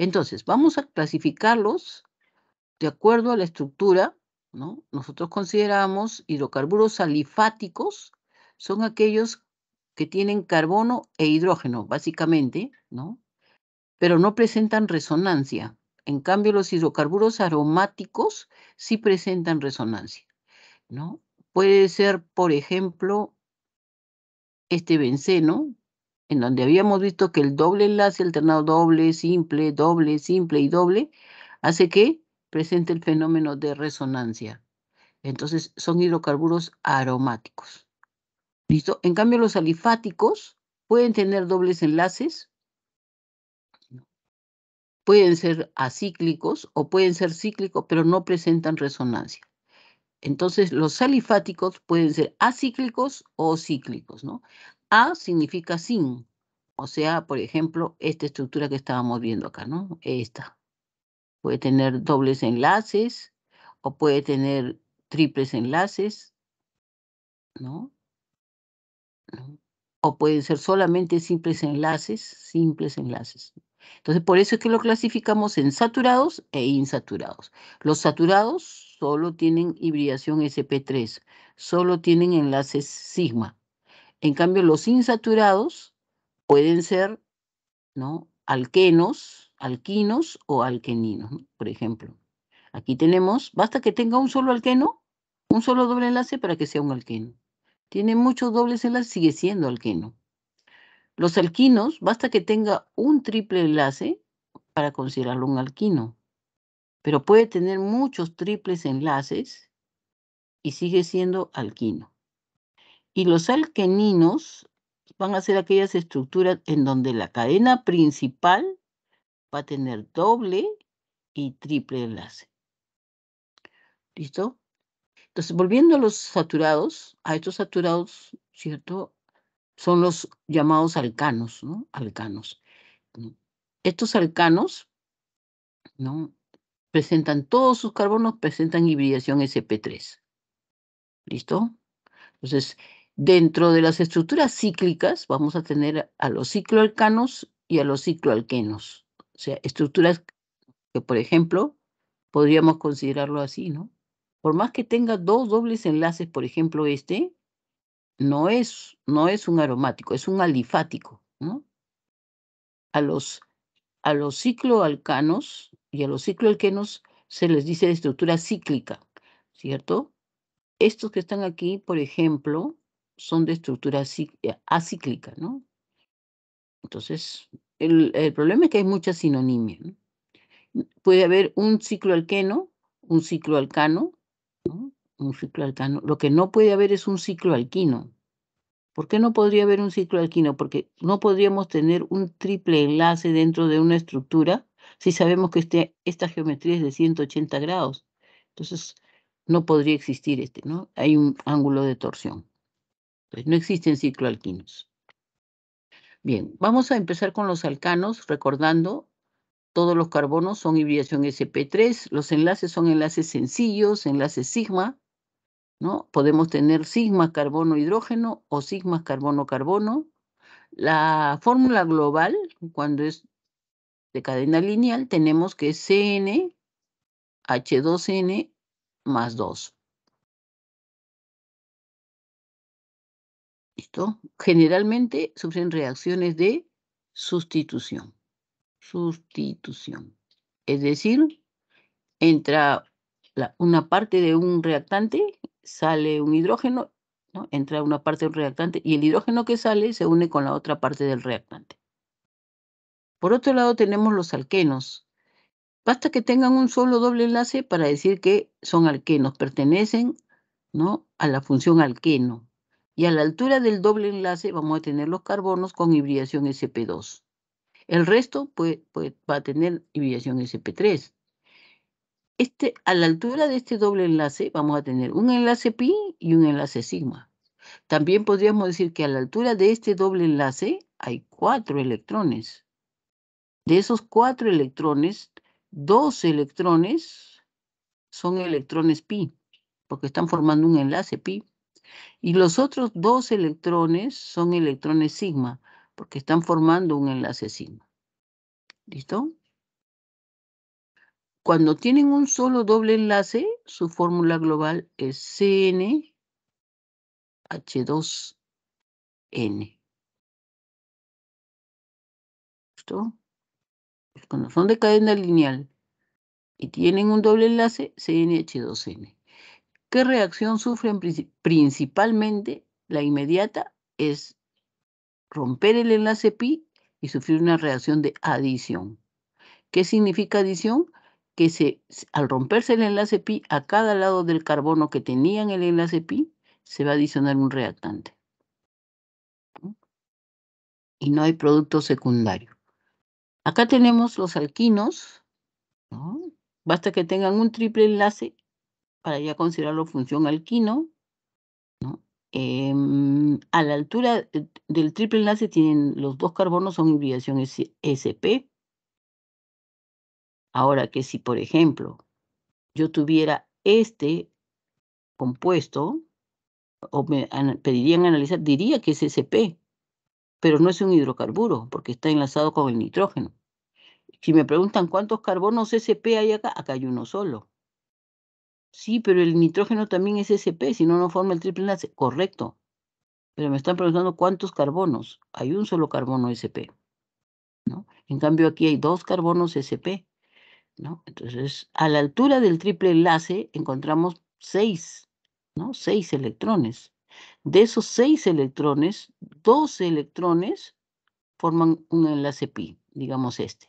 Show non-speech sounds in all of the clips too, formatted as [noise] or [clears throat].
Entonces, vamos a clasificarlos de acuerdo a la estructura, ¿no? Nosotros consideramos hidrocarburos alifáticos, son aquellos que tienen carbono e hidrógeno, básicamente, ¿no? Pero no presentan resonancia. En cambio, los hidrocarburos aromáticos sí presentan resonancia, ¿no? Puede ser, por ejemplo, este benceno, en donde habíamos visto que el doble enlace alternado doble, simple, doble, simple y doble, hace que presente el fenómeno de resonancia. Entonces, son hidrocarburos aromáticos. ¿Listo? En cambio, los alifáticos pueden tener dobles enlaces, pueden ser acíclicos o pueden ser cíclicos, pero no presentan resonancia. Entonces, los alifáticos pueden ser acíclicos o cíclicos, ¿no? A significa sin. O sea, por ejemplo, esta estructura que estábamos viendo acá, ¿no? Esta. Puede tener dobles enlaces o puede tener triples enlaces, ¿no? O pueden ser solamente simples enlaces, simples enlaces. Entonces, por eso es que lo clasificamos en saturados e insaturados. Los saturados solo tienen hibridación SP3, solo tienen enlaces sigma. En cambio, los insaturados pueden ser ¿no? alquenos, alquinos o alqueninos, por ejemplo. Aquí tenemos, basta que tenga un solo alqueno, un solo doble enlace para que sea un alqueno. Tiene muchos dobles enlaces, sigue siendo alqueno. Los alquinos, basta que tenga un triple enlace para considerarlo un alquino. Pero puede tener muchos triples enlaces y sigue siendo alquino. Y los alqueninos van a ser aquellas estructuras en donde la cadena principal va a tener doble y triple enlace. ¿Listo? Entonces, volviendo a los saturados, a estos saturados, ¿cierto? Son los llamados alcanos, ¿no? Alcanos. Estos alcanos, ¿no? Presentan todos sus carbonos, presentan hibridación SP3. ¿Listo? Entonces, Dentro de las estructuras cíclicas vamos a tener a los cicloalcanos y a los cicloalquenos, o sea, estructuras que, por ejemplo, podríamos considerarlo así, ¿no? Por más que tenga dos dobles enlaces, por ejemplo, este, no es, no es un aromático, es un alifático, ¿no? A los, a los cicloalcanos y a los cicloalquenos se les dice de estructura cíclica, ¿cierto? Estos que están aquí, por ejemplo, son de estructura eh, acíclica, ¿no? Entonces, el, problema es que hay mucha sinonimia. Puede haber un ciclo alqueno, un ciclo alcano, un ciclo alcano. Lo que no puede haber es un ciclo alquino. ¿Por qué no podría haber un ciclo alquino? Porque no podríamos tener un triple enlace dentro de una estructura si sabemos que este, esta geometría es de 180 grados. Entonces, no podría existir este, ¿no? Hay un ángulo de torsión. Entonces, no existen cicloalquinos. Bien, vamos a empezar con los alcanos, recordando, todos los carbonos son hibridación sp3, los enlaces son enlaces sencillos, enlaces sigma, ¿no? Podemos tener sigma carbono-hidrógeno o sigma carbono-carbono. La fórmula global, cuando es de cadena lineal, tenemos que es CN, H2N más 2. Generalmente sufren reacciones de sustitución. Sustitución. Es decir, entra una parte de un reactante, sale un hidrógeno, entra una parte del reactante y el hidrógeno que sale se une con la otra parte del reactante. Por otro lado, tenemos los alquenos. Basta que tengan un solo doble enlace para decir que son alquenos, pertenecen a la función alqueno y a la altura del doble enlace vamos a tener los carbonos con hibridación sp2. El resto pues, pues, va a tener hibridación sp3. Este, a la altura de este doble enlace vamos a tener un enlace pi y un enlace sigma. También podríamos decir que a la altura de este doble enlace hay cuatro electrones. De esos cuatro electrones, dos electrones son electrones pi, porque están formando un enlace pi. Y los otros dos electrones son electrones sigma, porque están formando un enlace sigma. ¿Listo? Cuando tienen un solo doble enlace, su fórmula global es CNH2N. ¿Listo? Cuando son de cadena lineal y tienen un doble enlace, CNH2N. ¿Qué reacción sufren principalmente? La inmediata es romper el enlace pi y sufrir una reacción de adición. ¿Qué significa adición? Que se, al romperse el enlace pi, a cada lado del carbono que tenía el enlace pi, se va a adicionar un reactante. Y no hay producto secundario. Acá tenemos los alquinos. Basta que tengan un triple enlace para ya considerarlo función alquino, em, a la altura del triple enlace tienen los dos carbonos son hibridación SP. Ahora que si, por ejemplo, yo tuviera este compuesto, o me pedirían analizar, diría que es SP, pero no es un hidrocarburo porque está enlazado con el nitrógeno. Si me preguntan cuántos carbonos SP hay acá, acá hay uno solo. Sí, pero el nitrógeno también es SP, si no, no forma el triple enlace. Correcto. Pero me están preguntando cuántos carbonos. Hay un solo carbono SP. ¿no? En cambio, aquí hay dos carbonos SP. ¿no? Entonces, a la altura del triple enlace encontramos seis, ¿no? seis electrones. De esos seis electrones, dos electrones forman un enlace pi, digamos este.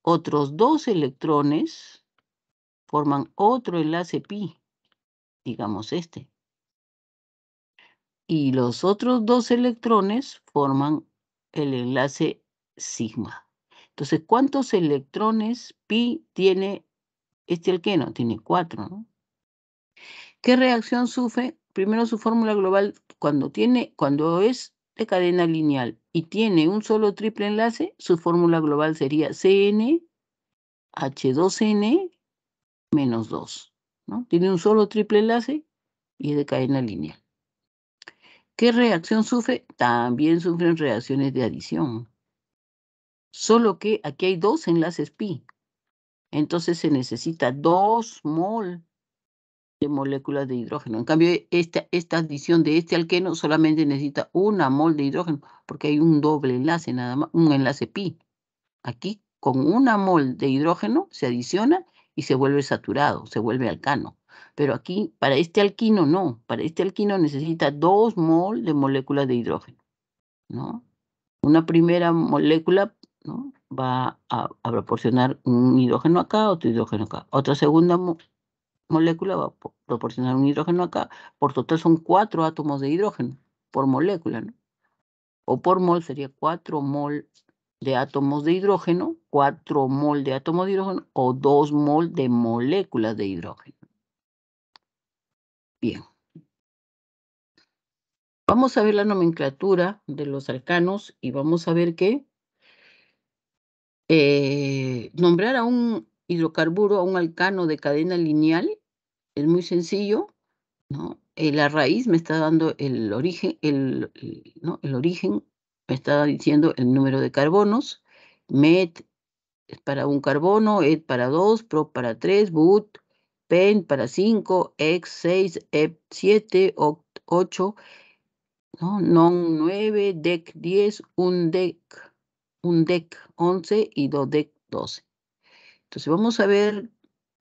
Otros dos electrones forman otro enlace pi, digamos este. Y los otros dos electrones forman el enlace sigma. Entonces, ¿cuántos electrones pi tiene este alqueno? Tiene cuatro, ¿Qué reacción sufre? Primero su fórmula global cuando, tiene, cuando es de cadena lineal y tiene un solo triple enlace, su fórmula global sería CN H2N menos 2. ¿no? Tiene un solo triple enlace y decae de cadena lineal. ¿Qué reacción sufre? También sufren reacciones de adición. Solo que aquí hay dos enlaces pi. Entonces se necesita dos mol de moléculas de hidrógeno. En cambio, esta, esta adición de este alqueno solamente necesita una mol de hidrógeno, porque hay un doble enlace, nada más, un enlace pi. Aquí, con una mol de hidrógeno, se adiciona y se vuelve saturado, se vuelve alcano. Pero aquí, para este alquino no, para este alquino necesita dos mol de moléculas de hidrógeno, ¿no? Una primera molécula ¿no? va a, proporcionar un hidrógeno acá, otro hidrógeno acá. Otra segunda molécula va a proporcionar un hidrógeno acá. Por total son cuatro átomos de hidrógeno por molécula, ¿no? O por mol sería cuatro mol de átomos de hidrógeno, 4 mol de átomos de hidrógeno o 2 mol de moléculas de hidrógeno. Bien. Vamos a ver la nomenclatura de los alcanos y vamos a ver que eh, nombrar a un hidrocarburo, a un alcano de cadena lineal, es muy sencillo, ¿no? Eh, la raíz me está dando el origen, el origen me está diciendo el número de carbonos. Met es para un carbono, et para dos, pro para tres, but, pen para cinco, ex seis, ep siete, oct ocho, non nueve, dec diez, un dec, un dec once y do dec doce. Entonces vamos a ver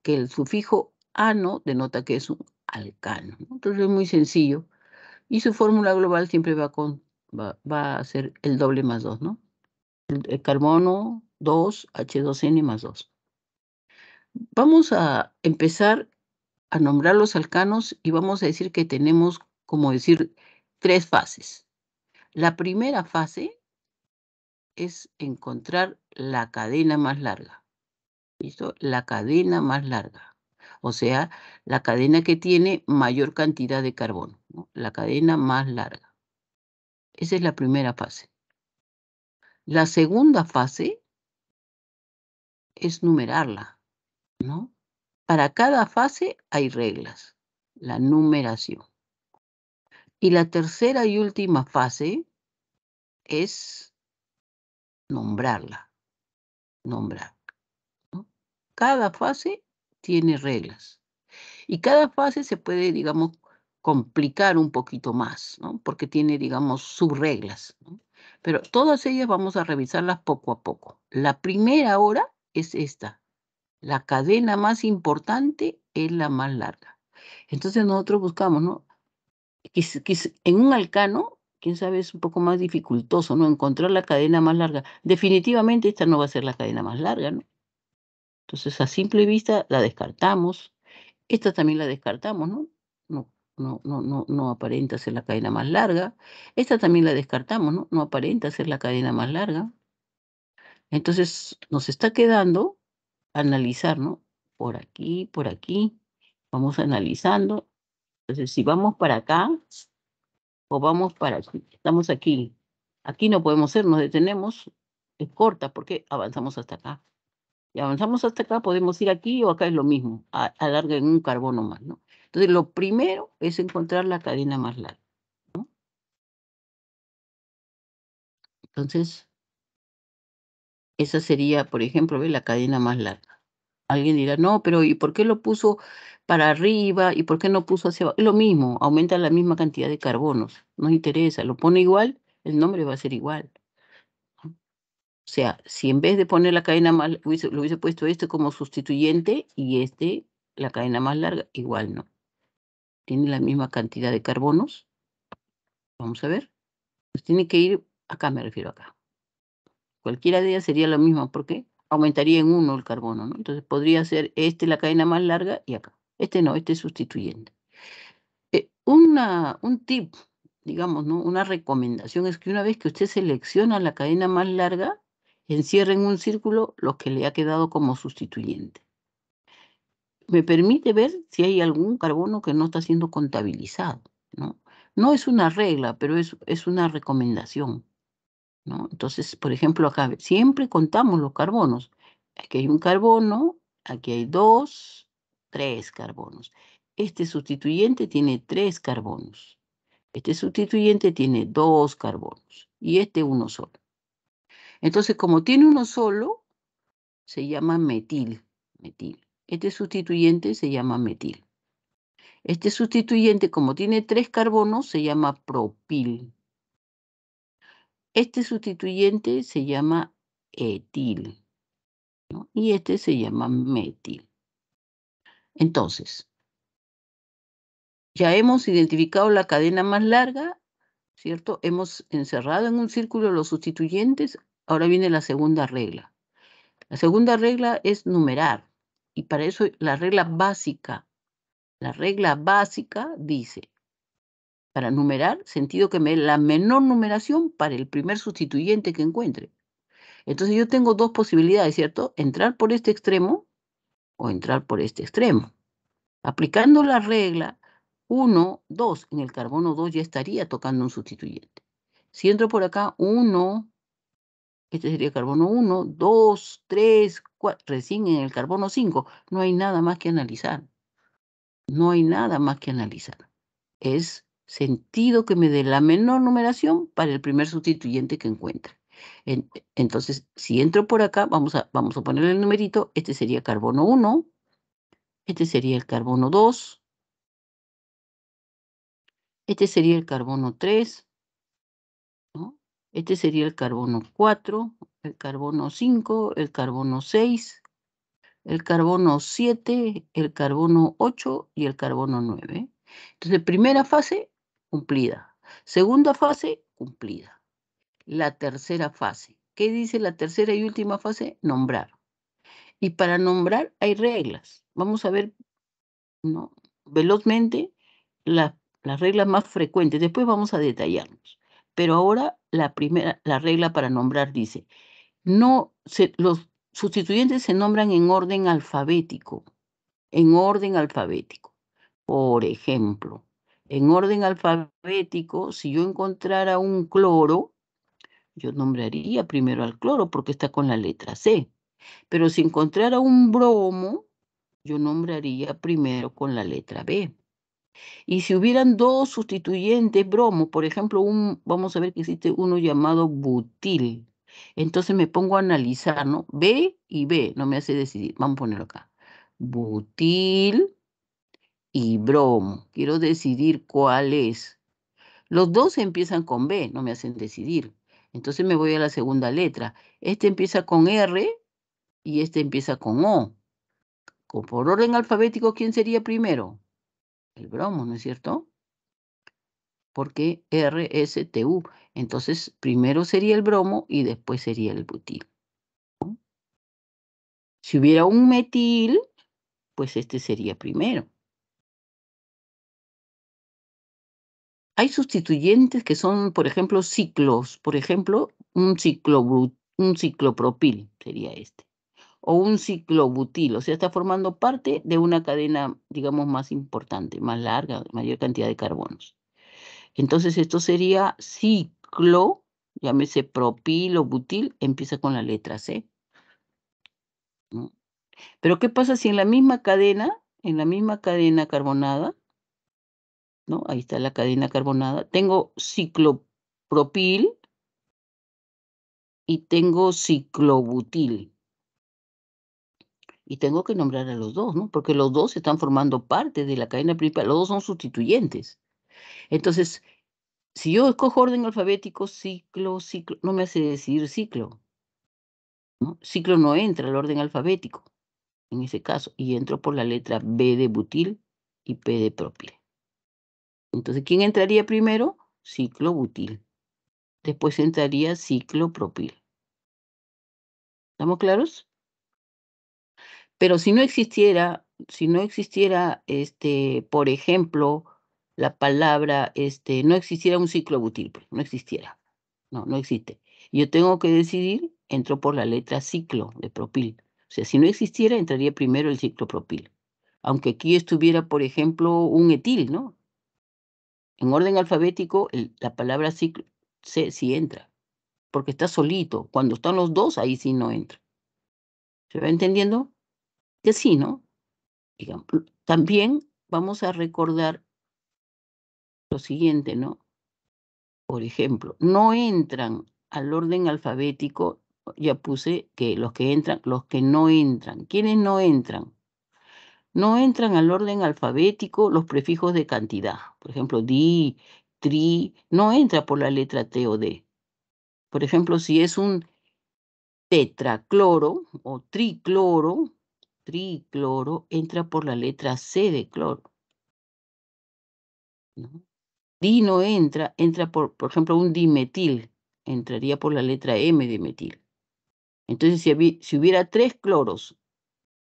que el sufijo ano denota que es un alcano. Entonces es muy sencillo. Y su fórmula global siempre va con va, a ser el doble más 2, ¿no? El, carbono 2, H2N más 2. Vamos a empezar a nombrar los alcanos y vamos a decir que tenemos, como decir, tres fases. La primera fase es encontrar la cadena más larga. ¿Listo? La cadena más larga. O sea, la cadena que tiene mayor cantidad de carbono. La cadena más larga. Esa es la primera fase. La segunda fase es numerarla, Para cada fase hay reglas, la numeración. Y la tercera y última fase es nombrarla, nombrar. Cada fase tiene reglas. Y cada fase se puede, digamos, complicar un poquito más, ¿no? porque tiene, digamos, sus reglas. ¿no? Pero todas ellas vamos a revisarlas poco a poco. La primera hora es esta. La cadena más importante es la más larga. Entonces nosotros buscamos, ¿no? En un alcano, quién sabe, es un poco más dificultoso, ¿no? Encontrar la cadena más larga. Definitivamente esta no va a ser la cadena más larga, ¿no? Entonces a simple vista la descartamos. Esta también la descartamos, ¿no? no, no, no, aparenta ser la cadena más larga. Esta también la descartamos, ¿no? No aparenta ser la cadena más larga. Entonces nos está quedando analizar, ¿no? Por aquí, por aquí, vamos analizando. Entonces, si vamos para acá o vamos para aquí, estamos aquí. Aquí no podemos ser, nos detenemos, es corta porque avanzamos hasta acá y avanzamos hasta acá, podemos ir aquí o acá es lo mismo, en un carbono más, ¿no? Entonces, lo primero es encontrar la cadena más larga. ¿no? Entonces, esa sería, por ejemplo, ¿ve? la cadena más larga. Alguien dirá, no, pero ¿y por qué lo puso para arriba? ¿Y por qué no puso hacia abajo? Es lo mismo, aumenta la misma cantidad de carbonos. No interesa, lo pone igual, el nombre va a ser igual. O sea, si en vez de poner la cadena más, larga, lo hubiese puesto este como sustituyente y este, la cadena más larga, igual no. Tiene la misma cantidad de carbonos. Vamos a ver. Pues tiene que ir acá, me refiero acá. Cualquiera de ellas sería la misma porque aumentaría en uno el carbono, Entonces podría ser este la cadena más larga y acá. Este no, este es sustituyente. Eh, una, un tip digamos, ¿no? Una recomendación es que una vez que usted selecciona la cadena más larga, encierra en un círculo lo que le ha quedado como sustituyente. Me permite ver si hay algún carbono que no está siendo contabilizado. No, es una regla, pero es, una recomendación. Entonces, por ejemplo, acá siempre contamos los carbonos. Aquí hay un carbono, aquí hay dos, tres carbonos. Este sustituyente tiene tres carbonos. Este sustituyente tiene dos carbonos y este uno solo. Entonces, como tiene uno solo, se llama metil. metil. Este sustituyente se llama metil. Este sustituyente, como tiene tres carbonos, se llama propil. Este sustituyente se llama etil. Y este se llama metil. Entonces, ya hemos identificado la cadena más larga, ¿cierto? Hemos encerrado en un círculo los sustituyentes, Ahora viene la segunda regla. La segunda regla es numerar. Y para eso la regla básica, la regla básica dice, para numerar, sentido que me la menor numeración para el primer sustituyente que encuentre. Entonces yo tengo dos posibilidades, ¿cierto? Entrar por este extremo o entrar por este extremo. Aplicando la regla 1, 2, en el carbono 2 ya estaría tocando un sustituyente. Si entro por acá, 1, este sería carbono 1, 2, 3, 4, recién en el carbono 5. No hay nada más que analizar. No hay nada más que analizar. Es sentido que me dé la menor numeración para el primer sustituyente que encuentre. entonces, si entro por acá, vamos a ponerle el numerito. Este sería carbono 1. Este sería el carbono 2. Este sería el carbono 3. Este sería el carbono 4, el carbono 5, el carbono 6, el carbono 7, el carbono 8 y el carbono 9. Entonces, primera fase, cumplida. Segunda fase, cumplida. La tercera fase. ¿Qué dice la tercera y última fase? Nombrar. Y para nombrar hay reglas. Vamos a ver velozmente las reglas más frecuentes. Después vamos a detallarnos. Pero ahora la primera, la regla para nombrar dice, no los sustituyentes se nombran en orden alfabético, en orden alfabético. Por ejemplo, en orden alfabético, si yo encontrara un cloro, yo nombraría primero al cloro porque está con la letra C. Pero si encontrara un bromo, yo nombraría primero con la letra B. Y si hubieran dos sustituyentes bromo, por ejemplo, vamos a ver que existe uno llamado butil. Entonces me pongo a analizar, ¿no? B y B, no me hace decidir. Vamos a ponerlo acá. Butil y bromo. Quiero decidir cuál es. Los dos empiezan con B, no me hacen decidir. Entonces me voy a la segunda letra. Este empieza con R y este empieza con O. Por orden alfabético, ¿quién sería primero? el bromo, ¿no es cierto? Porque RSTU. Entonces, primero sería el bromo y después sería el butil. Si hubiera un metil, pues este sería primero. Hay sustituyentes que son, por ejemplo, ciclos. Por ejemplo, un, ciclo, un ciclopropil sería este o un ciclobutil, o sea, está formando parte de una cadena, digamos, más importante, más larga, mayor cantidad de carbonos. Entonces, esto sería ciclo, llámese propilo butil, empieza con la letra C. Pero, ¿qué pasa si en la misma cadena, en la misma cadena carbonada, ¿no? Ahí está la cadena carbonada, tengo ciclopropil y tengo ciclobutil y tengo que nombrar a los dos, ¿no? Porque los dos están formando parte de la cadena principal, los dos son sustituyentes. Entonces, si yo escojo orden alfabético, ciclo, ciclo, no me hace decidir ciclo. Ciclo no entra al orden alfabético, en ese caso, y entro por la letra B de butil y P de propil. Entonces, ¿quién entraría primero? Ciclo butil. Después entraría ciclo propil. ¿Estamos claros? Pero si no existiera, si no existiera, este, por ejemplo, la palabra, este, no existiera un ciclo butil, no existiera, no, no existe. Yo tengo que decidir, entro por la letra ciclo de propil. O sea, si no existiera, entraría primero el ciclo propil. Aunque aquí estuviera, por ejemplo, un etil, ¿no? En orden alfabético, la palabra ciclo sí entra, porque está solito. Cuando están los dos, ahí sí no entra. ¿Se va entendiendo? que sí, ¿no? También vamos a recordar lo siguiente, ¿no? Por ejemplo, no entran al orden alfabético, ya puse que los que entran, los que no entran. ¿Quiénes no entran? No entran al orden alfabético los prefijos de cantidad. Por ejemplo, di, tri, no entra por la letra T o D. Por ejemplo, si es un tetracloro o tricloro, tricloro entra por la letra C de cloro. ¿no? Dino entra, entra por, por ejemplo, un dimetil, entraría por la letra M de metil. Entonces, si, si hubiera tres cloros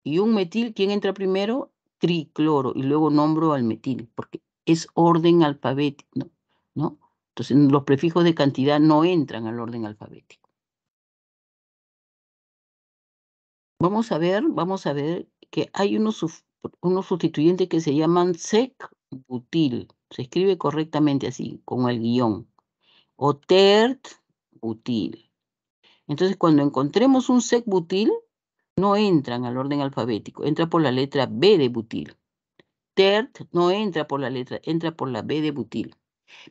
y un metil, ¿quién entra primero? Tricloro, y luego nombro al metil, porque es orden alfabético, ¿no? Entonces, los prefijos de cantidad no entran al orden alfabético. Vamos a ver, vamos a ver que hay unos, unos sustituyentes que se llaman sec-butil. Se escribe correctamente así, con el guión. O tert-butil. Entonces, cuando encontremos un sec-butil, no entran al orden alfabético, entra por la letra B de butil. Tert no entra por la letra, entra por la B de butil.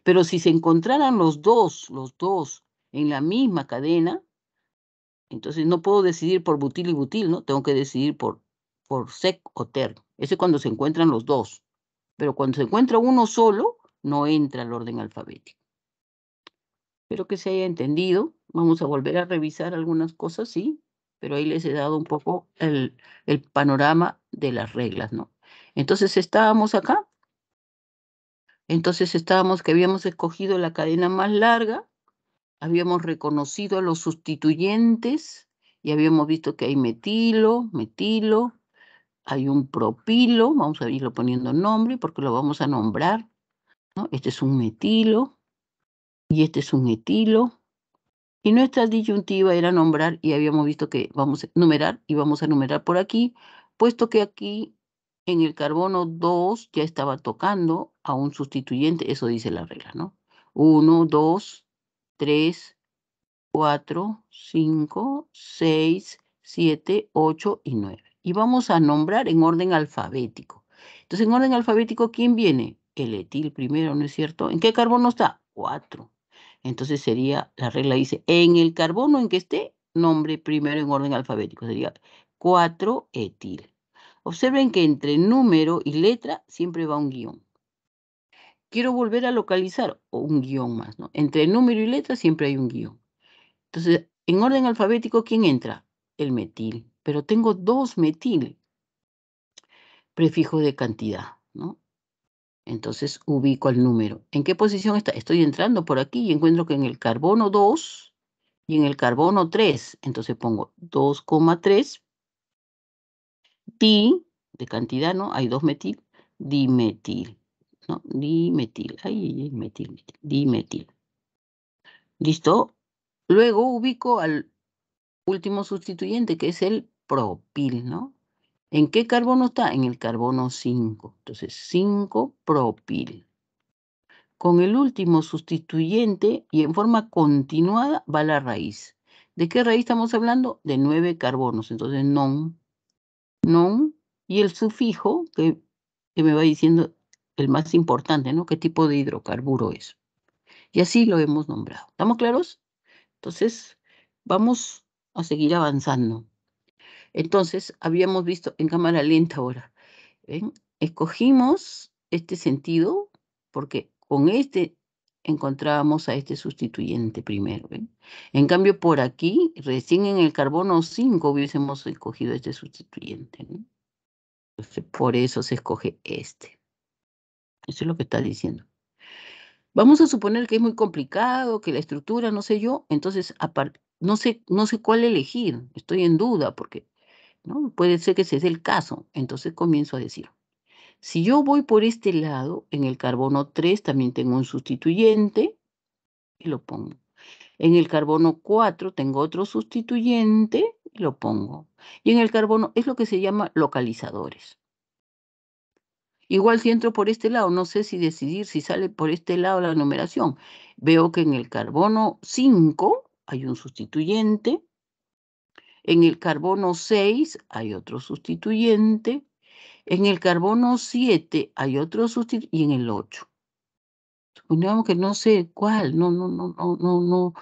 Pero si se encontraran los dos, los dos, en la misma cadena, entonces no puedo decidir por butil y butil, ¿no? Tengo que decidir por, por sec o ter. Ese es cuando se encuentran los dos. Pero cuando se encuentra uno solo, no entra al orden alfabético. Espero que se haya entendido. Vamos a volver a revisar algunas cosas, sí, pero ahí les he dado un poco el, el panorama de las reglas, ¿no? Entonces estábamos acá. Entonces estábamos que habíamos escogido la cadena más larga, habíamos reconocido a los sustituyentes y habíamos visto que hay metilo, metilo, hay un propilo, vamos a irlo poniendo nombre porque lo vamos a nombrar. Este es un metilo y este es un etilo. Y nuestra disyuntiva era nombrar y habíamos visto que vamos a numerar y vamos a numerar por aquí, puesto que aquí en el carbono 2 ya estaba tocando a un sustituyente, eso dice la regla, ¿no? 1, 2, 3, 4, 5, 6, 7, 8 y 9. Y vamos a nombrar en orden alfabético. Entonces, en orden alfabético, ¿quién viene? El etil primero, ¿no es cierto? ¿En qué carbono está? 4. Entonces sería, la regla dice, en el carbono en que esté, nombre primero en orden alfabético. Sería 4 etil. Observen que entre número y letra siempre va un guión quiero volver a localizar un guión más, ¿no? Entre número y letra siempre hay un guión. Entonces, en orden alfabético, ¿quién entra? El metil, pero tengo dos metil, prefijo de cantidad, ¿no? Entonces ubico el número. ¿En qué posición está? Estoy entrando por aquí y encuentro que en el carbono 2 y en el carbono 3, entonces pongo 2,3 di de cantidad, ¿no? Hay dos metil, dimetil dimetil, ay, metil, dimetil. ¿Listo? Luego ubico al último sustituyente, que es el propil, ¿no? ¿En qué carbono está? En el carbono 5. Entonces, 5 propil. Con el último sustituyente y en forma continuada va la raíz. ¿De qué raíz estamos hablando? De 9 carbonos. Entonces, non, non, y el sufijo que, que me va diciendo el más importante, ¿no? ¿Qué tipo de hidrocarburo es? Y así lo hemos nombrado. ¿Estamos claros? Entonces, vamos a seguir avanzando. Entonces, habíamos visto en cámara lenta ahora. Escogimos este sentido porque con este encontrábamos a este sustituyente primero. En cambio, por aquí, recién en el carbono 5 hubiésemos escogido este sustituyente. por eso se escoge este. Eso es lo que está diciendo. Vamos a suponer que es muy complicado, que la estructura, no sé yo, entonces no sé, no sé cuál elegir, estoy en duda porque ¿no? puede ser que ese es el caso. Entonces comienzo a decir, si yo voy por este lado, en el carbono 3 también tengo un sustituyente y lo pongo. En el carbono 4 tengo otro sustituyente y lo pongo. Y en el carbono es lo que se llama localizadores. Igual si entro por este lado, no sé si decidir si sale por este lado la numeración. Veo que en el carbono 5 hay un sustituyente. En el carbono 6 hay otro sustituyente. En el carbono 7 hay otro sustituyente. Y en el 8. Supongamos que no sé cuál. No, no, no, no, no, no.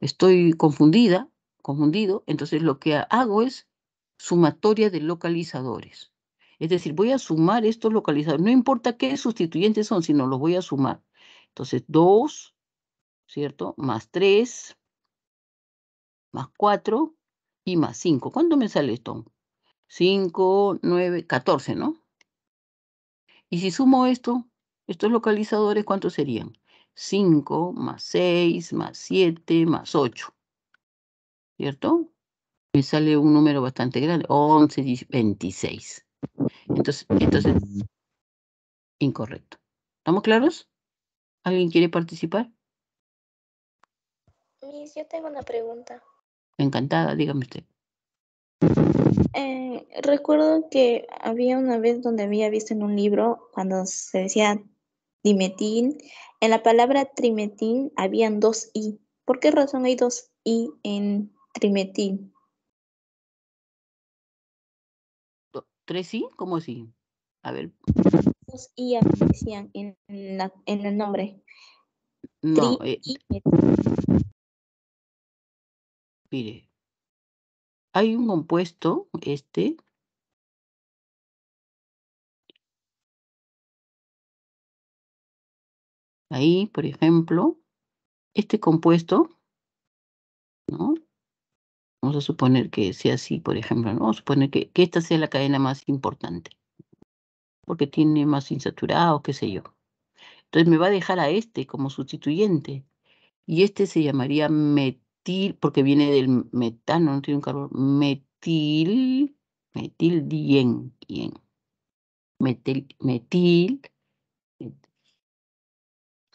Estoy confundida, confundido. Entonces lo que hago es sumatoria de localizadores. Es decir, voy a sumar estos localizadores, no importa qué sustituyentes son, sino los voy a sumar. Entonces, 2, ¿cierto? Más 3, más 4 y más 5. ¿Cuánto me sale esto? 5, 9, 14, ¿no? Y si sumo esto, estos localizadores, ¿cuántos serían? 5 más 6 más 7 más 8. ¿Cierto? Me sale un número bastante grande, 11, 26. Entonces, entonces, incorrecto. ¿Estamos claros? ¿Alguien quiere participar? Miss, yo tengo una pregunta. Encantada, dígame usted. Eh, recuerdo que había una vez donde había visto en un libro cuando se decía dimetil, en la palabra trimetil habían dos i. ¿Por qué razón hay dos i en trimetil? ¿Tres sí? ¿Cómo sí? A ver. ¿Y aparecían en, en el nombre. No. Eh, e. Mire. Hay un compuesto, este, Ahí, por ejemplo, este compuesto, ¿no? Vamos a suponer que sea así, por ejemplo, ¿no? vamos a suponer que, esta sea la cadena más importante, porque tiene más insaturado, qué sé yo. Entonces me va a dejar a este como sustituyente, y este se llamaría metil, porque viene del metano, no tiene un carbón, metil, metil dien, dien. Metil, metil,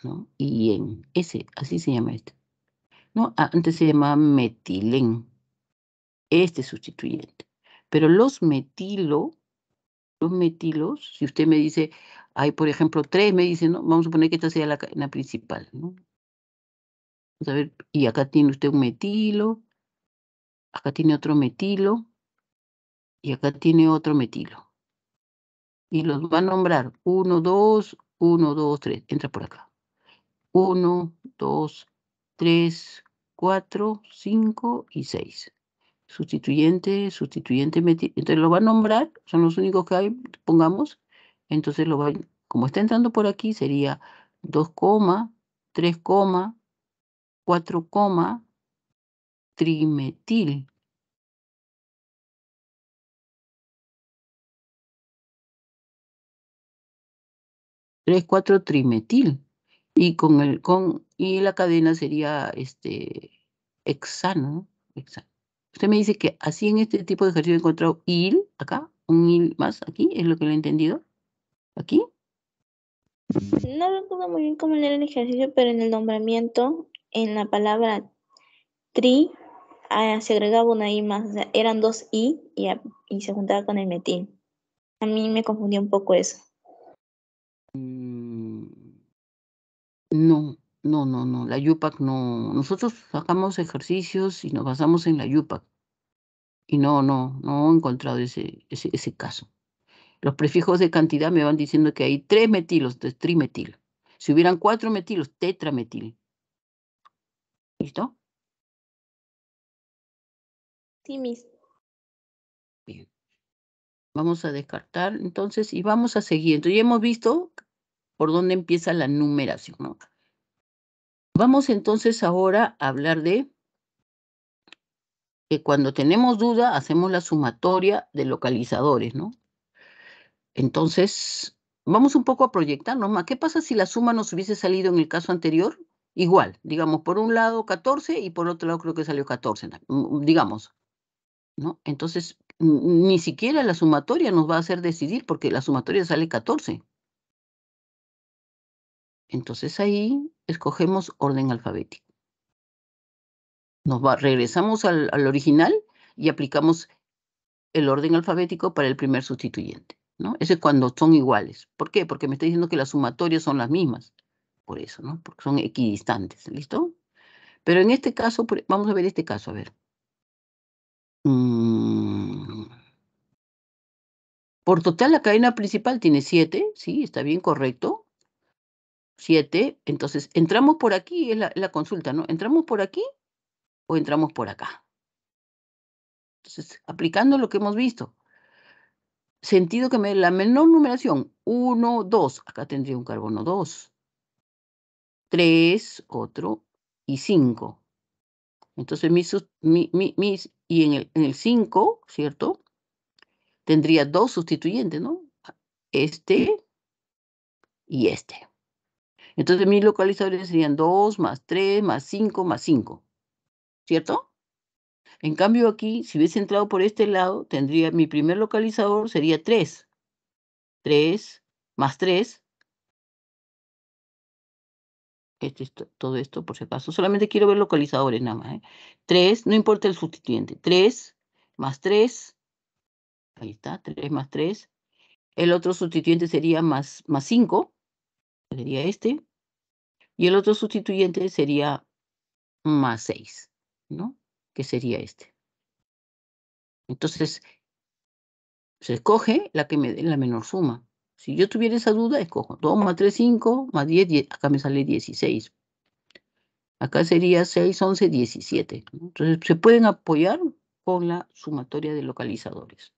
¿no? Y ese, así se llama este. ¿No? Antes se llamaba metilén este sustituyente. Pero los metilo, los metilos, si usted me dice, hay por ejemplo tres, me dice, ¿no? vamos a poner que esta sea la cadena principal, ¿no? Vamos a ver, y acá tiene usted un metilo, acá tiene otro metilo, y acá tiene otro metilo. Y los va a nombrar 1, 2, 1, 2, 3. Entra por acá. 1, 2, 3, 4, 5 y 6 sustituyente, sustituyente, entonces lo va a nombrar, son los únicos que hay, pongamos, entonces lo va, como está entrando por aquí, sería 2, 3, 4, trimetil. 3, cuatro trimetil. Y con el con y la cadena sería este hexano, hexano. Usted me dice que así en este tipo de ejercicio he encontrado il, acá, un il más aquí, es lo que lo he entendido. ¿Aquí? No recuerdo muy bien cómo era el ejercicio, pero en el nombramiento, en la palabra tri, ah, se agregaba una i más. eran dos i y, se juntaba con el metil. A mí me confundió un poco eso. Mm, no, no, no, no, la Yupac no. Nosotros sacamos ejercicios y nos basamos en la Yupac. Y no, no, no he encontrado ese, ese, caso. Los prefijos de cantidad me van diciendo que hay tres metilos, de trimetil. Si hubieran cuatro metilos, tetrametil. ¿Listo? Sí, mismo. Bien. Vamos a descartar entonces y vamos a seguir. Entonces ya hemos visto por dónde empieza la numeración, ¿no? Vamos entonces ahora a hablar de que cuando tenemos duda hacemos la sumatoria de localizadores, ¿no? Entonces, vamos un poco a proyectarnos más. ¿Qué pasa si la suma nos hubiese salido en el caso anterior? Igual, digamos, por un lado 14 y por otro lado creo que salió 14, mm, digamos. ¿no? Entonces, ni siquiera la sumatoria nos va a hacer decidir porque la sumatoria sale 14. Entonces ahí escogemos orden alfabético. Nos regresamos al, original y aplicamos el orden alfabético para el primer sustituyente. ¿no? Ese es cuando son iguales. ¿Por qué? Porque me está diciendo que las sumatorias son las mismas. Por eso, ¿no? Porque son equidistantes. ¿Listo? Pero en este caso, vamos a ver este caso, a ver. Mm. Por total, la cadena principal tiene 7, sí, está bien correcto. Siete, entonces entramos por aquí, es la, consulta, ¿no? ¿Entramos por aquí o entramos por acá? Entonces, aplicando lo que hemos visto. Sentido que la menor numeración, 1, 2, acá tendría un carbono 2, 3, otro, y 5. Entonces, mis, mis, y en el, en el 5, ¿cierto? Tendría dos sustituyentes, ¿no? Este y este. Entonces mis localizadores serían 2 más 3 más 5 más 5, ¿cierto? En cambio aquí, si hubiese entrado por este lado, tendría mi primer localizador sería 3. 3 más 3. todo esto, por si acaso. Solamente quiero ver localizadores nada más. 3, ¿eh? no importa el sustituyente. 3 más 3. Ahí está, 3 más 3. El otro sustituyente sería más 5 sería este, y el otro sustituyente sería más 6, ¿no? Que sería este. Entonces, se escoge la que me dé la menor suma. Si yo tuviera esa duda, escojo 2 más 3, 5, más 10, 10 acá me sale 16. Acá sería 6, 11, 17. Entonces, se pueden apoyar con la sumatoria de localizadores.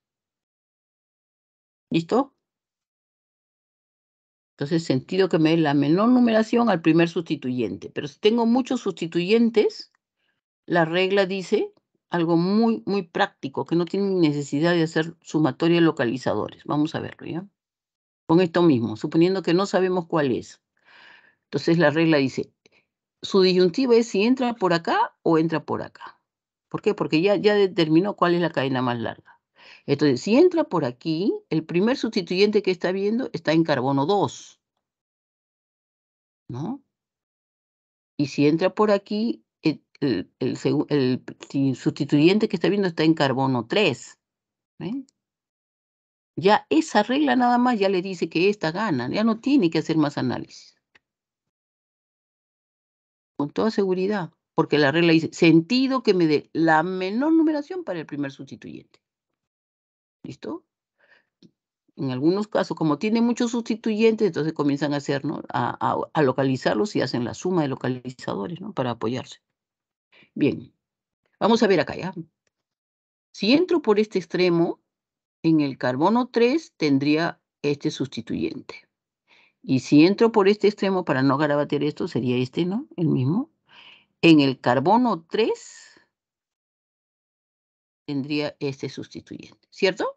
¿Listo? Entonces, sentido que me dé la menor numeración al primer sustituyente. Pero si tengo muchos sustituyentes, la regla dice algo muy, muy práctico, que no tiene necesidad de hacer sumatoria de localizadores. Vamos a verlo, ¿ya? Con esto mismo, suponiendo que no sabemos cuál es. Entonces, la regla dice, su disyuntiva es si entra por acá o entra por acá. ¿Por qué? Porque ya, ya determinó cuál es la cadena más larga. Entonces, si entra por aquí, el primer sustituyente que está viendo está en carbono 2. ¿No? Y si entra por aquí, el, sustituyente que está viendo está en carbono 3. Ya esa regla nada más ya le dice que esta gana, ya no tiene que hacer más análisis. Con toda seguridad, porque la regla dice sentido que me dé la menor numeración para el primer sustituyente. ¿Listo? En algunos casos, como tiene muchos sustituyentes, entonces comienzan a a, a, localizarlos y hacen la suma de localizadores, ¿no? Para apoyarse. Bien, vamos a ver acá ya. Si entro por este extremo, en el carbono 3 tendría este sustituyente. Y si entro por este extremo, para no garabatear esto, sería este, ¿no? El mismo. En el carbono 3 tendría este sustituyente, ¿cierto?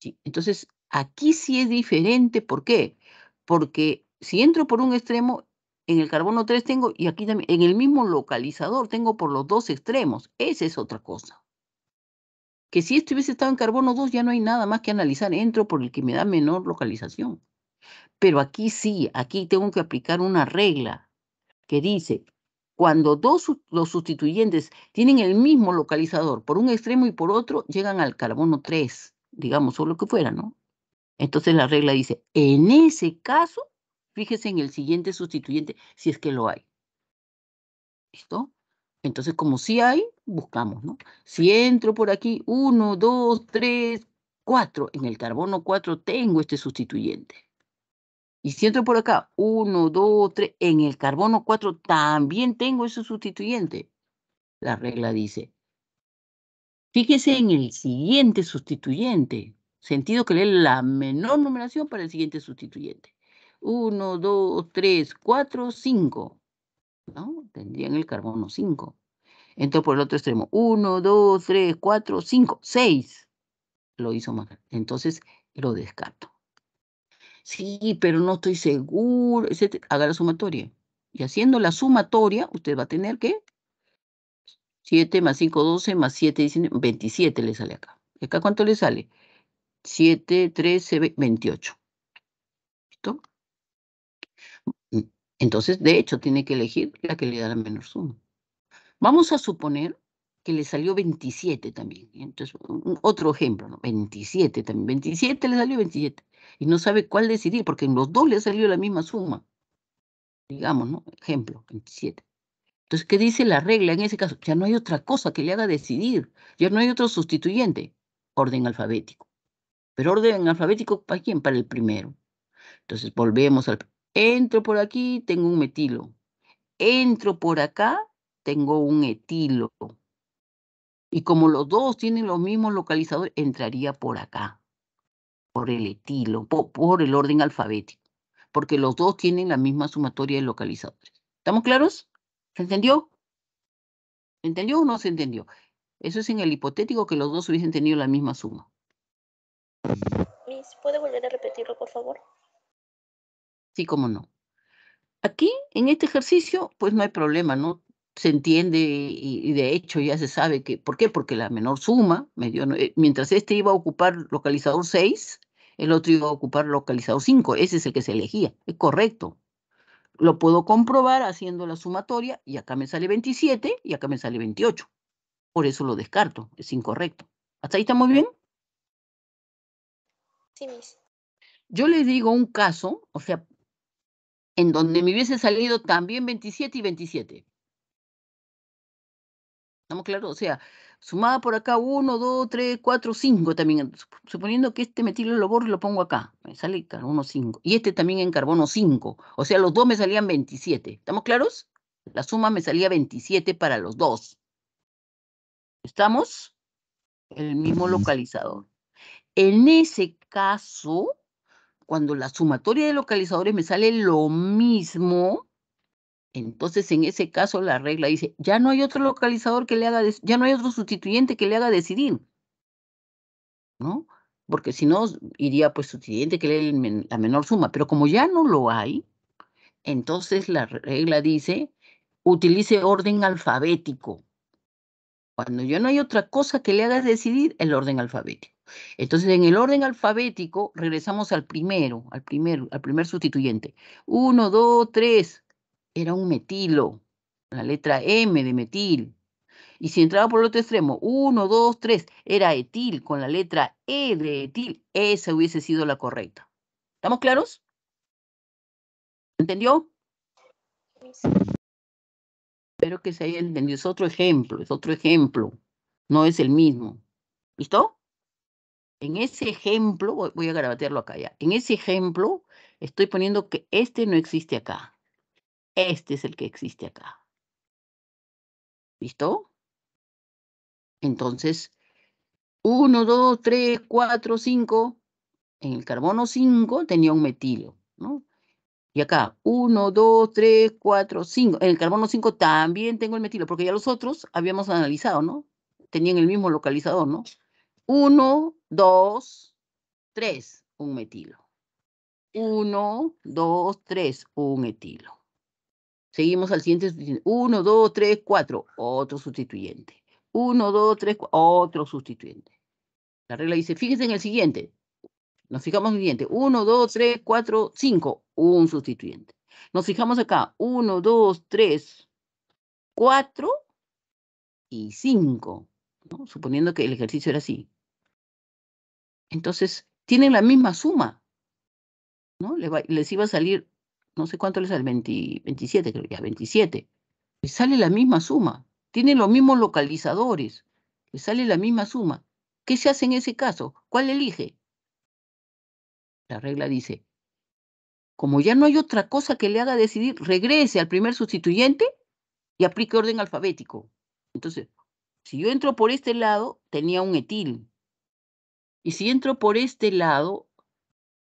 Sí. Entonces, aquí sí es diferente, ¿por qué? Porque si entro por un extremo, en el carbono 3 tengo, y aquí también, en el mismo localizador tengo por los dos extremos. Esa es otra cosa. Que si esto hubiese estado en carbono 2, ya no hay nada más que analizar. Entro por el que me da menor localización. Pero aquí sí, aquí tengo que aplicar una regla que dice, cuando dos, los sustituyentes tienen el mismo localizador por un extremo y por otro, llegan al carbono 3, digamos, o lo que fuera, ¿no? Entonces la regla dice, en ese caso, fíjese en el siguiente sustituyente, si es que lo hay. ¿Listo? Entonces, como si sí hay, buscamos, ¿no? Si entro por aquí, 1, 2, 3, 4, en el carbono 4 tengo este sustituyente. Y si entro por acá, 1, 2, 3, en el carbono 4 también tengo ese sustituyente. La regla dice. Fíjese en el siguiente sustituyente. Sentido que lee la menor numeración para el siguiente sustituyente. 1, 2, 3, 4, 5. ¿No? Tendrían el carbono 5. Entonces, por el otro extremo, 1, 2, 3, 4, 5, 6. Lo hizo más. Entonces, lo descarto sí, pero no estoy seguro, etc. Haga la sumatoria. Y haciendo la sumatoria, usted va a tener que 7 más 5, 12 más 7, 19, 27 le sale acá. ¿Y acá cuánto le sale? 7, 13, 28. ¿Listo? Mm, entonces, de hecho, tiene que elegir la que le da la menor suma. Vamos a suponer que le salió 27 también. Entonces, otro ejemplo, ¿no? 27 también. 27 le salió 27. Y no sabe cuál decidir, porque en los dos le salió la misma suma. Digamos, ¿no? Ejemplo, 27. Entonces, ¿qué dice la regla en ese caso? Ya no hay otra cosa que le haga decidir. Ya no hay otro sustituyente. Orden alfabético. Pero orden alfabético, ¿para quién? Para el primero. Entonces, volvemos al... Entro por aquí, tengo un metilo. Entro por acá, tengo un etilo y como los dos tienen los mismos localizadores, entraría por acá, por el etilo, por, el orden alfabético, porque los dos tienen la misma sumatoria de localizadores. ¿Estamos claros? ¿Se entendió? ¿Se entendió o no se entendió? Eso es en el hipotético que los dos hubiesen tenido la misma suma. ¿puede volver a repetirlo, por favor? Sí, cómo no. Aquí, en este ejercicio, pues no hay problema, ¿no? se entiende y, de hecho ya se sabe que, ¿por qué? Porque la menor suma, eh, mientras este iba a ocupar localizador 6, el otro iba a ocupar localizador 5, ese es el que se elegía, es correcto. Lo puedo comprobar haciendo la sumatoria y acá me sale 27 y acá me sale 28. Por eso lo descarto, es incorrecto. ¿Hasta ahí está muy bien? Sí, mis. Yo le digo un caso, o sea, en donde me hubiese salido también 27 y 27 ¿Estamos claros? O sea, sumada por acá 1, 2, 3, 4, 5 también. Suponiendo que este y lo pongo acá. Me sale carbono 5. Y este también en carbono 5. O sea, los dos me salían 27. ¿Estamos claros? La suma me salía 27 para los dos. ¿Estamos? El mismo localizador. En ese caso, cuando la sumatoria de localizadores me sale lo mismo, entonces, en ese caso, la regla dice, ya no hay otro localizador que le haga, ya no hay otro sustituyente que le haga decidir, ¿no? Porque si no, iría pues sustituyente que le dé la menor suma, pero como ya no lo hay, entonces la regla dice, utilice orden alfabético. Cuando ya no hay otra cosa que le haga decidir, el orden alfabético. Entonces, en el orden alfabético, regresamos al primero, al primero, al primer sustituyente. Uno, dos, tres era un metilo, la letra M de metil. Y si entraba por el otro extremo, 1, 2, 3, era etil con la letra E de etil, esa hubiese sido la correcta. ¿Estamos claros? ¿Entendió? Espero que se haya entendido. Es otro ejemplo, es otro ejemplo. No es el mismo. ¿Listo? En ese ejemplo, voy a grabatearlo acá ya. En ese ejemplo, estoy poniendo que este no existe acá. Este es el que existe acá. ¿Listo? Entonces, 1, 2, 3, 4, 5. En el carbono 5 tenía un metilo, ¿no? Y acá, 1, 2, 3, 4, 5. En el carbono 5 también tengo el metilo, porque ya los otros habíamos analizado, ¿no? Tenían el mismo localizador, ¿no? 1, 2, 3, un metilo. 1, 2, 3, un etilo. Seguimos al siguiente. 1, 2, 3, 4. Otro sustituyente. 1, 2, 3, 4. Otro sustituyente. La regla dice, fíjense en el siguiente. Nos fijamos en el siguiente. 1, 2, 3, 4, 5. Un sustituyente. Nos fijamos acá. 1, 2, 3, 4 y 5. Suponiendo que el ejercicio era así. Entonces, tienen la misma suma. Les iba a salir no sé cuánto le sale, 27 creo ya, 27. Le sale la misma suma, tiene los mismos localizadores, le sale la misma suma. ¿Qué se hace en ese caso? ¿Cuál elige? La regla dice, como ya no hay otra cosa que le haga decidir, regrese al primer sustituyente y aplique orden alfabético. Entonces, si yo entro por este lado, tenía un etil. Y si entro por este lado,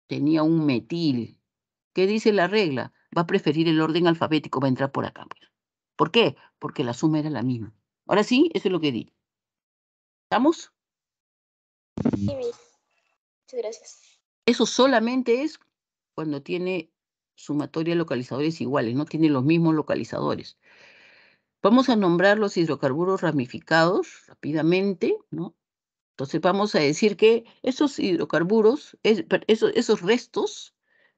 tenía un metil. ¿Qué dice la regla? Va a preferir el orden alfabético, va a entrar por acá. Pues. ¿Por qué? Porque la suma era la misma. Ahora sí, eso es lo que di. ¿Estamos? Sí, Muchas gracias. Eso solamente es cuando tiene sumatoria de localizadores iguales, no tiene los mismos localizadores. Vamos a nombrar los hidrocarburos ramificados rápidamente, ¿no? Entonces vamos a decir que esos hidrocarburos, esos, esos restos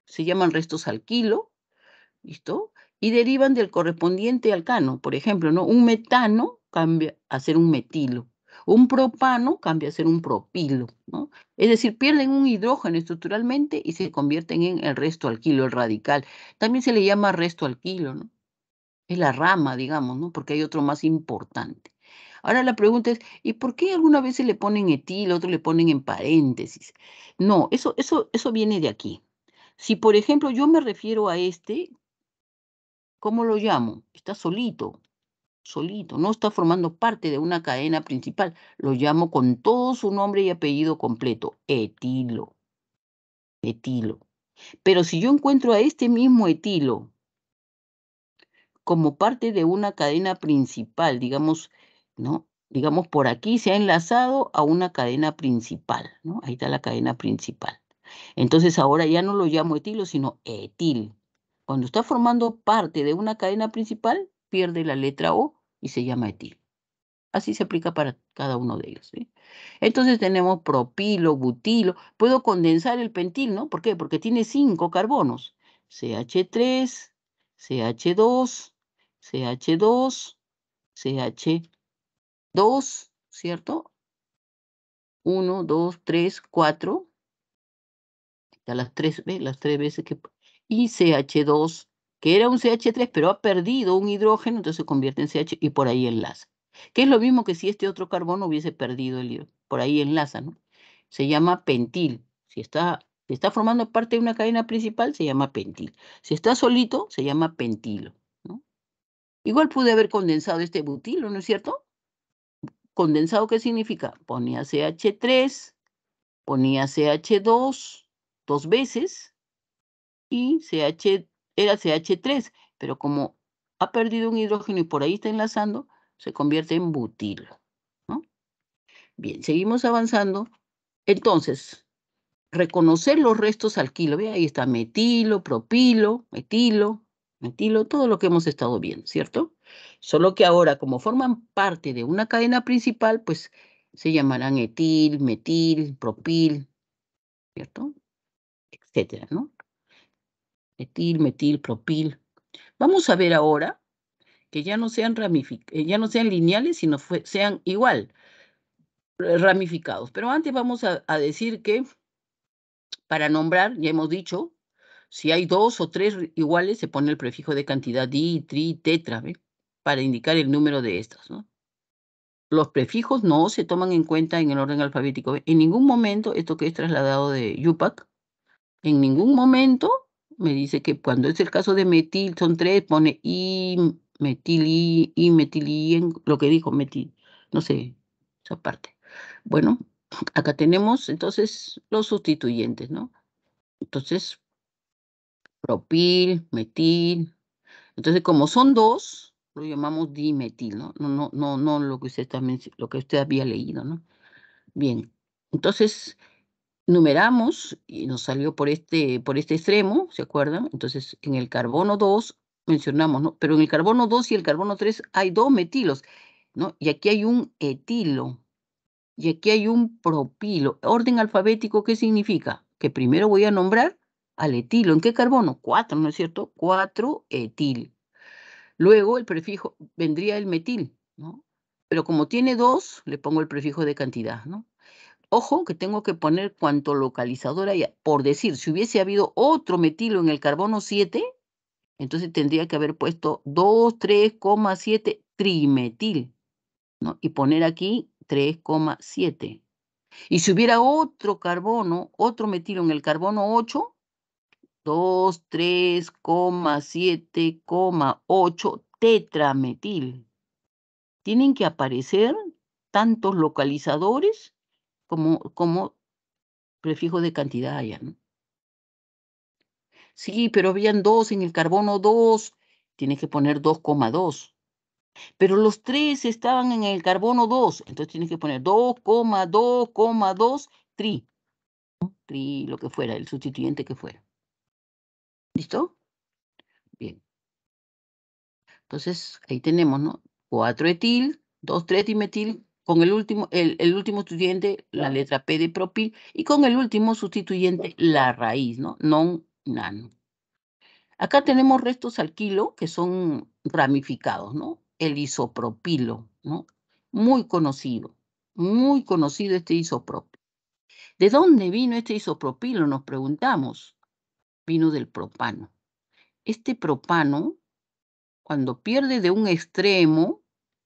se llaman restos alquilo, ¿listo? Y derivan del correspondiente alcano. Por ejemplo, ¿no? un metano cambia a ser un metilo, un propano cambia a ser un propilo, ¿no? Es decir, pierden un hidrógeno estructuralmente y se convierten en el resto alquilo, el radical. También se le llama resto alquilo, ¿no? Es la rama, digamos, ¿no? Porque hay otro más importante. Ahora la pregunta es, ¿y por qué alguna vez se le ponen etil, otro le ponen en paréntesis? No, eso, eso, eso viene de aquí. Si, por ejemplo, yo me refiero a este, ¿cómo lo llamo? Está solito, solito, no está formando parte de una cadena principal. Lo llamo con todo su nombre y apellido completo, etilo. Etilo. Pero si yo encuentro a este mismo etilo como parte de una cadena principal, digamos, ¿no? Digamos, por aquí se ha enlazado a una cadena principal, ¿no? Ahí está la cadena principal. Entonces ahora ya no lo llamo etilo, sino etil. Cuando está formando parte de una cadena principal, pierde la letra O y se llama etil. Así se aplica para cada uno de ellos. Entonces tenemos propilo, butilo. Puedo condensar el pentil, ¿no? ¿Por qué? Porque tiene cinco carbonos. CH3, CH2, CH2, CH2, ¿cierto? 1, dos, tres, cuatro las tres, las tres veces que... Y CH2, que era un CH3, pero ha perdido un hidrógeno, entonces se convierte en CH y por ahí enlaza. Que es lo mismo que si este otro carbono hubiese perdido el hidrógeno, por ahí enlaza, ¿no? Se llama pentil. Si está, está formando parte de una cadena principal, se llama pentil. Si está solito, se llama pentilo. Igual pude haber condensado este butilo, ¿no es cierto? ¿Condensado qué significa? Ponía CH3, ponía CH2, dos veces y CH era CH3, pero como ha perdido un hidrógeno y por ahí está enlazando, se convierte en butilo. Bien, seguimos avanzando. Entonces, reconocer los restos alquilo. Ve, ahí está metilo, propilo, metilo, metilo, todo lo que hemos estado viendo, ¿cierto? Solo que ahora, como forman parte de una cadena principal, pues se llamarán etil, metil, propil, ¿cierto? etcétera, Etil, metil, propil. Vamos a ver ahora que ya no sean, eh, ya no sean lineales, sino sean igual, eh, ramificados. Pero antes vamos a, decir que para nombrar, ya hemos dicho, si hay dos o tres iguales, se pone el prefijo de cantidad di, tri, tetra, para indicar el número de estas. ¿no? Los prefijos no se toman en cuenta en el orden alfabético. En ningún momento esto que es trasladado de UPAC en ningún momento me dice que cuando es el caso de metil, son tres, pone y metil y, metil y lo que dijo metil, no sé, esa parte. Bueno, acá tenemos entonces los sustituyentes, ¿no? Entonces, propil, metil. Entonces, como son dos, lo llamamos dimetil, ¿no? No, no, no, no lo que usted también, lo que usted había leído, ¿no? Bien. Entonces, numeramos y nos salió por este, por este extremo, ¿se acuerdan? Entonces, en el carbono 2 mencionamos, ¿no? Pero en el carbono 2 y el carbono 3 hay dos metilos, ¿no? Y aquí hay un etilo y aquí hay un propilo. Orden alfabético, ¿qué significa? Que primero voy a nombrar al etilo. ¿En qué carbono? Cuatro, ¿no es cierto? Cuatro etil. Luego el prefijo vendría el metil, ¿no? Pero como tiene dos, le pongo el prefijo de cantidad, ¿no? Ojo que tengo que poner cuanto localizador haya. Por decir, si hubiese habido otro metilo en el carbono 7, entonces tendría que haber puesto 2, 3,7 trimetil, ¿no? Y poner aquí 3,7. Y si hubiera otro carbono, otro metilo en el carbono 8, 2, ocho tetrametil. Tienen que aparecer tantos localizadores como, prefijo de cantidad allá. ¿no? Sí, pero habían dos en el carbono 2, tienes que poner 2,2. Pero los tres estaban en el carbono 2, entonces tienes que poner 2,2,2 tri. Tri, lo que fuera, el sustituyente que fuera. ¿Listo? Bien. Entonces, ahí tenemos, ¿no? 4 etil, dos 3 dimetil, con el último, el, último sustituyente, la letra P de propil, y con el último sustituyente, la raíz, ¿no? Non, nano. Acá tenemos restos alquilo que son ramificados, ¿no? El isopropilo, ¿no? Muy conocido, muy conocido este isopropilo. ¿De dónde vino este isopropilo? Nos preguntamos. Vino del propano. Este propano, cuando pierde de un extremo,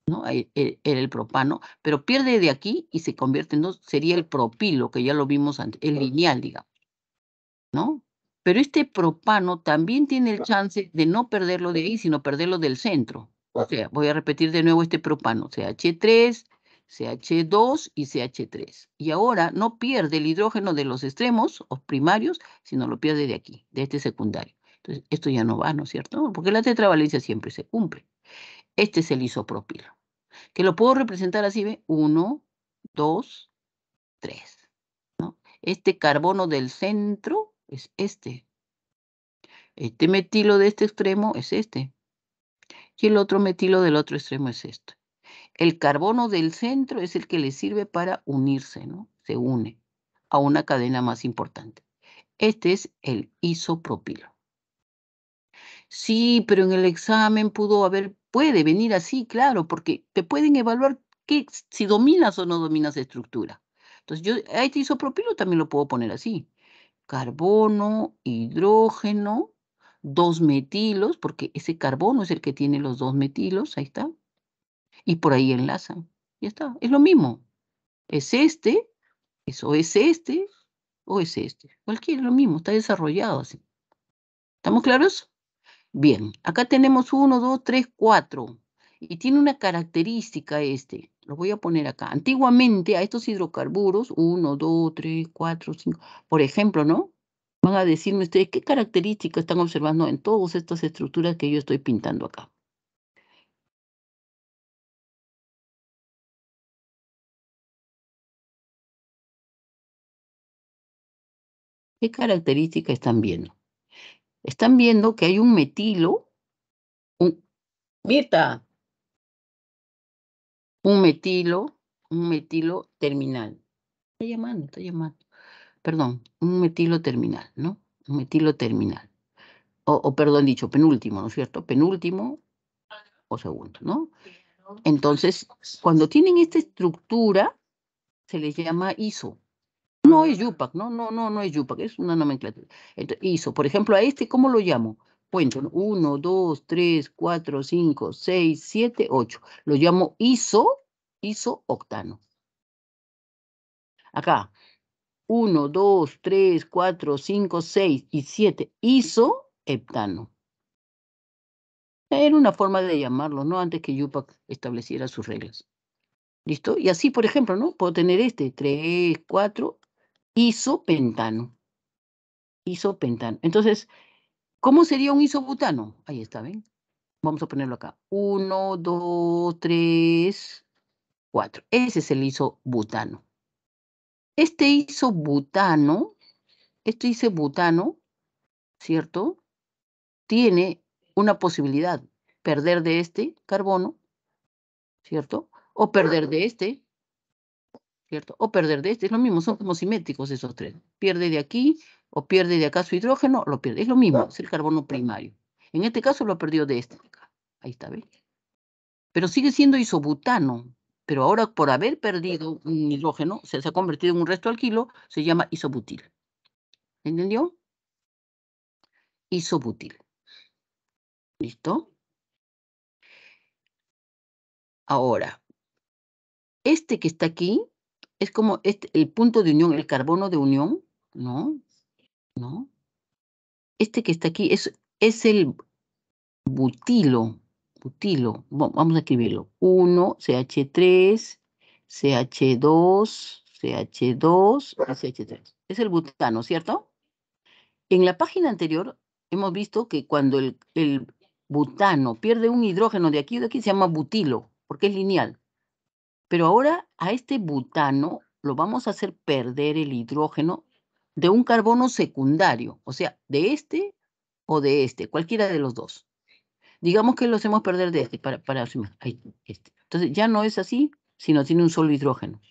¿no? E, e, era el, propano, pero pierde de aquí y se convierte en sería el propilo, que ya lo vimos antes, el lineal, digamos, ¿no? Pero este propano también tiene el chance de no perderlo de ahí, sino perderlo del centro. O sea, voy a repetir de nuevo este propano, CH3, CH2 y CH3. Y ahora no pierde el hidrógeno de los extremos o primarios, sino lo pierde de aquí, de este secundario. Entonces, esto ya no va, ¿no es cierto? Porque la tetravalencia siempre se cumple. Este es el isopropilo. Que lo puedo representar así, ¿ve? 1, 2, 3. Este carbono del centro es este. Este metilo de este extremo es este. Y el otro metilo del otro extremo es este. El carbono del centro es el que le sirve para unirse, ¿no? Se une a una cadena más importante. Este es el isopropilo. Sí, pero en el examen pudo haber puede venir así, claro, porque te pueden evaluar que, si dominas o no dominas estructura. Entonces, yo a este isopropilo también lo puedo poner así. Carbono, hidrógeno, dos metilos, porque ese carbono es el que tiene los dos metilos, ahí está. Y por ahí enlazan. Ya está, es lo mismo. Es este, eso es este, o es este. Cualquier, es lo mismo, está desarrollado así. ¿Estamos claros? Bien, acá tenemos 1, 2, 3, 4. Y tiene una característica este. Lo voy a poner acá. Antiguamente a estos hidrocarburos, 1, 2, 3, 4, 5, por ejemplo, ¿no? Van a decirme ustedes qué características están observando en todas estas estructuras que yo estoy pintando acá. ¿Qué característica están viendo? están viendo que hay un metilo, un, Mirta, un metilo, un metilo terminal. Está llamando, está llamando. Perdón, un metilo terminal, ¿no? Un metilo terminal. O, o perdón, dicho penúltimo, ¿no es cierto? Penúltimo o segundo, ¿no? Entonces, cuando tienen esta estructura, se les llama ISO. No es Yupac, no, no, no, no es Yupac, es una nomenclatura. Entonces, hizo, por ejemplo, a este, ¿cómo lo llamo? Cuento, 1, 2, 3, 4, 5, 6, 7, 8. Lo llamo ISO, ISO octano. Acá, 1, 2, 3, 4, 5, 6 y 7, ISO heptano. Era una forma de llamarlo, ¿no? Antes que Yupac estableciera sus reglas. ¿Listo? Y así, por ejemplo, ¿no? Puedo tener este, 3, 4 Isopentano. Isopentano. Entonces, ¿cómo sería un isobutano? Ahí está, ¿ven? Vamos a ponerlo acá. Uno, dos, tres, cuatro. Ese es el isobutano. Este isobutano, este isobutano, ¿cierto? Tiene una posibilidad, perder de este carbono, ¿cierto? O perder de este, o perder de este, es lo mismo, son como simétricos esos tres. Pierde de aquí o pierde de acá su hidrógeno, lo pierde, es lo mismo, es el carbono primario. En este caso lo ha perdido de este, ahí está, ¿ves? Pero sigue siendo isobutano, pero ahora por haber perdido un hidrógeno, se, se ha convertido en un resto alquilo, se llama isobutil. ¿Entendió? Isobutil. ¿Listo? Ahora, este que está aquí es como este, el punto de unión, el carbono de unión, ¿no? ¿No? Este que está aquí es, es el butilo, butilo, vamos a escribirlo, 1, CH3, CH2, CH2 y CH3. Es el butano, ¿cierto? En la página anterior hemos visto que cuando el, el butano pierde un hidrógeno de aquí o de aquí se llama butilo, porque es lineal. Pero ahora a este butano lo vamos a hacer perder el hidrógeno de un carbono secundario, o sea, de este o de este, cualquiera de los dos. Digamos que lo hacemos perder de este, para, para este. Entonces ya no es así, sino tiene un solo hidrógeno.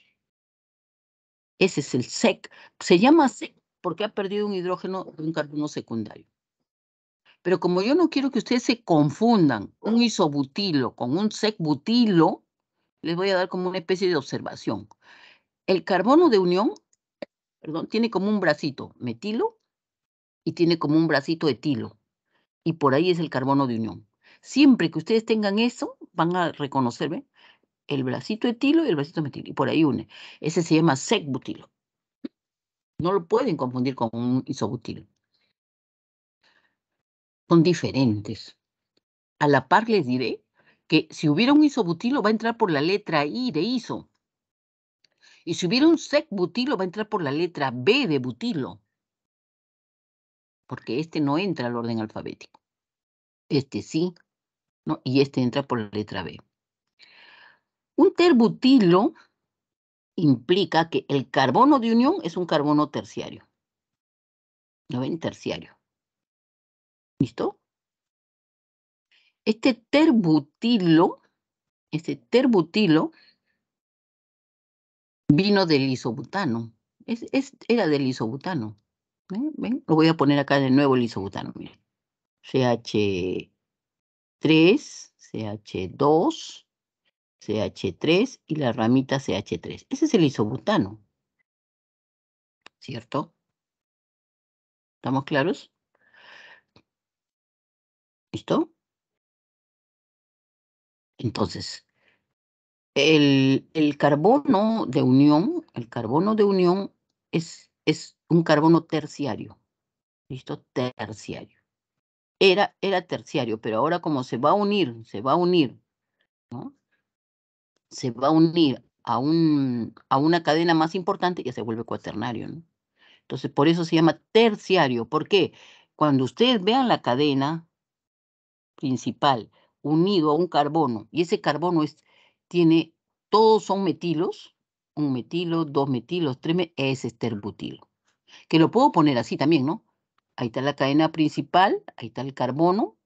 Ese es el SEC. Se llama SEC porque ha perdido un hidrógeno de un carbono secundario. Pero como yo no quiero que ustedes se confundan un isobutilo con un SEC butilo, les voy a dar como una especie de observación. El carbono de unión, perdón, tiene como un bracito metilo y tiene como un bracito etilo. Y por ahí es el carbono de unión. Siempre que ustedes tengan eso, van a reconocerme el bracito etilo y el bracito metilo. Y por ahí une. Ese se llama secbutilo. No lo pueden confundir con un isobutilo. Son diferentes. A la par les diré que si hubiera un isobutilo va a entrar por la letra I de iso. Y si hubiera un secbutilo va a entrar por la letra B de butilo. Porque este no entra al orden alfabético. Este sí, ¿no? y este entra por la letra B. Un terbutilo implica que el carbono de unión es un carbono terciario. ¿No ven? Terciario. ¿Listo? Este terbutilo, este terbutilo vino del isobutano. era del isobutano. ¿eh? Lo voy a poner acá de nuevo el isobutano. CH3, CH2, CH3 y la ramita CH3. Ese es el isobutano. ¿Cierto? ¿Estamos claros? ¿Listo? Entonces, el, el, carbono de unión, el carbono de unión es, es un carbono terciario. ¿Listo? Terciario. Era, era terciario, pero ahora como se va a unir, se va a unir, ¿no? Se va a unir a, un, a una cadena más importante, ya se vuelve cuaternario, ¿no? Entonces, por eso se llama terciario. porque Cuando ustedes vean la cadena principal unido a un carbono y ese carbono es, tiene, todos son metilos, un metilo, dos metilos, tres metilos, es terbutilo Que lo puedo poner así también, ¿no? Ahí está la cadena principal, ahí está el carbono.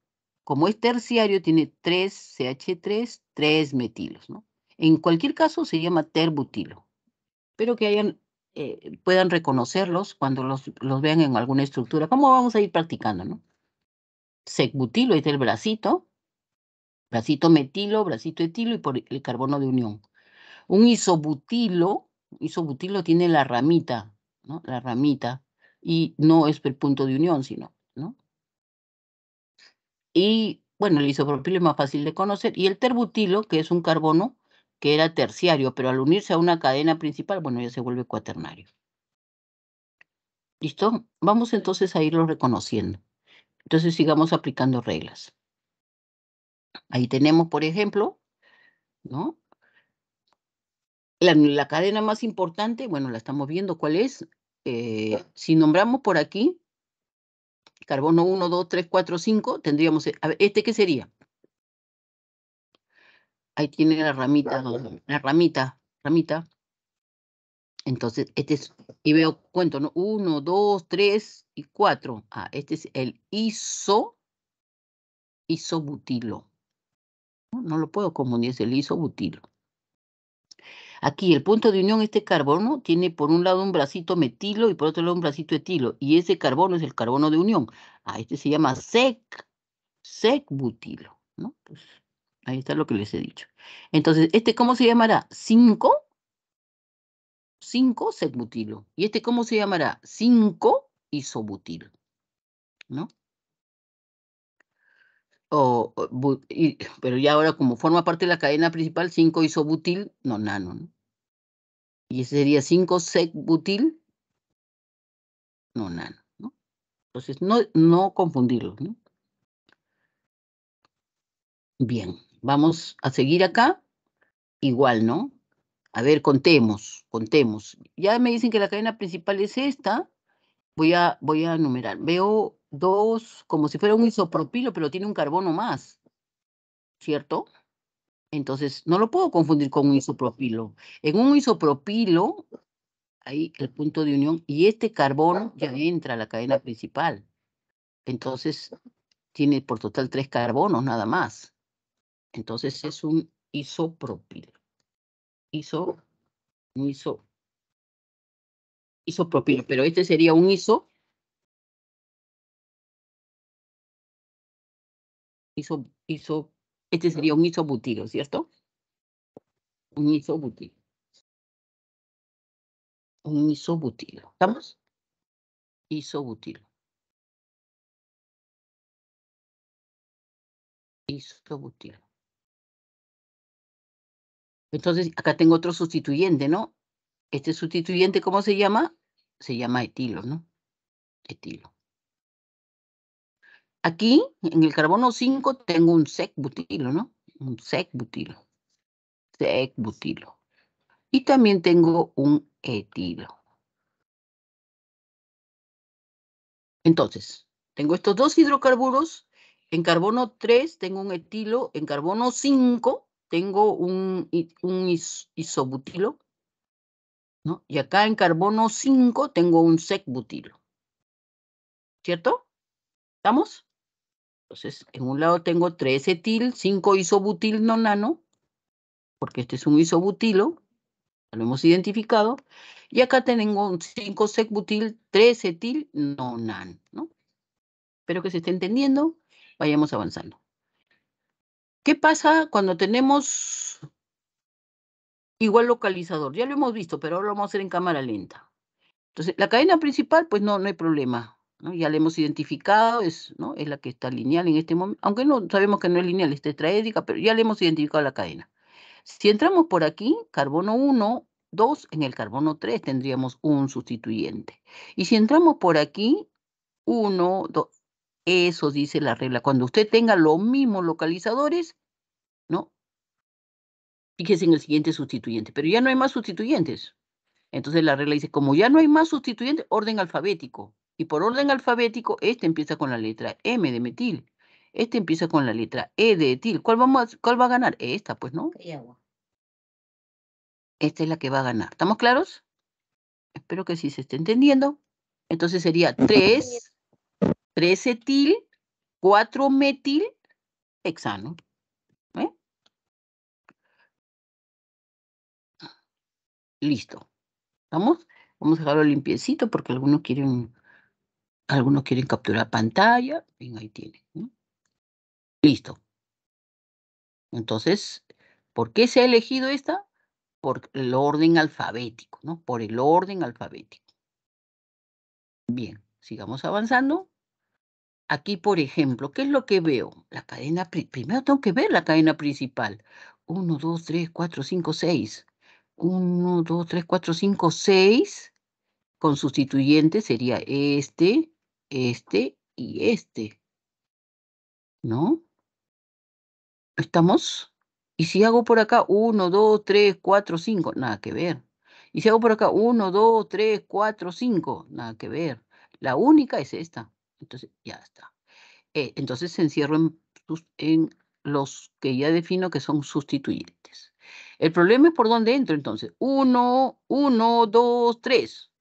Como es terciario, tiene tres CH3, tres metilos, ¿no? En cualquier caso, se llama terbutilo. Espero que hayan, eh, puedan reconocerlos cuando los, los vean en alguna estructura. ¿Cómo vamos a ir practicando, no? Secbutilo, ahí está el bracito bracito metilo, bracito etilo y por el carbono de unión. Un isobutilo, isobutilo tiene la ramita, ¿no? La ramita y no es el punto de unión, sino, ¿no? Y bueno, el isopropilo es más fácil de conocer y el terbutilo, que es un carbono que era terciario, pero al unirse a una cadena principal, bueno, ya se vuelve cuaternario. ¿Listo? Vamos entonces a irlo reconociendo. Entonces sigamos aplicando reglas. Ahí tenemos, por ejemplo, ¿no? La, cadena más importante, bueno, la estamos viendo, ¿cuál es? Eh, ah. si nombramos por aquí, carbono 1, 2, 3, 4, 5, tendríamos, eh, a ver, ¿este qué sería? Ahí tiene la ramita, ah, la ramita, ramita. Entonces, este es, y veo, cuento, ¿no? 1, 2, 3 y 4. Ah, este es el iso, isobutilo. No, lo puedo ni es el isobutilo. Aquí el punto de unión, este carbono, tiene por un lado un bracito metilo y por otro lado un bracito etilo. Y ese carbono es el carbono de unión. Ah, este se llama sec, secbutilo. ¿no? Pues, ahí está lo que les he dicho. Entonces, ¿este cómo se llamará? 5, 5 secbutilo. ¿Y este cómo se llamará? 5 isobutilo. ¿No? o, pero ya ahora como forma parte de la cadena principal, 5 isobutil, no nano. Y ese sería 5 sec butil, no nano. Entonces, no, no confundirlo. Bien, vamos a seguir acá. Igual, ¿no? A ver, contemos, contemos. Ya me dicen que la cadena principal es esta. Voy a, voy a numerar. Veo dos, como si fuera un isopropilo, pero tiene un carbono más, ¿cierto? Entonces, no lo puedo confundir con un isopropilo. En un isopropilo, ahí el punto de unión, y este carbono ya entra a la cadena principal. Entonces, tiene por total tres carbonos nada más. Entonces, es un isopropilo. Iso, un iso, isopropilo, pero este sería un iso este sería un isobutilo, ¿cierto? Un isobutilo. Un isobutilo. ¿Estamos? Isobutilo. Isobutilo. Entonces, acá tengo otro sustituyente, ¿no? Este sustituyente, ¿cómo se llama? Se llama etilo, ¿no? Etilo. Aquí, en el carbono 5, tengo un sec butilo, ¿no? Un sec butilo. Sec butilo. Y también tengo un etilo. Entonces, tengo estos dos hidrocarburos. En carbono 3 tengo un etilo. En carbono 5 tengo un, un isobutilo. ¿no? Y acá en carbono 5 tengo un sec-butilo. ¿Cierto? ¿Estamos? Entonces, en un lado tengo 3 etil, 5 isobutil nonano, porque este es un isobutilo, ya lo hemos identificado, y acá tengo 5 secbutil, 3 etil nonan, ¿no? Espero que se esté entendiendo, vayamos avanzando. ¿Qué pasa cuando tenemos igual localizador? Ya lo hemos visto, pero ahora lo vamos a hacer en cámara lenta. Entonces, la cadena principal, pues no, no hay problema. Ya la hemos identificado, es, ¿no? es la que está lineal en este momento, aunque no sabemos que no es lineal, es tetraédrica, pero ya le hemos identificado la cadena. Si entramos por aquí, carbono 1, 2, en el carbono 3 tendríamos un sustituyente. Y si entramos por aquí, 1, 2, eso dice la regla. Cuando usted tenga los mismos localizadores, ¿no? Fíjese en el siguiente sustituyente, pero ya no hay más sustituyentes. Entonces la regla dice, como ya no hay más sustituyentes, orden alfabético. Y por orden alfabético, este empieza con la letra M de metil. Este empieza con la letra E de etil. ¿Cuál, vamos cuál va a ganar? Esta, pues, ¿no? Esta es la que va a ganar. ¿Estamos claros? Espero que sí se esté entendiendo. Entonces sería 3, 3 etil, 4 metil, hexano. ¿Eh? Listo. ¿Estamos? Vamos a dejarlo limpiecito porque algunos quieren algunos quieren capturar pantalla, bien, ahí tienen. ¿no? Listo. Entonces, ¿por qué se ha elegido esta? Por el orden alfabético, ¿no? Por el orden alfabético. Bien, sigamos avanzando. Aquí, por ejemplo, ¿qué es lo que veo? La cadena, primero tengo que ver la cadena principal. 1, 2, 3, 4, 5, 6. 1, 2, 3, 4, 5, 6. Con sustituyente sería este, este y este. ¿No? ¿Estamos? Y si hago por acá 1, 2, 3, 4, 5, nada que ver. Y si hago por acá 1, 2, 3, 4, 5, nada que ver. La única es esta. Entonces, ya está. Eh, entonces se encierro en, en los que ya defino que son sustituyentes. El problema es por dónde entro entonces. 1, 1, 2, 3.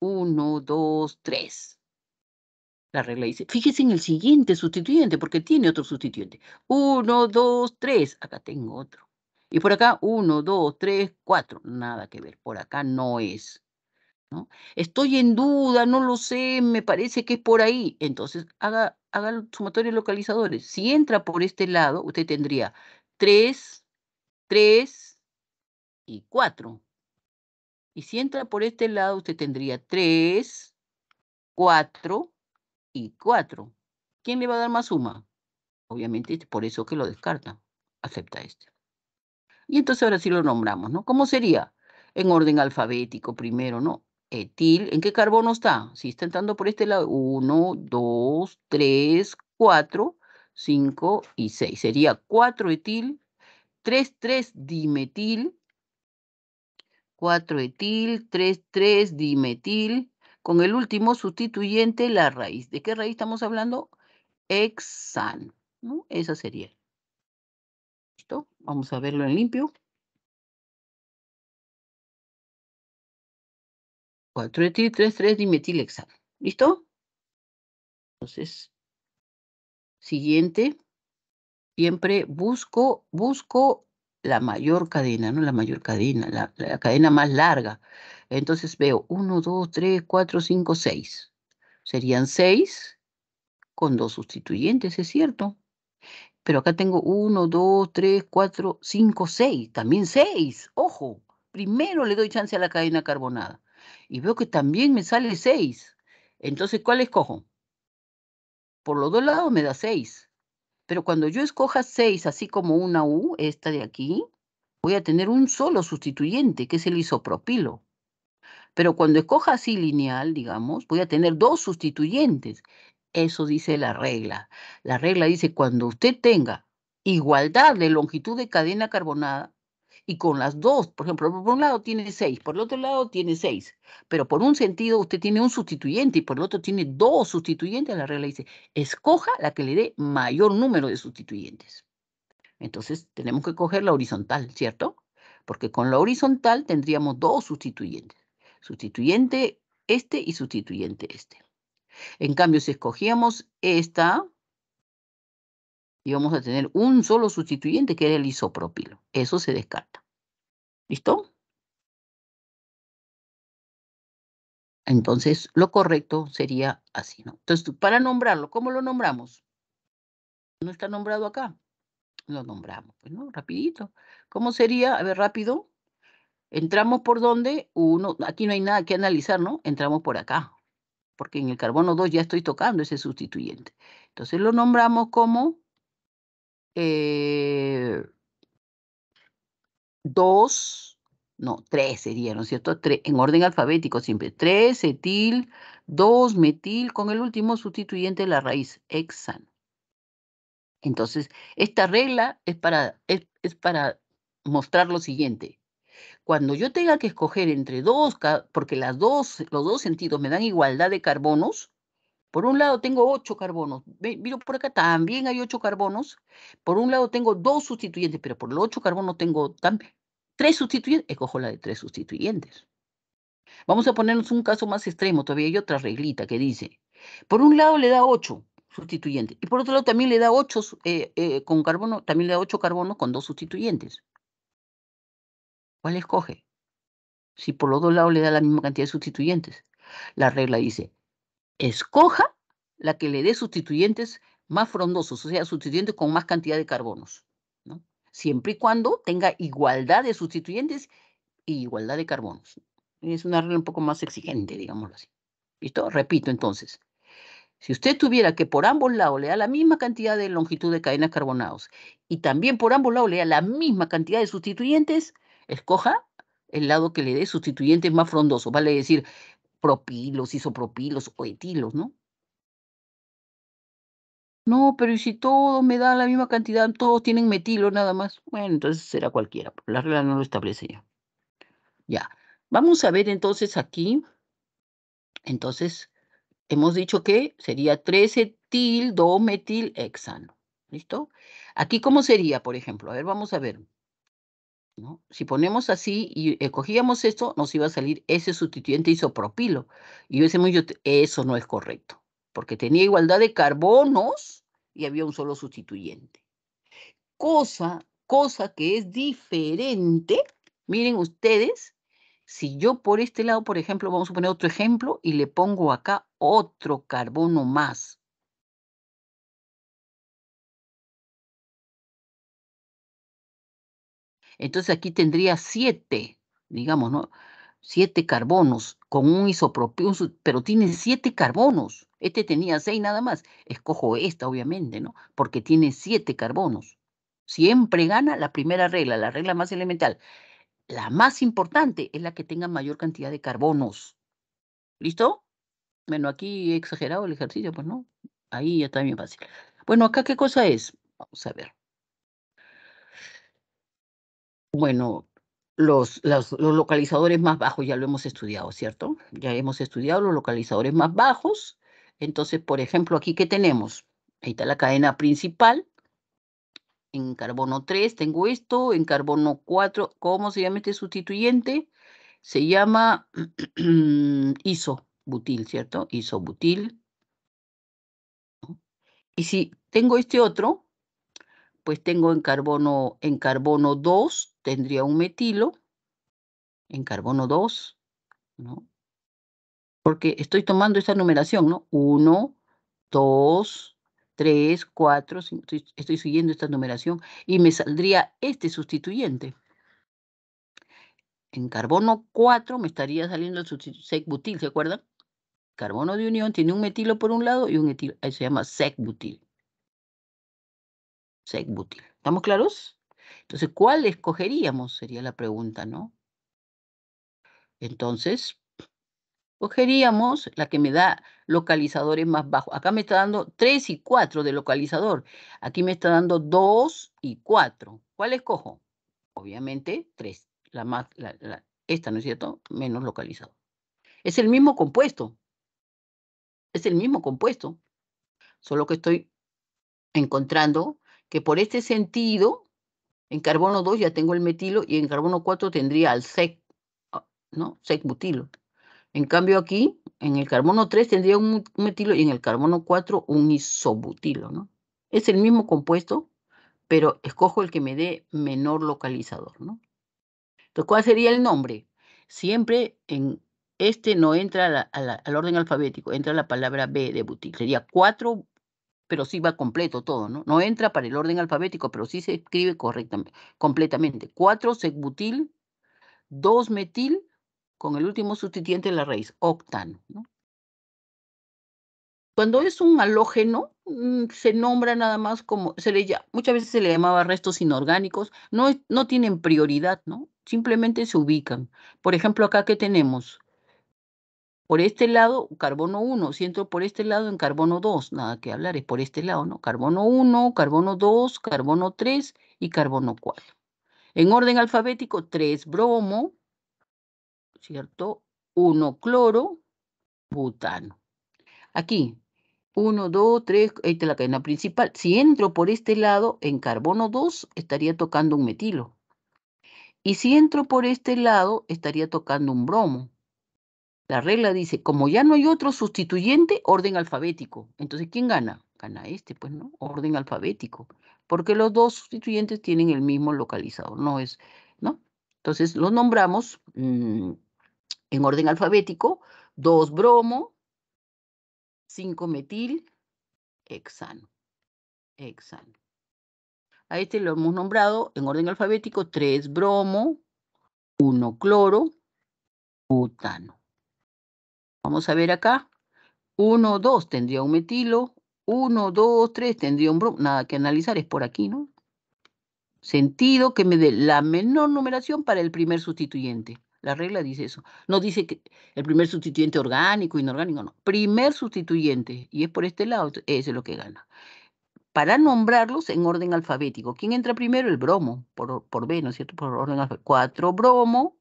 1, 2, 3. La regla dice, fíjese en el siguiente sustituyente, porque tiene otro sustituyente. Uno, dos, tres. Acá tengo otro. Y por acá, uno, dos, tres, cuatro. Nada que ver. Por acá no es. ¿no? Estoy en duda, no lo sé, me parece que es por ahí. Entonces, haga, haga sumatorios localizadores. Si entra por este lado, usted tendría tres, tres y cuatro. Y si entra por este lado, usted tendría 3, cuatro y 4. ¿Quién le va a dar más suma? Obviamente, por eso que lo descarta. Acepta este. Y entonces ahora sí lo nombramos, ¿no? ¿Cómo sería? En orden alfabético primero, ¿no? Etil, ¿en qué carbono está? Si está entrando por este lado, 1, 2, 3, 4, 5 y 6. Sería 4 etil, 3, 3 dimetil, 4 etil, 3, 3 dimetil, con el último sustituyente la raíz. ¿De qué raíz estamos hablando? Hexan. Esa sería. ¿Listo? Vamos a verlo en limpio. 4 etil 3 3 hexano. ¿Listo? Entonces, siguiente. Siempre busco, busco la mayor cadena, no la mayor cadena, la cadena más larga. Entonces veo 1, 2, 3, 4, 5, 6. Serían 6 con dos sustituyentes, es cierto. Pero acá tengo 1, 2, 3, 4, 5, 6. También 6. Ojo, primero le doy chance a la cadena carbonada. Y veo que también me sale 6. Entonces, ¿cuál escojo? Por los dos lados me da 6. Pero cuando yo escoja 6, así como una U, esta de aquí, voy a tener un solo sustituyente, que es el isopropilo. Pero cuando escoja así lineal, digamos, voy a tener dos sustituyentes. Eso dice la regla. La regla dice cuando usted tenga igualdad de longitud de cadena carbonada, y con las dos, por ejemplo, por un lado tiene seis, por el otro lado tiene seis, pero por un sentido usted tiene un sustituyente y por el otro tiene dos sustituyentes, la regla dice, escoja la que le dé mayor número de sustituyentes. Entonces tenemos que coger la horizontal, ¿cierto? Porque con la horizontal tendríamos dos sustituyentes sustituyente este y sustituyente este. En cambio, si escogíamos esta, íbamos a tener un solo sustituyente que era el isopropilo. Eso se descarta. ¿Listo? Entonces, lo correcto sería así, ¿no? Entonces, para nombrarlo, ¿cómo lo nombramos? No está nombrado acá. Lo nombramos, pues, ¿no? Rapidito. ¿Cómo sería? A ver, rápido. Entramos por donde uno, aquí no hay nada que analizar, ¿no? Entramos por acá, porque en el carbono 2 ya estoy tocando ese sustituyente. Entonces lo nombramos como 2, eh, no, 3 sería, ¿no es cierto? en orden alfabético siempre, 3, etil, 2, metil, con el último sustituyente de la raíz, hexano. Entonces, esta regla es para, es, es para mostrar lo siguiente. Cuando yo tenga que escoger entre dos, porque las dos, los dos sentidos me dan igualdad de carbonos, por un lado tengo ocho carbonos, miro por acá también hay ocho carbonos, por un lado tengo dos sustituyentes, pero por los ocho carbonos tengo también tres sustituyentes, escojo la de tres sustituyentes. Vamos a ponernos un caso más extremo, todavía hay otra reglita que dice, por un lado le da ocho sustituyentes y por otro lado también le da ocho eh, eh, con carbono, también le da carbonos con dos sustituyentes. ¿Cuál escoge? Si por los dos lados le da la misma cantidad de sustituyentes. La regla dice, escoja la que le dé sustituyentes más frondosos, o sea, sustituyentes con más cantidad de carbonos. Siempre y cuando tenga igualdad de sustituyentes e igualdad de carbonos. Es una regla un poco más exigente, digámoslo así. ¿Listo? Repito entonces. Si usted tuviera que por ambos lados le da la misma cantidad de longitud de cadenas carbonados y también por ambos lados le da la misma cantidad de sustituyentes, escoja el lado que le dé sustituyentes más frondosos, vale decir propilos, isopropilos o etilos, ¿no? No, pero ¿y si todo me da la misma cantidad? Todos tienen metilo nada más. Bueno, entonces será cualquiera. La regla no lo establece ya. Ya. Vamos a ver entonces aquí. Entonces, hemos dicho que sería 13 etil 2 metil hexano. ¿Listo? Aquí, ¿cómo sería, por ejemplo? A ver, vamos a ver. Si ponemos así y escogíamos esto, nos iba a salir ese sustituyente isopropilo. Y yo eso no es correcto, porque tenía igualdad de carbonos y había un solo sustituyente. Cosa, cosa que es diferente, miren ustedes, si yo por este lado, por ejemplo, vamos a poner otro ejemplo y le pongo acá otro carbono más. Entonces aquí tendría siete, digamos, ¿no? Siete carbonos con un isopropio, pero tiene siete carbonos. Este tenía seis nada más. Escojo esta, obviamente, ¿no? Porque tiene siete carbonos. Siempre gana la primera regla, la regla más elemental. La más importante es la que tenga mayor cantidad de carbonos. ¿Listo? Bueno, aquí he exagerado el ejercicio, pues no. Ahí ya está bien fácil. Bueno, acá qué cosa es. Vamos a ver bueno, los, los, localizadores más bajos ya lo hemos estudiado, ¿cierto? Ya hemos estudiado los localizadores más bajos. Entonces, por ejemplo, aquí que tenemos, ahí está la cadena principal. En carbono 3 tengo esto, en carbono 4, ¿cómo se llama este sustituyente? Se llama [clears throat] isobutil, ¿cierto? Isobutil. Y si tengo este otro, pues tengo en carbono, en carbono 2, tendría un metilo en carbono 2, ¿no? Porque estoy tomando esta numeración, ¿no? 1, 2, 3, 4, estoy, siguiendo esta numeración y me saldría este sustituyente. En carbono 4 me estaría saliendo el sec-butil, ¿se acuerdan? Carbono de unión tiene un metilo por un lado y un etilo, ahí eh, se llama sec-butil. Sec-butil. ¿Estamos claros? Entonces, ¿cuál escogeríamos? Sería la pregunta, ¿no? Entonces, escogeríamos la que me da localizadores más bajos. Acá me está dando 3 y 4 de localizador. Aquí me está dando 2 y 4. ¿Cuál escojo? Obviamente 3. La más, esta, ¿no es cierto? Menos localizado. Es el mismo compuesto. Es el mismo compuesto. Solo que estoy encontrando que por este sentido en carbono 2 ya tengo el metilo y en carbono 4 tendría al sec, ah, ¿no? Sec butilo. En cambio aquí, en el carbono 3 tendría un metilo y en el carbono 4 un isobutilo, ¿no? Es el mismo compuesto, pero escojo el que me dé menor localizador, ¿no? Entonces, ¿cuál sería el nombre? Siempre en este no entra al orden alfabético, entra la palabra B de butilo. Sería 4 pero sí va completo todo, ¿no? No entra para el orden alfabético, pero sí se escribe correctamente, completamente. 4 segbutil, dos, metil, con el último sustituyente en la raíz, octano. ¿no? Cuando es un halógeno, mm, se nombra nada más como, se le muchas veces se le llamaba restos inorgánicos, no, no tienen prioridad, ¿no? Simplemente se ubican. Por ejemplo, acá que tenemos por este lado, carbono 1, si entro por este lado en carbono 2, nada que hablar, es por este lado, ¿no? Carbono 1, carbono 2, carbono 3 y carbono 4. En orden alfabético, 3 bromo, ¿cierto? 1 cloro, butano. Aquí, 1, 2, 3, esta es la cadena principal. Si entro por este lado en carbono 2, estaría tocando un metilo. Y si entro por este lado, estaría tocando un bromo. La regla dice, como ya no hay otro sustituyente, orden alfabético. Entonces, ¿quién gana? Gana este, pues, ¿no? Orden alfabético. Porque los dos sustituyentes tienen el mismo localizador, no es, ¿no? Entonces, los nombramos mm, en orden alfabético, 2-bromo, 5-metil, hexano, hexano. A este lo hemos nombrado en orden alfabético 3-bromo, 1-cloro, butano. Vamos a ver acá. 1, 2 tendría un metilo. 1, 2, 3 tendría un bromo. Nada que analizar, es por aquí, ¿no? Sentido que me dé la menor numeración para el primer sustituyente. La regla dice eso. No dice que el primer sustituyente orgánico, inorgánico, no. Primer sustituyente, y es por este lado, ese es lo que gana. Para nombrarlos en orden alfabético. ¿Quién entra primero? El bromo, por, por B, ¿no es cierto? Por orden alfabético. cuatro bromo,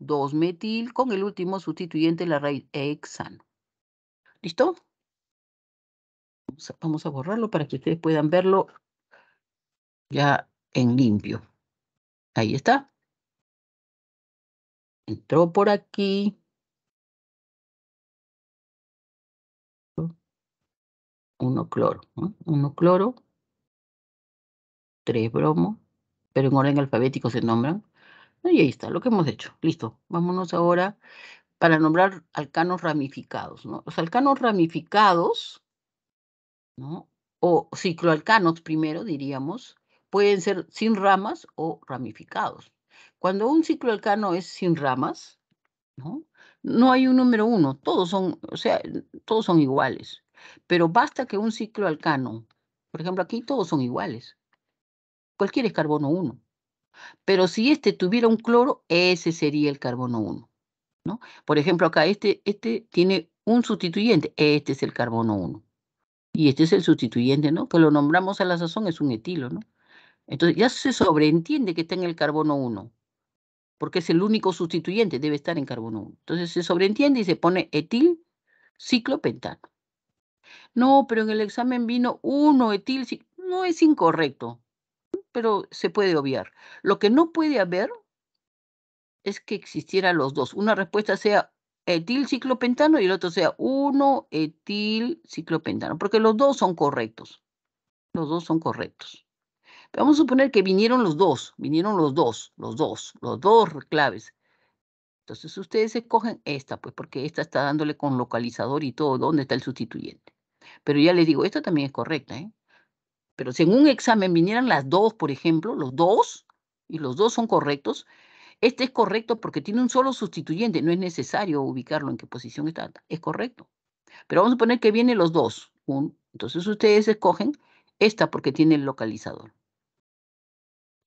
2-metil con el último sustituyente, la raíz hexano. ¿Listo? Vamos a borrarlo para que ustedes puedan verlo ya en limpio. Ahí está. Entró por aquí. Uno cloro, uno cloro, tres bromo, pero en orden alfabético se nombran. Y ahí está lo que hemos hecho. Listo. Vámonos ahora para nombrar alcanos ramificados. ¿no? Los alcanos ramificados, ¿no? o cicloalcanos primero, diríamos, pueden ser sin ramas o ramificados. Cuando un cicloalcano es sin ramas, ¿no? no hay un número uno, todos son, o sea, todos son iguales. Pero basta que un cicloalcano, por ejemplo, aquí todos son iguales. Cualquier es carbono uno. Pero si este tuviera un cloro, ese sería el carbono 1. ¿no? Por ejemplo, acá este, este tiene un sustituyente, este es el carbono 1. Y este es el sustituyente, ¿no? Que lo nombramos a la sazón, es un etilo, ¿no? Entonces ya se sobreentiende que está en el carbono 1, porque es el único sustituyente, debe estar en carbono 1. Entonces se sobreentiende y se pone etil ciclopentano. No, pero en el examen vino 1 etil, no es incorrecto pero se puede obviar. Lo que no puede haber es que existieran los dos. Una respuesta sea etilciclopentano y el otro sea uno etilciclopentano, porque los dos son correctos. Los dos son correctos. vamos a suponer que vinieron los dos, vinieron los dos, los dos, los dos claves. Entonces ustedes escogen esta, pues porque esta está dándole con localizador y todo, dónde está el sustituyente. Pero ya les digo, esta también es correcta, ¿eh? Pero si en un examen vinieran las dos, por ejemplo, los dos, y los dos son correctos, este es correcto porque tiene un solo sustituyente, no es necesario ubicarlo en qué posición está, es correcto. Pero vamos a poner que vienen los dos. entonces ustedes escogen esta porque tiene el localizador.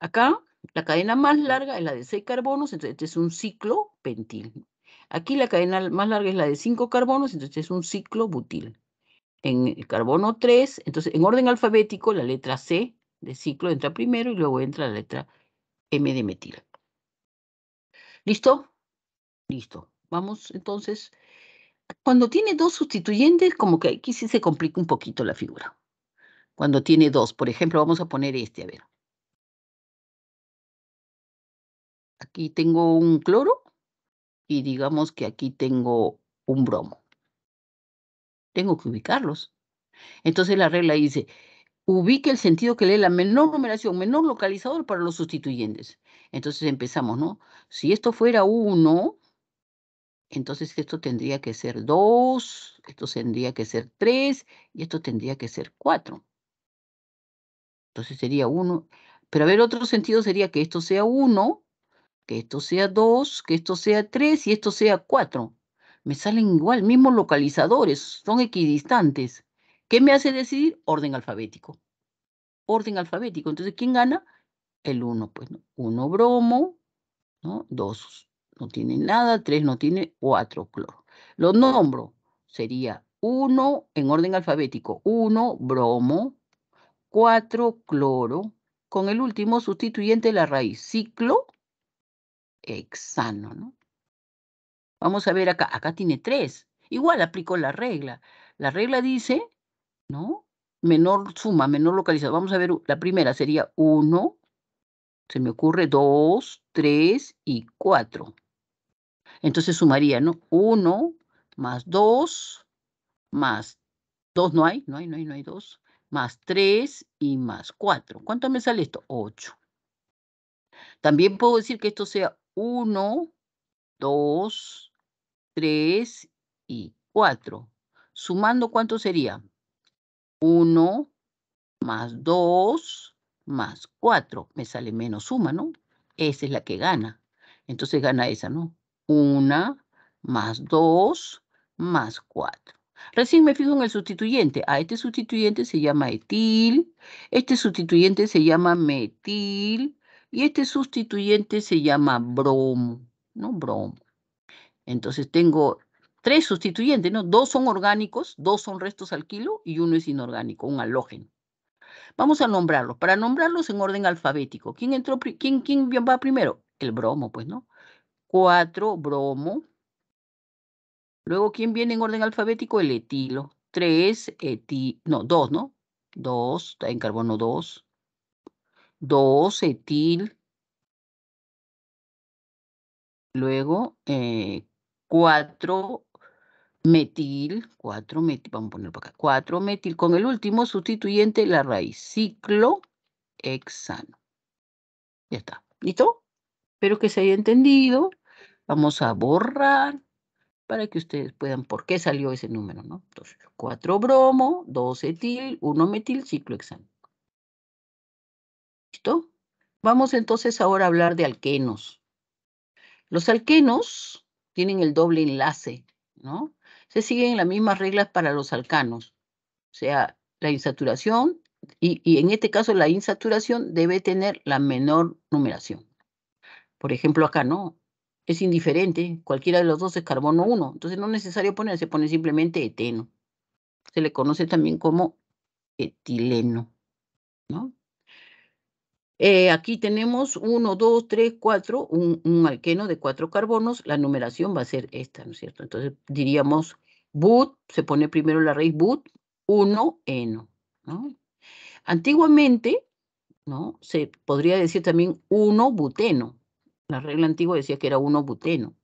Acá, la cadena más larga es la de seis carbonos, entonces este es un ciclo pentil. Aquí la cadena más larga es la de cinco carbonos, entonces este es un ciclo butil en el carbono 3, entonces en orden alfabético la letra C de ciclo entra primero y luego entra la letra M de metil. ¿Listo? Listo. Vamos entonces. Cuando tiene dos sustituyentes, como que aquí sí se complica un poquito la figura. Cuando tiene dos, por ejemplo, vamos a poner este, a ver. Aquí tengo un cloro y digamos que aquí tengo un bromo tengo que ubicarlos. Entonces la regla dice, ubique el sentido que le dé la menor numeración, menor localizador para los sustituyentes. Entonces empezamos, ¿no? Si esto fuera 1, entonces esto tendría que ser 2, esto tendría que ser 3 y esto tendría que ser 4. Entonces sería 1. Pero a ver, otro sentido sería que esto sea 1, que esto sea 2, que esto sea 3 y esto sea 4 me salen igual, mismos localizadores, son equidistantes. ¿Qué me hace decidir? Orden alfabético. Orden alfabético. Entonces, ¿quién gana? El 1, pues, ¿no? 1 bromo, ¿no? 2 no tiene nada, 3 no tiene, 4 cloro. Los nombro, sería 1 en orden alfabético, 1 bromo, 4 cloro, con el último sustituyente de la raíz, ciclo, hexano, ¿no? Vamos a ver acá, acá tiene tres. Igual aplico la regla. La regla dice, ¿no? Menor suma, menor localizado. Vamos a ver, la primera sería 1, se me ocurre 2, 3 y 4. Entonces sumaría, ¿no? 1 más 2 más 2 no hay, no hay, no hay, no hay 2. Más 3 y más 4. ¿Cuánto me sale esto? 8. También puedo decir que esto sea 1, 2, 3 y 4. Sumando, ¿cuánto sería? 1 más 2 más 4. Me sale menos suma, ¿no? Esa es la que gana. Entonces gana esa, ¿no? 1 más 2 más 4. Recién me fijo en el sustituyente. A ah, este sustituyente se llama etil, este sustituyente se llama metil y este sustituyente se llama bromo, ¿no? Bromo. Entonces tengo tres sustituyentes, ¿no? Dos son orgánicos, dos son restos alquilo y uno es inorgánico, un halógeno. Vamos a nombrarlos. Para nombrarlos en orden alfabético, ¿quién, entró quién, va primero? El bromo, pues, ¿no? Cuatro, bromo. Luego, ¿quién viene en orden alfabético? El etilo. Tres, eti, no, dos, ¿no? Dos, está en carbono dos. Dos, etil. Luego, eh, 4 metil, 4 metil, vamos a ponerlo para acá, 4 metil con el último sustituyente la raíz, ciclohexano. Ya está, ¿listo? Espero que se haya entendido. Vamos a borrar para que ustedes puedan por qué salió ese número, ¿no? Entonces, 4 bromo, 2 etil, 1 metil, ciclohexano. ¿Listo? Vamos entonces ahora a hablar de alquenos. Los alquenos tienen el doble enlace, ¿no? Se siguen las mismas reglas para los alcanos, o sea, la insaturación, y, en este caso la insaturación debe tener la menor numeración. Por ejemplo, acá no, es indiferente, cualquiera de los dos es carbono 1, entonces no es necesario poner, se pone simplemente eteno. Se le conoce también como etileno, ¿no? Eh, aquí tenemos 1, 2, 3, 4, un, alqueno de cuatro carbonos. La numeración va a ser esta, ¿no es cierto? Entonces diríamos but, se pone primero la raíz but, 1, eno. Antiguamente, ¿no? Se podría decir también 1 buteno. La regla antigua decía que era 1 buteno.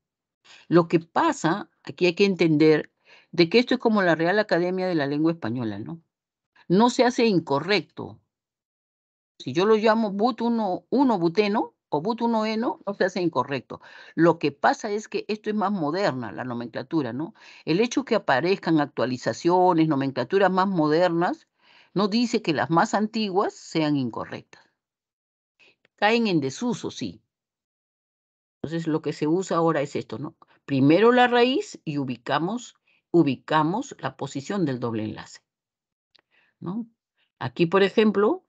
Lo que pasa, aquí hay que entender de que esto es como la Real Academia de la Lengua Española, ¿no? No se hace incorrecto, si yo lo llamo but 1, buteno o but 1eno, no se hace incorrecto. Lo que pasa es que esto es más moderna, la nomenclatura, ¿no? El hecho que aparezcan actualizaciones, nomenclaturas más modernas, no dice que las más antiguas sean incorrectas. Caen en desuso, sí. Entonces lo que se usa ahora es esto, ¿no? Primero la raíz y ubicamos, ubicamos la posición del doble enlace. Aquí, por ejemplo,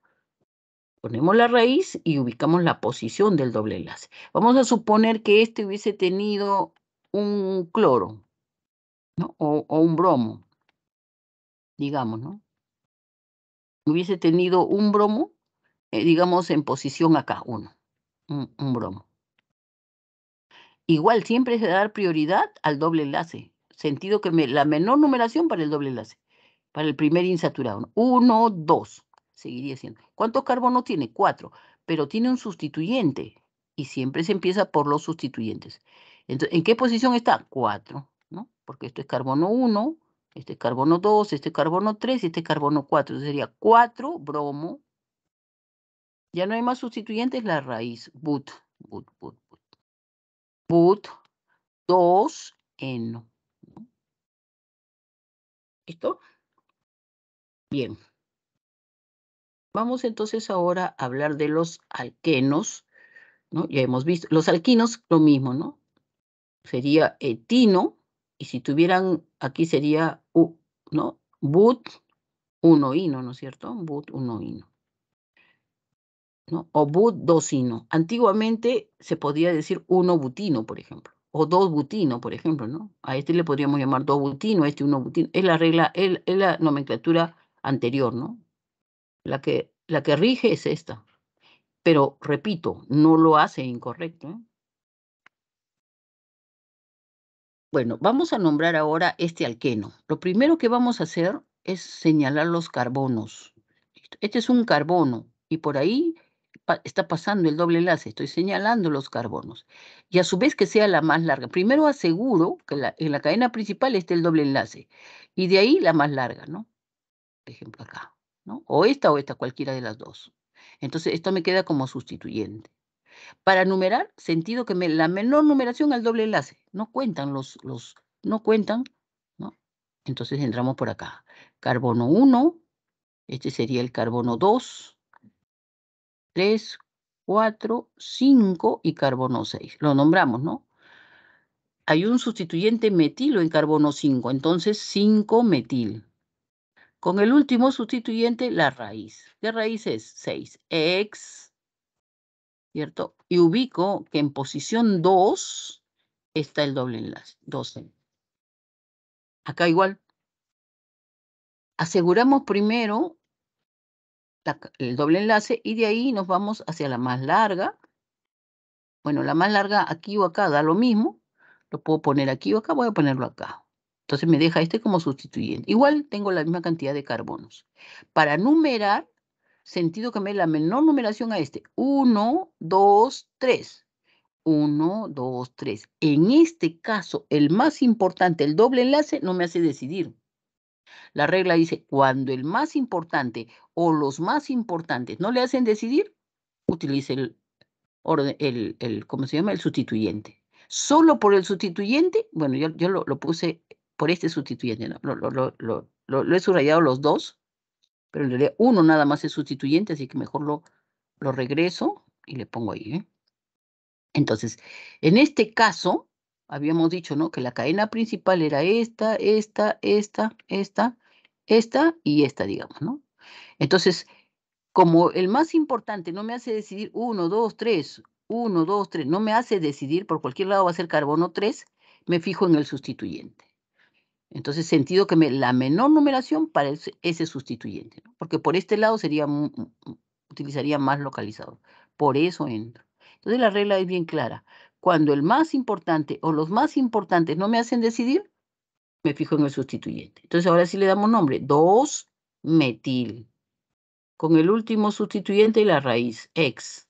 Ponemos la raíz y ubicamos la posición del doble enlace. Vamos a suponer que este hubiese tenido un cloro o, un bromo, digamos, ¿no? Hubiese tenido un bromo, eh, digamos, en posición acá, uno, un, bromo. Igual, siempre se dar prioridad al doble enlace, sentido que la menor numeración para el doble enlace, para el primer insaturado. Uno, dos seguiría siendo. ¿Cuántos carbonos tiene? Cuatro, pero tiene un sustituyente y siempre se empieza por los sustituyentes. Entonces, ¿en qué posición está? Cuatro, ¿no? Porque esto es carbono uno, este es carbono dos, este es carbono tres, y este es carbono cuatro. sería cuatro, bromo. Ya no hay más sustituyentes, la raíz. But, but, but, but. But, 2, eno. ¿Listo? Bien. Vamos entonces ahora a hablar de los alquenos, ¿no? Ya hemos visto, los alquinos lo mismo, ¿no? Sería etino, y si tuvieran, aquí sería, U, ¿no? But, uno hino, ¿no es cierto? But, uno hino. ¿no? O but, dos ino. Antiguamente se podía decir uno butino, por ejemplo, o dos butino, por ejemplo, ¿no? A este le podríamos llamar dos butino, a este uno butino. Es la regla, es la nomenclatura anterior, ¿no? La que, la que rige es esta. Pero, repito, no lo hace incorrecto. Bueno, vamos a nombrar ahora este alqueno. Lo primero que vamos a hacer es señalar los carbonos. Este es un carbono y por ahí está pasando el doble enlace. Estoy señalando los carbonos. Y a su vez que sea la más larga. Primero aseguro que en la cadena principal esté el doble enlace y de ahí la más larga, ¿no? Por ejemplo, acá. O esta o esta, cualquiera de las dos. Entonces, esto me queda como sustituyente. Para numerar, sentido que me, la menor numeración al doble enlace. No cuentan los, los no cuentan, ¿no? Entonces entramos por acá. Carbono 1, este sería el carbono 2, 3, 4, 5 y carbono 6. Lo nombramos, ¿no? Hay un sustituyente metilo en carbono 5, entonces 5 metil. Con el último sustituyente, la raíz. ¿Qué raíz es? 6. X, ¿cierto? Y ubico que en posición 2 está el doble enlace, 12. Acá igual. Aseguramos primero el doble enlace y de ahí nos vamos hacia la más larga. Bueno, la más larga aquí o acá da lo mismo. Lo puedo poner aquí o acá, voy a ponerlo acá. Entonces me deja este como sustituyente. Igual tengo la misma cantidad de carbonos. Para numerar, sentido que me dé la menor numeración a este. 1, 2, 3. 1, 2, 3. En este caso, el más importante, el doble enlace, no me hace decidir. La regla dice, cuando el más importante o los más importantes no le hacen decidir, utilice el, orden, el, ¿cómo se llama? El sustituyente. Solo por el sustituyente, bueno, yo, yo lo puse por este sustituyente. ¿no? Lo, he subrayado los dos, pero en realidad uno nada más es sustituyente, así que mejor lo, regreso y le pongo ahí. ¿eh? Entonces, en este caso, habíamos dicho ¿no? que la cadena principal era esta, esta, esta, esta, esta y esta, digamos. ¿no? Entonces, como el más importante no me hace decidir 1, 2, 3, 1, 2, 3, no me hace decidir por cualquier lado va a ser carbono 3, me fijo en el sustituyente. Entonces, sentido que la menor numeración para ese, sustituyente, porque por este lado sería, utilizaría más localizado. Por eso entro. Entonces, la regla es bien clara. Cuando el más importante o los más importantes no me hacen decidir, me fijo en el sustituyente. Entonces, ahora sí le damos nombre. 2-metil. Con el último sustituyente y la raíz, ex.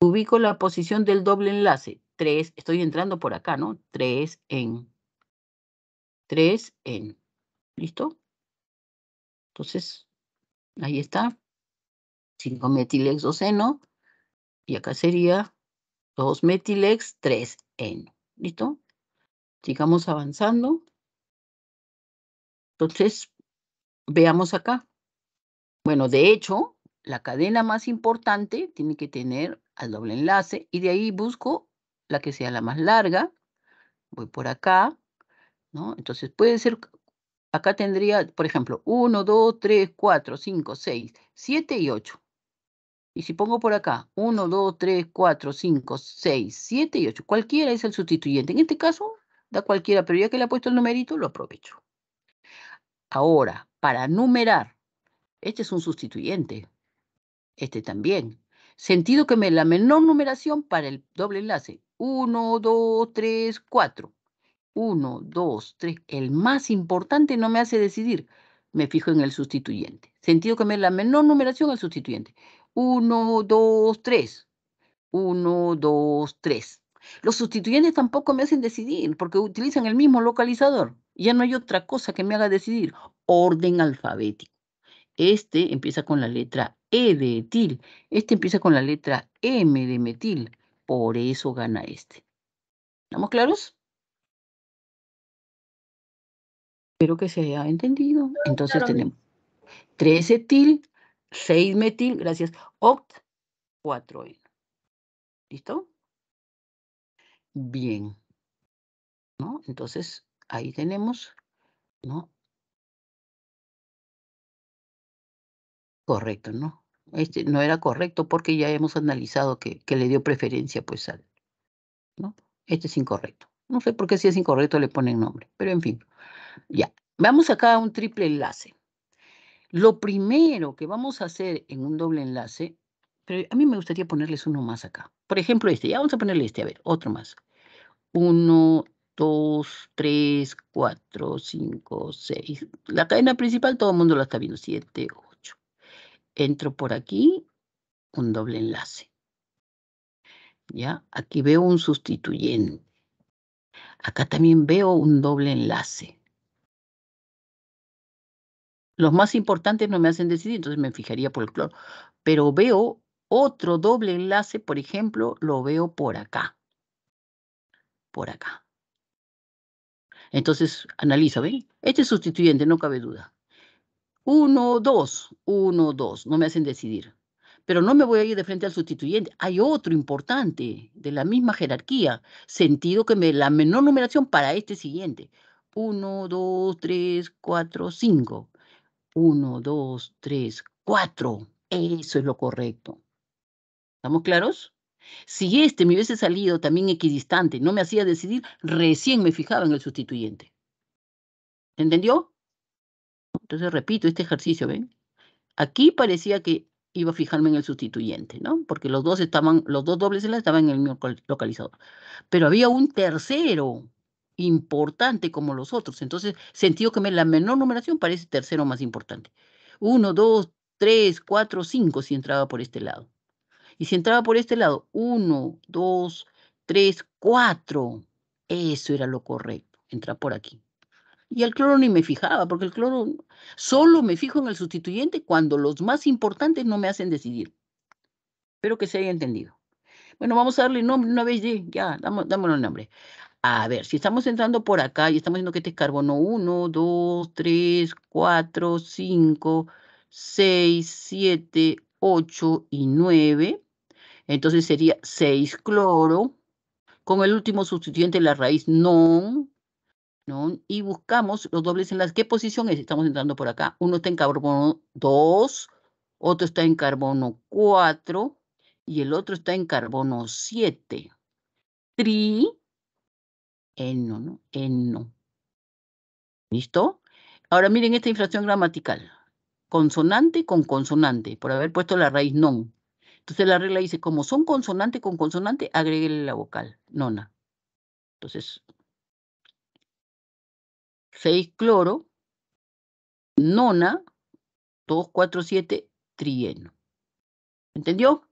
Ubico la posición del doble enlace. 3, estoy entrando por acá, ¿no? 3 en 3 n. ¿Listo? Entonces, ahí está. 5 metilex 2 Y acá sería 2-metilex-3-eno. en listo Sigamos avanzando. Entonces, veamos acá. Bueno, de hecho, la cadena más importante tiene que tener al doble enlace y de ahí busco la que sea la más larga. Voy por acá, entonces puede ser, acá tendría, por ejemplo, 1, 2, 3, 4, 5, 6, 7 y 8. Y si pongo por acá 1, 2, 3, 4, 5, 6, 7 y 8, cualquiera es el sustituyente. En este caso, da cualquiera, pero ya que le ha puesto el numerito, lo aprovecho. Ahora, para numerar, este es un sustituyente. Este también. Sentido que me la menor numeración para el doble enlace. 1, 2, 3, 4. Uno, dos, tres. El más importante no me hace decidir. Me fijo en el sustituyente. Sentido que me la menor numeración al sustituyente. Uno, dos, tres. Uno, dos, tres. Los sustituyentes tampoco me hacen decidir porque utilizan el mismo localizador. Ya no hay otra cosa que me haga decidir. Orden alfabético. Este empieza con la letra E de etil. Este empieza con la letra M de metil. Por eso gana este. ¿Estamos claros? Espero que se haya entendido. Entonces tenemos 13 etil, 6 metil, gracias, oct, 4 en ¿Listo? Bien. ¿No? Entonces ahí tenemos, ¿no? Correcto, ¿no? Este no era correcto porque ya hemos analizado que, que le dio preferencia pues al, ¿no? Este es incorrecto. No sé por qué si es incorrecto le ponen nombre, pero en fin. Ya, vamos acá a un triple enlace. Lo primero que vamos a hacer en un doble enlace, pero a mí me gustaría ponerles uno más acá. Por ejemplo, este. Ya vamos a ponerle este. A ver, otro más. Uno, dos, tres, cuatro, cinco, seis. La cadena principal todo el mundo la está viendo. Siete, ocho. Entro por aquí, un doble enlace. Ya, aquí veo un sustituyente Acá también veo un doble enlace. Los más importantes no me hacen decidir, entonces me fijaría por el cloro. Pero veo otro doble enlace, por ejemplo, lo veo por acá. Por acá. Entonces, analiza, ¿ven? Este es sustituyente, no cabe duda. Uno, dos, uno, dos, no me hacen decidir pero no me voy a ir de frente al sustituyente. Hay otro importante de la misma jerarquía, sentido que me la menor numeración para este siguiente. 1, 2, 3, 4, 5. 1, 2, 3, 4. Eso es lo correcto. ¿Estamos claros? Si este me hubiese salido también equidistante, no me hacía decidir, recién me fijaba en el sustituyente. ¿Entendió? Entonces repito este ejercicio, ¿ven? Aquí parecía que iba a fijarme en el sustituyente, ¿no? Porque los dos estaban, los dos dobles estaban en el mismo localizador. Pero había un tercero importante como los otros. Entonces, sentido que me, la menor numeración parece tercero más importante. Uno, dos, tres, cuatro, cinco si entraba por este lado. Y si entraba por este lado, uno, dos, tres, cuatro. Eso era lo correcto. Entra por aquí. Y el cloro ni me fijaba, porque el cloro solo me fijo en el sustituyente cuando los más importantes no me hacen decidir. Espero que se haya entendido. Bueno, vamos a darle nombre una vez, ya, damos, el nombre. A ver, si estamos entrando por acá y estamos viendo que este es carbono 1, 2, 3, 4, 5, 6, 7, 8 y 9. Entonces sería 6 cloro. Con el último sustituyente la raíz non. Y buscamos los dobles en las qué posiciones estamos entrando por acá. Uno está en carbono 2, otro está en carbono 4 y el otro está en carbono 7. Tri, eno, ¿no? Eno. ¿Listo? Ahora miren esta infracción gramatical. Consonante con consonante, por haber puesto la raíz non. Entonces la regla dice, como son consonante con consonante, agréguele la vocal, nona. Entonces, 6-cloro, nona, siete, trieno. ¿Entendió?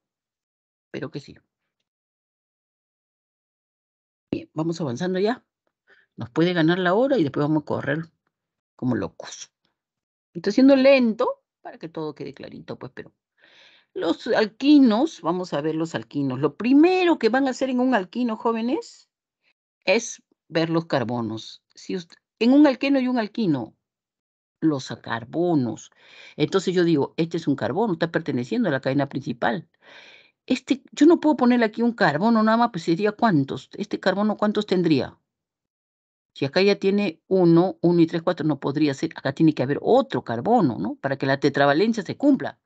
Pero que sí. Bien, vamos avanzando ya. Nos puede ganar la hora y después vamos a correr como locos. Estoy siendo lento para que todo quede clarito, pues, pero los alquinos, vamos a ver los alquinos. Lo primero que van a hacer en un alquino, jóvenes, es ver los carbonos. Si usted, en un alqueno y un alquino, los carbonos. Entonces yo digo, este es un carbono, está perteneciendo a la cadena principal. Este, yo no puedo poner aquí un carbono nada más, pues sería cuántos. Este carbono, ¿cuántos tendría? Si acá ya tiene uno, uno y tres, cuatro, no podría ser. Acá tiene que haber otro carbono, ¿no? Para que la tetravalencia se cumpla.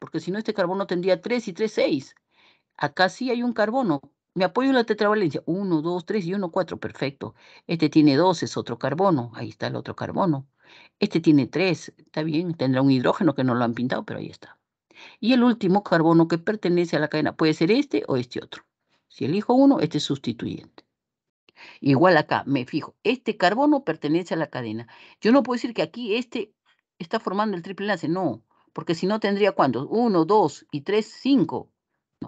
Porque si no, este carbono tendría tres y tres, seis. Acá sí hay un carbono. Me apoyo en la tetravalencia. 1, 2, 3 y 1, 4. Perfecto. Este tiene 2, es otro carbono. Ahí está el otro carbono. Este tiene 3. Está bien, tendrá un hidrógeno que no lo han pintado, pero ahí está. Y el último carbono que pertenece a la cadena puede ser este o este otro. Si elijo uno, este es sustituyente. Igual acá, me fijo, este carbono pertenece a la cadena. Yo no puedo decir que aquí este está formando el triple enlace, no, porque si no tendría cuántos, 1, 2 y 3, 5.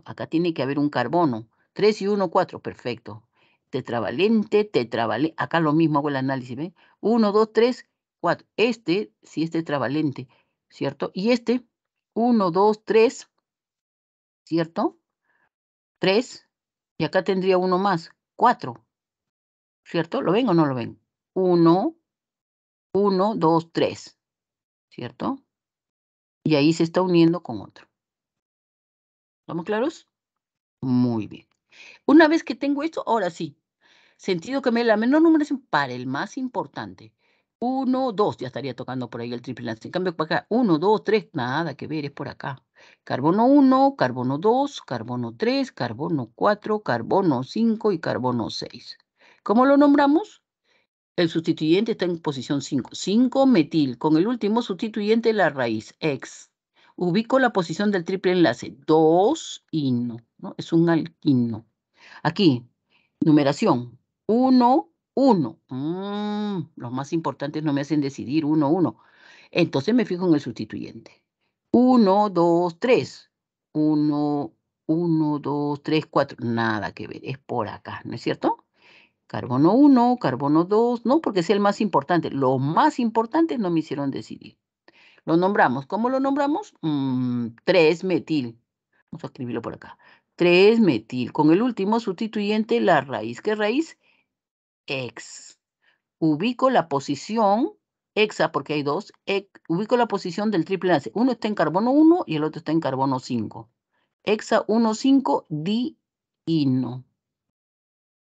acá tiene que haber un carbono 3 y 1, 4, perfecto. Tetravalente, tetravalente. Acá lo mismo hago el análisis, ¿ven? 1, 2, 3, 4. Este sí es tetravalente, ¿cierto? Y este, 1, 2, 3, ¿cierto? 3, y acá tendría uno más, 4, ¿cierto? ¿Lo ven o no lo ven? 1, 1, 2, 3, ¿cierto? Y ahí se está uniendo con otro. ¿Estamos claros? Muy bien. Una vez que tengo esto, ahora sí. Sentido que me la menor numeración para el más importante. 1, 2, ya estaría tocando por ahí el triple lance. En cambio, para acá, 1, 2, 3, nada que ver, es por acá. Carbono 1, carbono 2, carbono 3, carbono 4, carbono 5 y carbono 6. ¿Cómo lo nombramos? El sustituyente está en posición 5. 5 metil, con el último sustituyente la raíz, ex. Ubico la posición del triple enlace. 2, y ¿no? Es un alquino. Aquí, numeración. 1, 1. Mm, los más importantes no me hacen decidir. 1, 1. Entonces me fijo en el sustituyente. 1, 2, 3. 1, 1, 2, 3, 4. Nada que ver. Es por acá, ¿no es cierto? Carbono 1, carbono 2. No, porque es el más importante. Los más importantes no me hicieron decidir. Lo nombramos. ¿Cómo lo nombramos? 3-metil. Mm, Vamos a escribirlo por acá. 3-metil. Con el último sustituyente, la raíz. ¿Qué raíz? Ex. Ubico la posición hexa, porque hay dos, ubico la posición del triple enlace. Uno está en carbono 1 y el otro está en carbono 5. Hexa 1, 5, diino.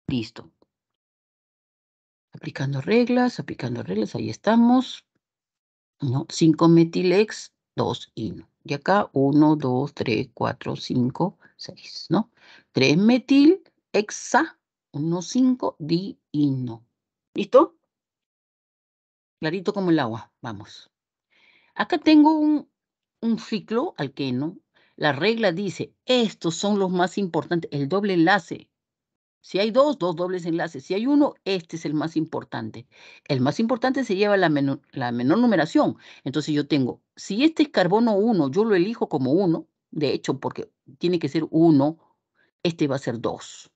Listo. Aplicando reglas, aplicando reglas, ahí estamos. 5 5 5-metilex, 2-ino. Y acá 1, 2, 3, 4, 5, 6, ¿no? 3-metil, hexa, 1, 5, di ino. ¿Listo? Clarito como el agua, vamos. Acá tengo un, un ciclo alqueno. La regla dice, estos son los más importantes, el doble enlace, si hay dos, dos dobles enlaces. Si hay uno, este es el más importante. El más importante se lleva la, menor numeración. Entonces yo tengo, si este es carbono 1, yo lo elijo como 1, de hecho, porque tiene que ser 1, este va a ser 2.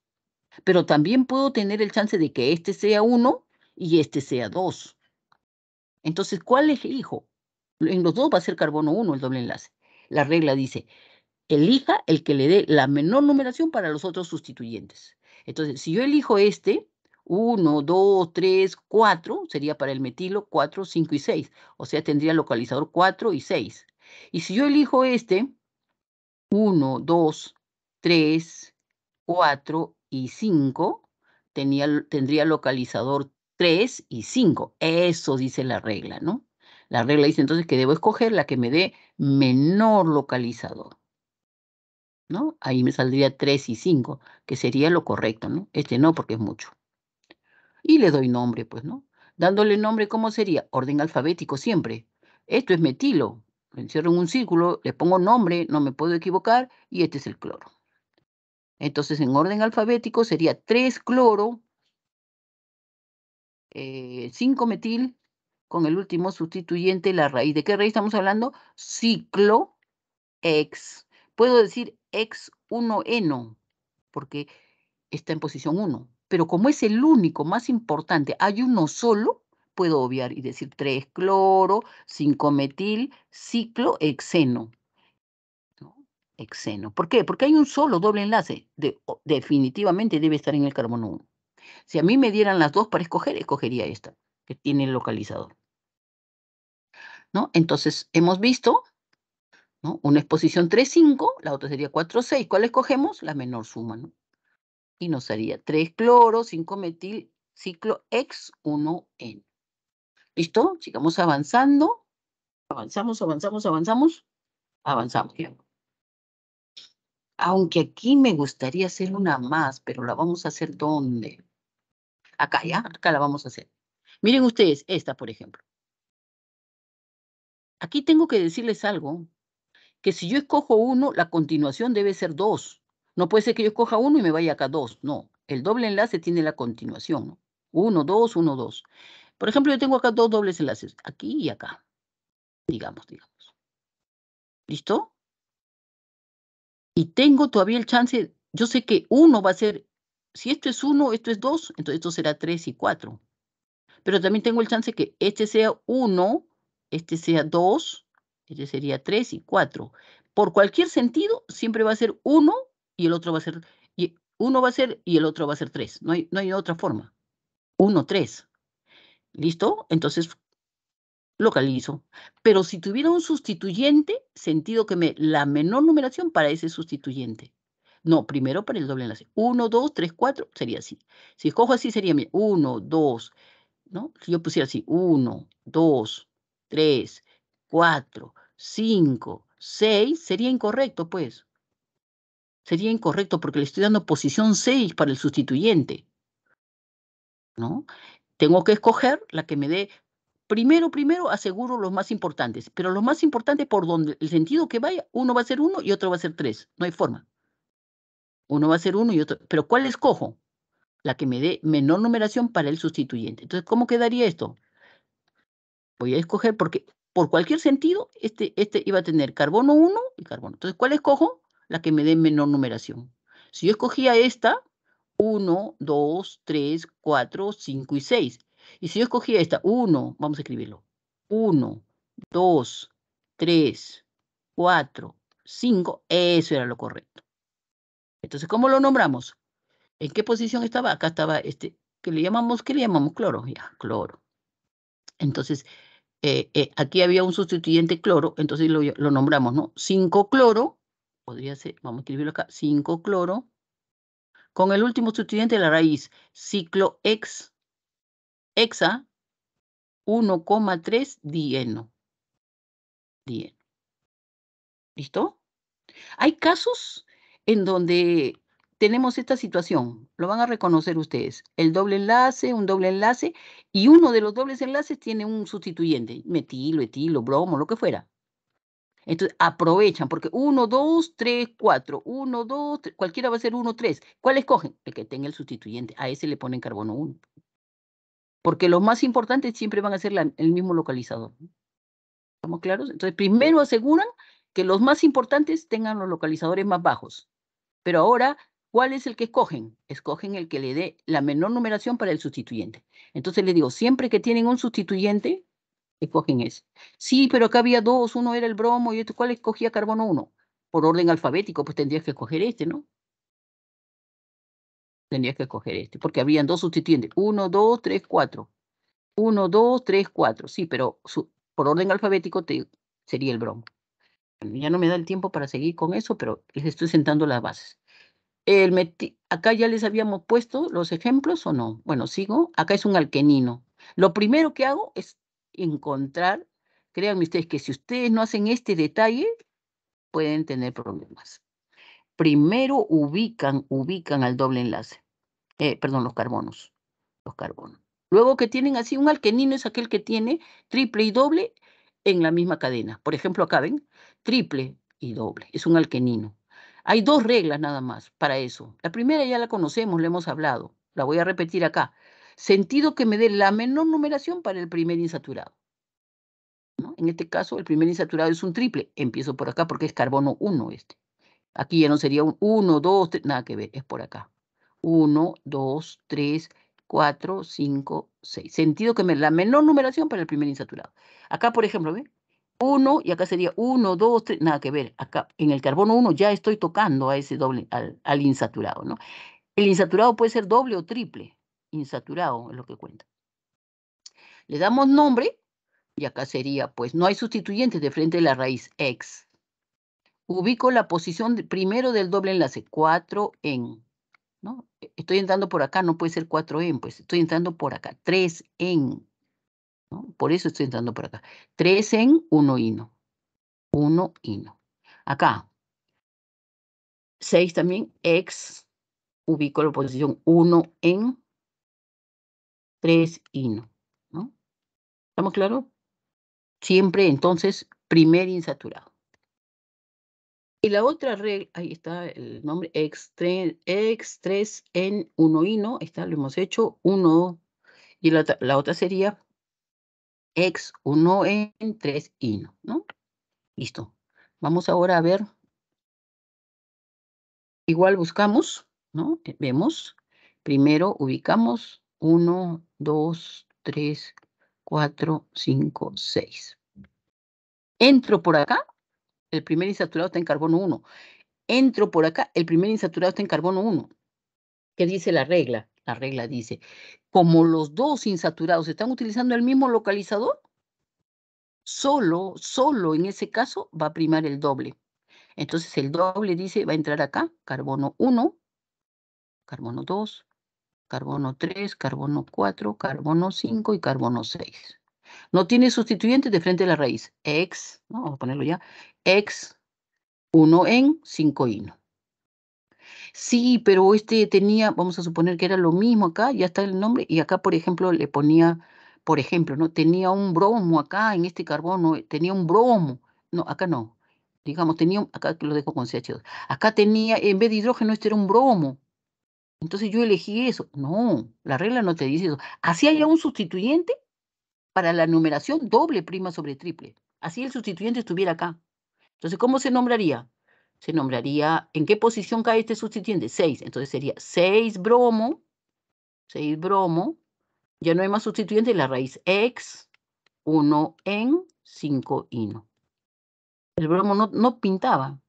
Pero también puedo tener el chance de que este sea 1 y este sea 2. Entonces, ¿cuál elijo? En los dos va a ser carbono 1 el doble enlace. La regla dice, elija el que le dé la menor numeración para los otros sustituyentes. Entonces, si yo elijo este, 1, 2, 3, 4, sería para el metilo 4, 5 y 6. O sea, tendría localizador 4 y 6. Y si yo elijo este, 1, 2, 3, 4 y 5, tendría localizador 3 y 5. Eso dice la regla, ¿no? La regla dice entonces que debo escoger la que me dé menor localizador. ¿no? Ahí me saldría 3 y 5, que sería lo correcto, ¿no? Este no, porque es mucho. Y le doy nombre, pues, ¿no? Dándole nombre, ¿cómo sería? Orden alfabético siempre. Esto es metilo. Lo encierro en un círculo, le pongo nombre, no me puedo equivocar, y este es el cloro. Entonces, en orden alfabético sería 3 cloro, 5 eh, metil, con el último sustituyente, la raíz. ¿De qué raíz estamos hablando? Ciclo X. Puedo decir ex 1 eno porque está en posición 1. Pero como es el único más importante, hay uno solo, puedo obviar y decir 3 cloro, 5 metil, ciclo, exeno ¿No? ¿Por qué? Porque hay un solo doble enlace. definitivamente debe estar en el carbono 1. Si a mí me dieran las dos para escoger, escogería esta, que tiene el localizador. ¿No? Entonces, hemos visto una exposición 5 la otra sería 4-6. ¿Cuál escogemos? La menor suma, ¿no? Y nos haría 3-cloro, 5-metil, ciclo X1N. ¿Listo? Sigamos avanzando. Avanzamos, avanzamos, avanzamos. Avanzamos. Aunque aquí me gustaría hacer una más, pero la vamos a hacer ¿dónde? Acá, ¿ya? Acá la vamos a hacer. Miren ustedes, esta, por ejemplo. Aquí tengo que decirles algo que si yo escojo uno, la continuación debe ser dos. No puede ser que yo escoja uno y me vaya acá dos. No, el doble enlace tiene la continuación. Uno, dos, uno, dos. Por ejemplo, yo tengo acá dos dobles enlaces, aquí y acá. Digamos, digamos. ¿Listo? Y tengo todavía el chance, yo sé que uno va a ser, si esto es uno, esto es dos, entonces esto será tres y cuatro. Pero también tengo el chance que este sea uno, este sea dos, que sería 3 y 4. Por cualquier sentido, siempre va a ser 1 y el otro va a ser, y uno va a ser y el otro va a ser 3. No hay, no hay otra forma. 1, 3. ¿Listo? Entonces, localizo. Pero si tuviera un sustituyente, sentido que me la menor numeración para ese sustituyente. No, primero para el doble enlace. 1, 2, 3, 4, sería así. Si escojo así sería 1, 2, ¿no? Si yo pusiera así, 1, 2, 3, 4, 5, 6, sería incorrecto, pues. Sería incorrecto porque le estoy dando posición 6 para el sustituyente. ¿No? Tengo que escoger la que me dé. Primero, primero aseguro los más importantes, pero los más importantes por donde el sentido que vaya, uno va a ser 1 y otro va a ser 3. No hay forma. Uno va a ser 1 y otro. Pero ¿cuál escojo? La que me dé menor numeración para el sustituyente. Entonces, ¿cómo quedaría esto? Voy a escoger porque por cualquier sentido, este, este iba a tener carbono 1 y carbono. Entonces, ¿cuál escojo? La que me dé menor numeración. Si yo escogía esta, 1, 2, 3, 4, 5 y 6. Y si yo escogía esta, 1, vamos a escribirlo, 1, 2, 3, 4, 5, eso era lo correcto. Entonces, ¿cómo lo nombramos? ¿En qué posición estaba? Acá estaba este, que le llamamos, ¿qué le llamamos? Cloro, ya, cloro. Entonces, eh, eh, aquí había un sustituyente cloro, entonces lo, nombramos, ¿no? 5-cloro, podría ser, vamos a escribirlo acá, 5-cloro, con el último sustituyente de la raíz, ex hexa, 1,3 dieno. Dieno. ¿Listo? Hay casos en donde tenemos esta situación, lo van a reconocer ustedes, el doble enlace, un doble enlace, y uno de los dobles enlaces tiene un sustituyente, metilo, etilo, bromo, lo que fuera. Entonces, aprovechan, porque uno, dos, tres, cuatro, uno, dos, cualquiera va a ser uno, tres. ¿Cuál escogen? El que tenga el sustituyente. A ese le ponen carbono uno. Porque los más importantes siempre van a ser el mismo localizador. ¿Estamos claros? Entonces, primero aseguran que los más importantes tengan los localizadores más bajos. Pero ahora ¿Cuál es el que escogen? Escogen el que le dé la menor numeración para el sustituyente. Entonces le digo, siempre que tienen un sustituyente, escogen ese. Sí, pero acá había dos, uno era el bromo y otro, este, ¿cuál escogía carbono uno. Por orden alfabético, pues tendrías que escoger este, ¿no? Tendrías que escoger este, porque habrían dos sustituyentes. Uno, dos, tres, cuatro. Uno, dos, tres, cuatro. Sí, pero por orden alfabético sería el bromo. Ya no me da el tiempo para seguir con eso, pero les estoy sentando las bases acá ya les habíamos puesto los ejemplos o no. Bueno, sigo. Acá es un alquenino. Lo primero que hago es encontrar, créanme ustedes que si ustedes no hacen este detalle, pueden tener problemas. Primero ubican, ubican al doble enlace. Eh, perdón, los carbonos. Los carbonos. Luego que tienen así, un alquenino es aquel que tiene triple y doble en la misma cadena. Por ejemplo, acá ven, triple y doble. Es un alquenino. Hay dos reglas nada más para eso. La primera ya la conocemos, la hemos hablado, la voy a repetir acá. Sentido que me dé la menor numeración para el primer insaturado. En este caso, el primer insaturado es un triple. Empiezo por acá porque es carbono 1 este. Aquí ya no sería un 1, 2, 3, nada que ver, es por acá. 1, 2, 3, 4, 5, 6. Sentido que me dé la menor numeración para el primer insaturado. Acá, por ejemplo, ¿ven? 1 y acá sería 1, 2, 3, nada que ver. Acá en el carbono 1 ya estoy tocando a ese doble, al, insaturado, ¿no? El insaturado puede ser doble o triple. Insaturado es lo que cuenta. Le damos nombre y acá sería, pues, no hay sustituyentes de frente de la raíz x. Ubico la posición primero del doble enlace, 4 en, ¿no? Estoy entrando por acá, no puede ser 4 en, pues estoy entrando por acá, 3 en. Por eso estoy entrando por acá. 3 en 1 hino. 1 hino. Acá. 6 también, ex, ubico la posición 1 en 3 hino. ¿Estamos claros? Siempre entonces primer insaturado. Y la otra regla, ahí está el nombre, Ex 3 3 en 1 hino, está, lo hemos hecho, 1, y la otra sería ex 1 en 3 no, ¿no? Listo. Vamos ahora a ver. Igual buscamos, ¿no? Eh, vemos. Primero ubicamos 1, 2, 3, 4, 5, 6. Entro por acá, el primer insaturado está en carbono 1. Entro por acá, el primer insaturado está en carbono 1. ¿Qué dice la regla? La regla dice, como los dos insaturados están utilizando el mismo localizador, solo, solo en ese caso va a primar el doble. Entonces el doble dice, va a entrar acá, carbono 1, carbono 2, carbono 3, carbono 4, carbono 5 y carbono 6. No tiene sustituyente de frente a la raíz. Ex, vamos a ponerlo ya, ex 1 en 5 y sí, pero este tenía, vamos a suponer que era lo mismo acá, ya está el nombre, y acá, por ejemplo, le ponía, por ejemplo, ¿no? Tenía un bromo acá en este carbono, eh, tenía un bromo. No, acá no. Digamos, tenía, acá lo dejo con CH2. Acá tenía, en vez de hidrógeno, este era un bromo. Entonces yo elegí eso. No, la regla no te dice eso. Así haya un sustituyente para la numeración doble prima sobre triple. Así el sustituyente estuviera acá. Entonces, ¿cómo se nombraría? se nombraría, ¿en qué posición cae este sustituyente? 6, entonces sería 6 bromo, 6 bromo, ya no hay más sustituyente, la raíz X, 1 en, 5 ino. El bromo no, pintaba.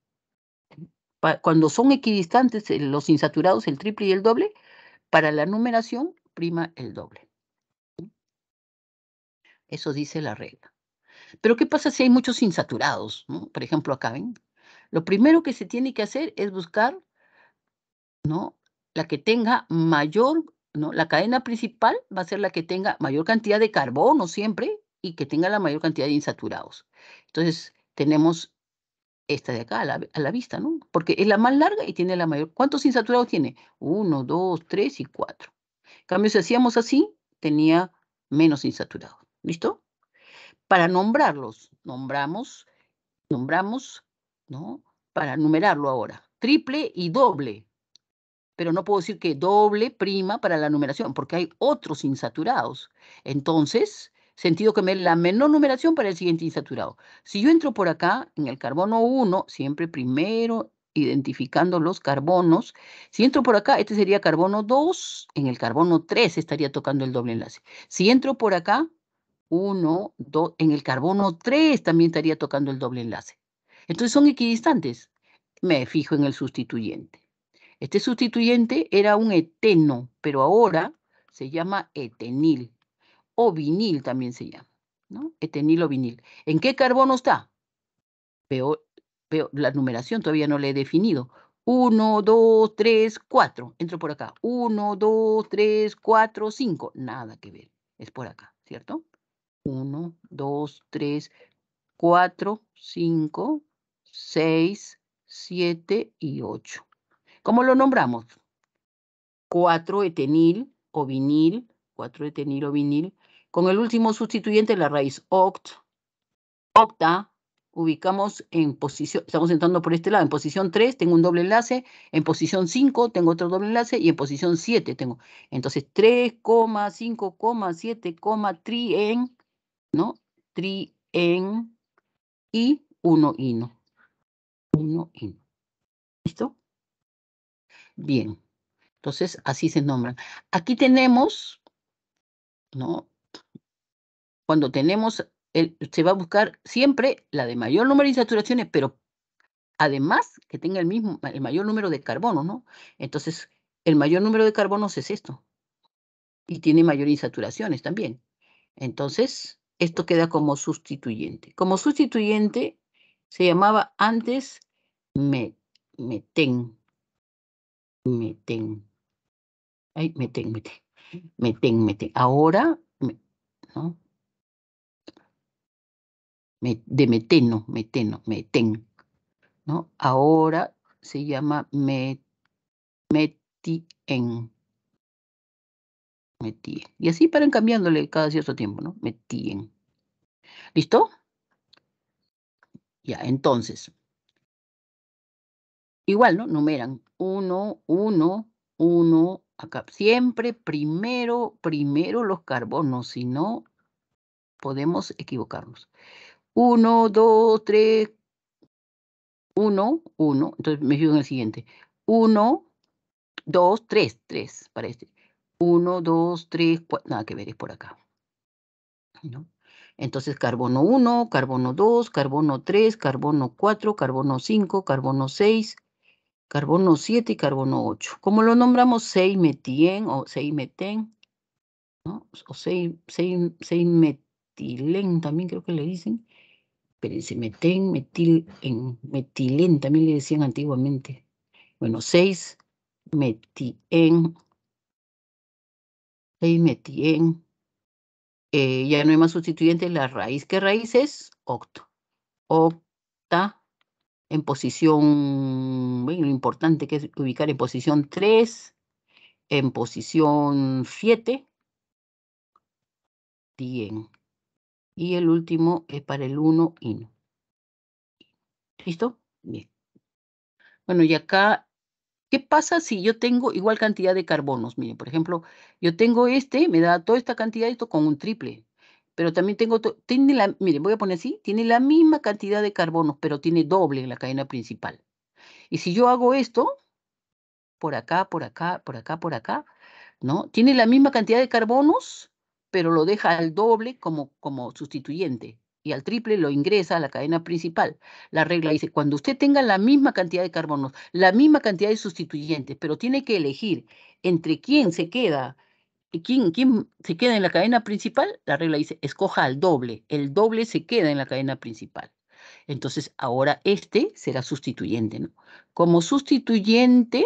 cuando son equidistantes eh, los insaturados, el triple y el doble, para la numeración prima el doble. Eso dice la regla. Pero ¿qué pasa si hay muchos insaturados? Por ejemplo, acá ven, lo primero que se tiene que hacer es buscar, ¿no? La que tenga mayor, ¿no? La cadena principal va a ser la que tenga mayor cantidad de carbono siempre y que tenga la mayor cantidad de insaturados. Entonces, tenemos esta de acá a la, a la vista, ¿no? Porque es la más larga y tiene la mayor. ¿Cuántos insaturados tiene? Uno, dos, tres y cuatro. En cambio, si hacíamos así, tenía menos insaturados. ¿Listo? Para nombrarlos, nombramos, nombramos para numerarlo ahora, triple y doble. Pero no puedo decir que doble prima para la numeración, porque hay otros insaturados. Entonces, sentido que me la menor numeración para el siguiente insaturado. Si yo entro por acá, en el carbono 1, siempre primero identificando los carbonos. Si entro por acá, este sería carbono 2, en el carbono 3 estaría tocando el doble enlace. Si entro por acá, 1, 2, en el carbono 3 también estaría tocando el doble enlace. Entonces son equidistantes. Me fijo en el sustituyente. Este sustituyente era un eteno, pero ahora se llama etenil o vinil también se llama, ¿no? Etenil o vinil. ¿En qué carbono está? Veo la numeración todavía no la he definido. Uno, dos, tres, cuatro. Entro por acá. Uno, dos, tres, cuatro, cinco. Nada que ver. Es por acá, ¿cierto? Uno, dos, tres, cuatro, cinco. 6, 7 y 8. ¿Cómo lo nombramos? 4-etenil o vinil, 4-etenil o vinil, con el último sustituyente, la raíz oct, octa, ubicamos en posición, estamos entrando por este lado, en posición 3 tengo un doble enlace, en posición 5 tengo otro doble enlace y en posición 7 tengo. Entonces 3, 5, 7, trien, ¿no? Trien y 1 ino. ¿Listo? Bien. Entonces, así se nombran. Aquí tenemos, ¿no? Cuando tenemos, se va a buscar siempre la de mayor número de insaturaciones, pero además que tenga el, mismo, el mayor número de carbono, ¿no? Entonces, el mayor número de carbonos es esto. Y tiene mayor insaturaciones también. Entonces, esto queda como sustituyente. Como sustituyente se llamaba antes me, meten, meten, ay, meten, meten, meten, meten. Ahora, ¿no? Me, de meteno, meteno, meten, ¿no? Ahora se llama met, metien, en. Y así paran cambiándole cada cierto tiempo, ¿no? Metien. ¿Listo? Ya, entonces, Igual, ¿no? Numeran 1, 1, 1, acá. Siempre primero, primero los carbonos, si no, podemos equivocarnos. 1, 2, 3, 1, 1. Entonces me fijo en el siguiente. 1, 2, 3, 3 parece. 1, 2, 3, 4. Nada que ver, es por acá. ¿No? Entonces, carbono 1, carbono 2, carbono 3, carbono 4, carbono 5, carbono 6, carbono 7 y carbono 8. ¿Cómo lo nombramos 6 metien o 6 meten o 6, metilén también creo que le dicen. Pero dice metén, metil, metilén también le decían antiguamente. Bueno, 6 metien, 6 metien. Eh, ya no hay más sustituyentes, la raíz. ¿Qué raíz es? Octo. Octa en posición, lo importante que es ubicar en posición 3, en posición 7. Bien. Y el último es para el 1 y no. ¿Listo? Bien. Bueno, y acá, ¿qué pasa si yo tengo igual cantidad de carbonos? Miren, por ejemplo, yo tengo este, me da toda esta cantidad, esto con un triple pero también tengo, tiene la, mire, voy a poner así, tiene la misma cantidad de carbonos, pero tiene doble en la cadena principal. Y si yo hago esto, por acá, por acá, por acá, por acá, ¿no? Tiene la misma cantidad de carbonos, pero lo deja al doble como, como sustituyente y al triple lo ingresa a la cadena principal. La regla dice, cuando usted tenga la misma cantidad de carbonos, la misma cantidad de sustituyentes, pero tiene que elegir entre quién se queda ¿quién, se queda en la cadena principal? La regla dice, escoja al doble. El doble se queda en la cadena principal. Entonces, ahora este será sustituyente, ¿no? Como sustituyente,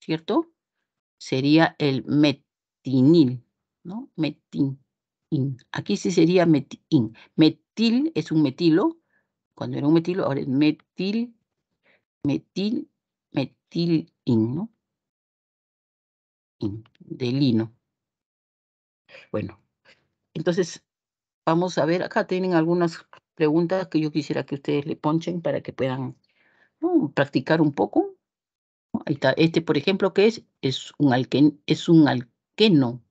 ¿cierto? Sería el metinil, ¿no? Metin. Aquí sí sería metin. Metil es un metilo. Cuando era un metilo, ahora es metil, metil, metil, ¿no? de lino. Bueno, entonces vamos a ver, acá tienen algunas preguntas que yo quisiera que ustedes le ponchen para que puedan uh, practicar un poco. este por ejemplo, que es? Es un, alquen, es un alqueno.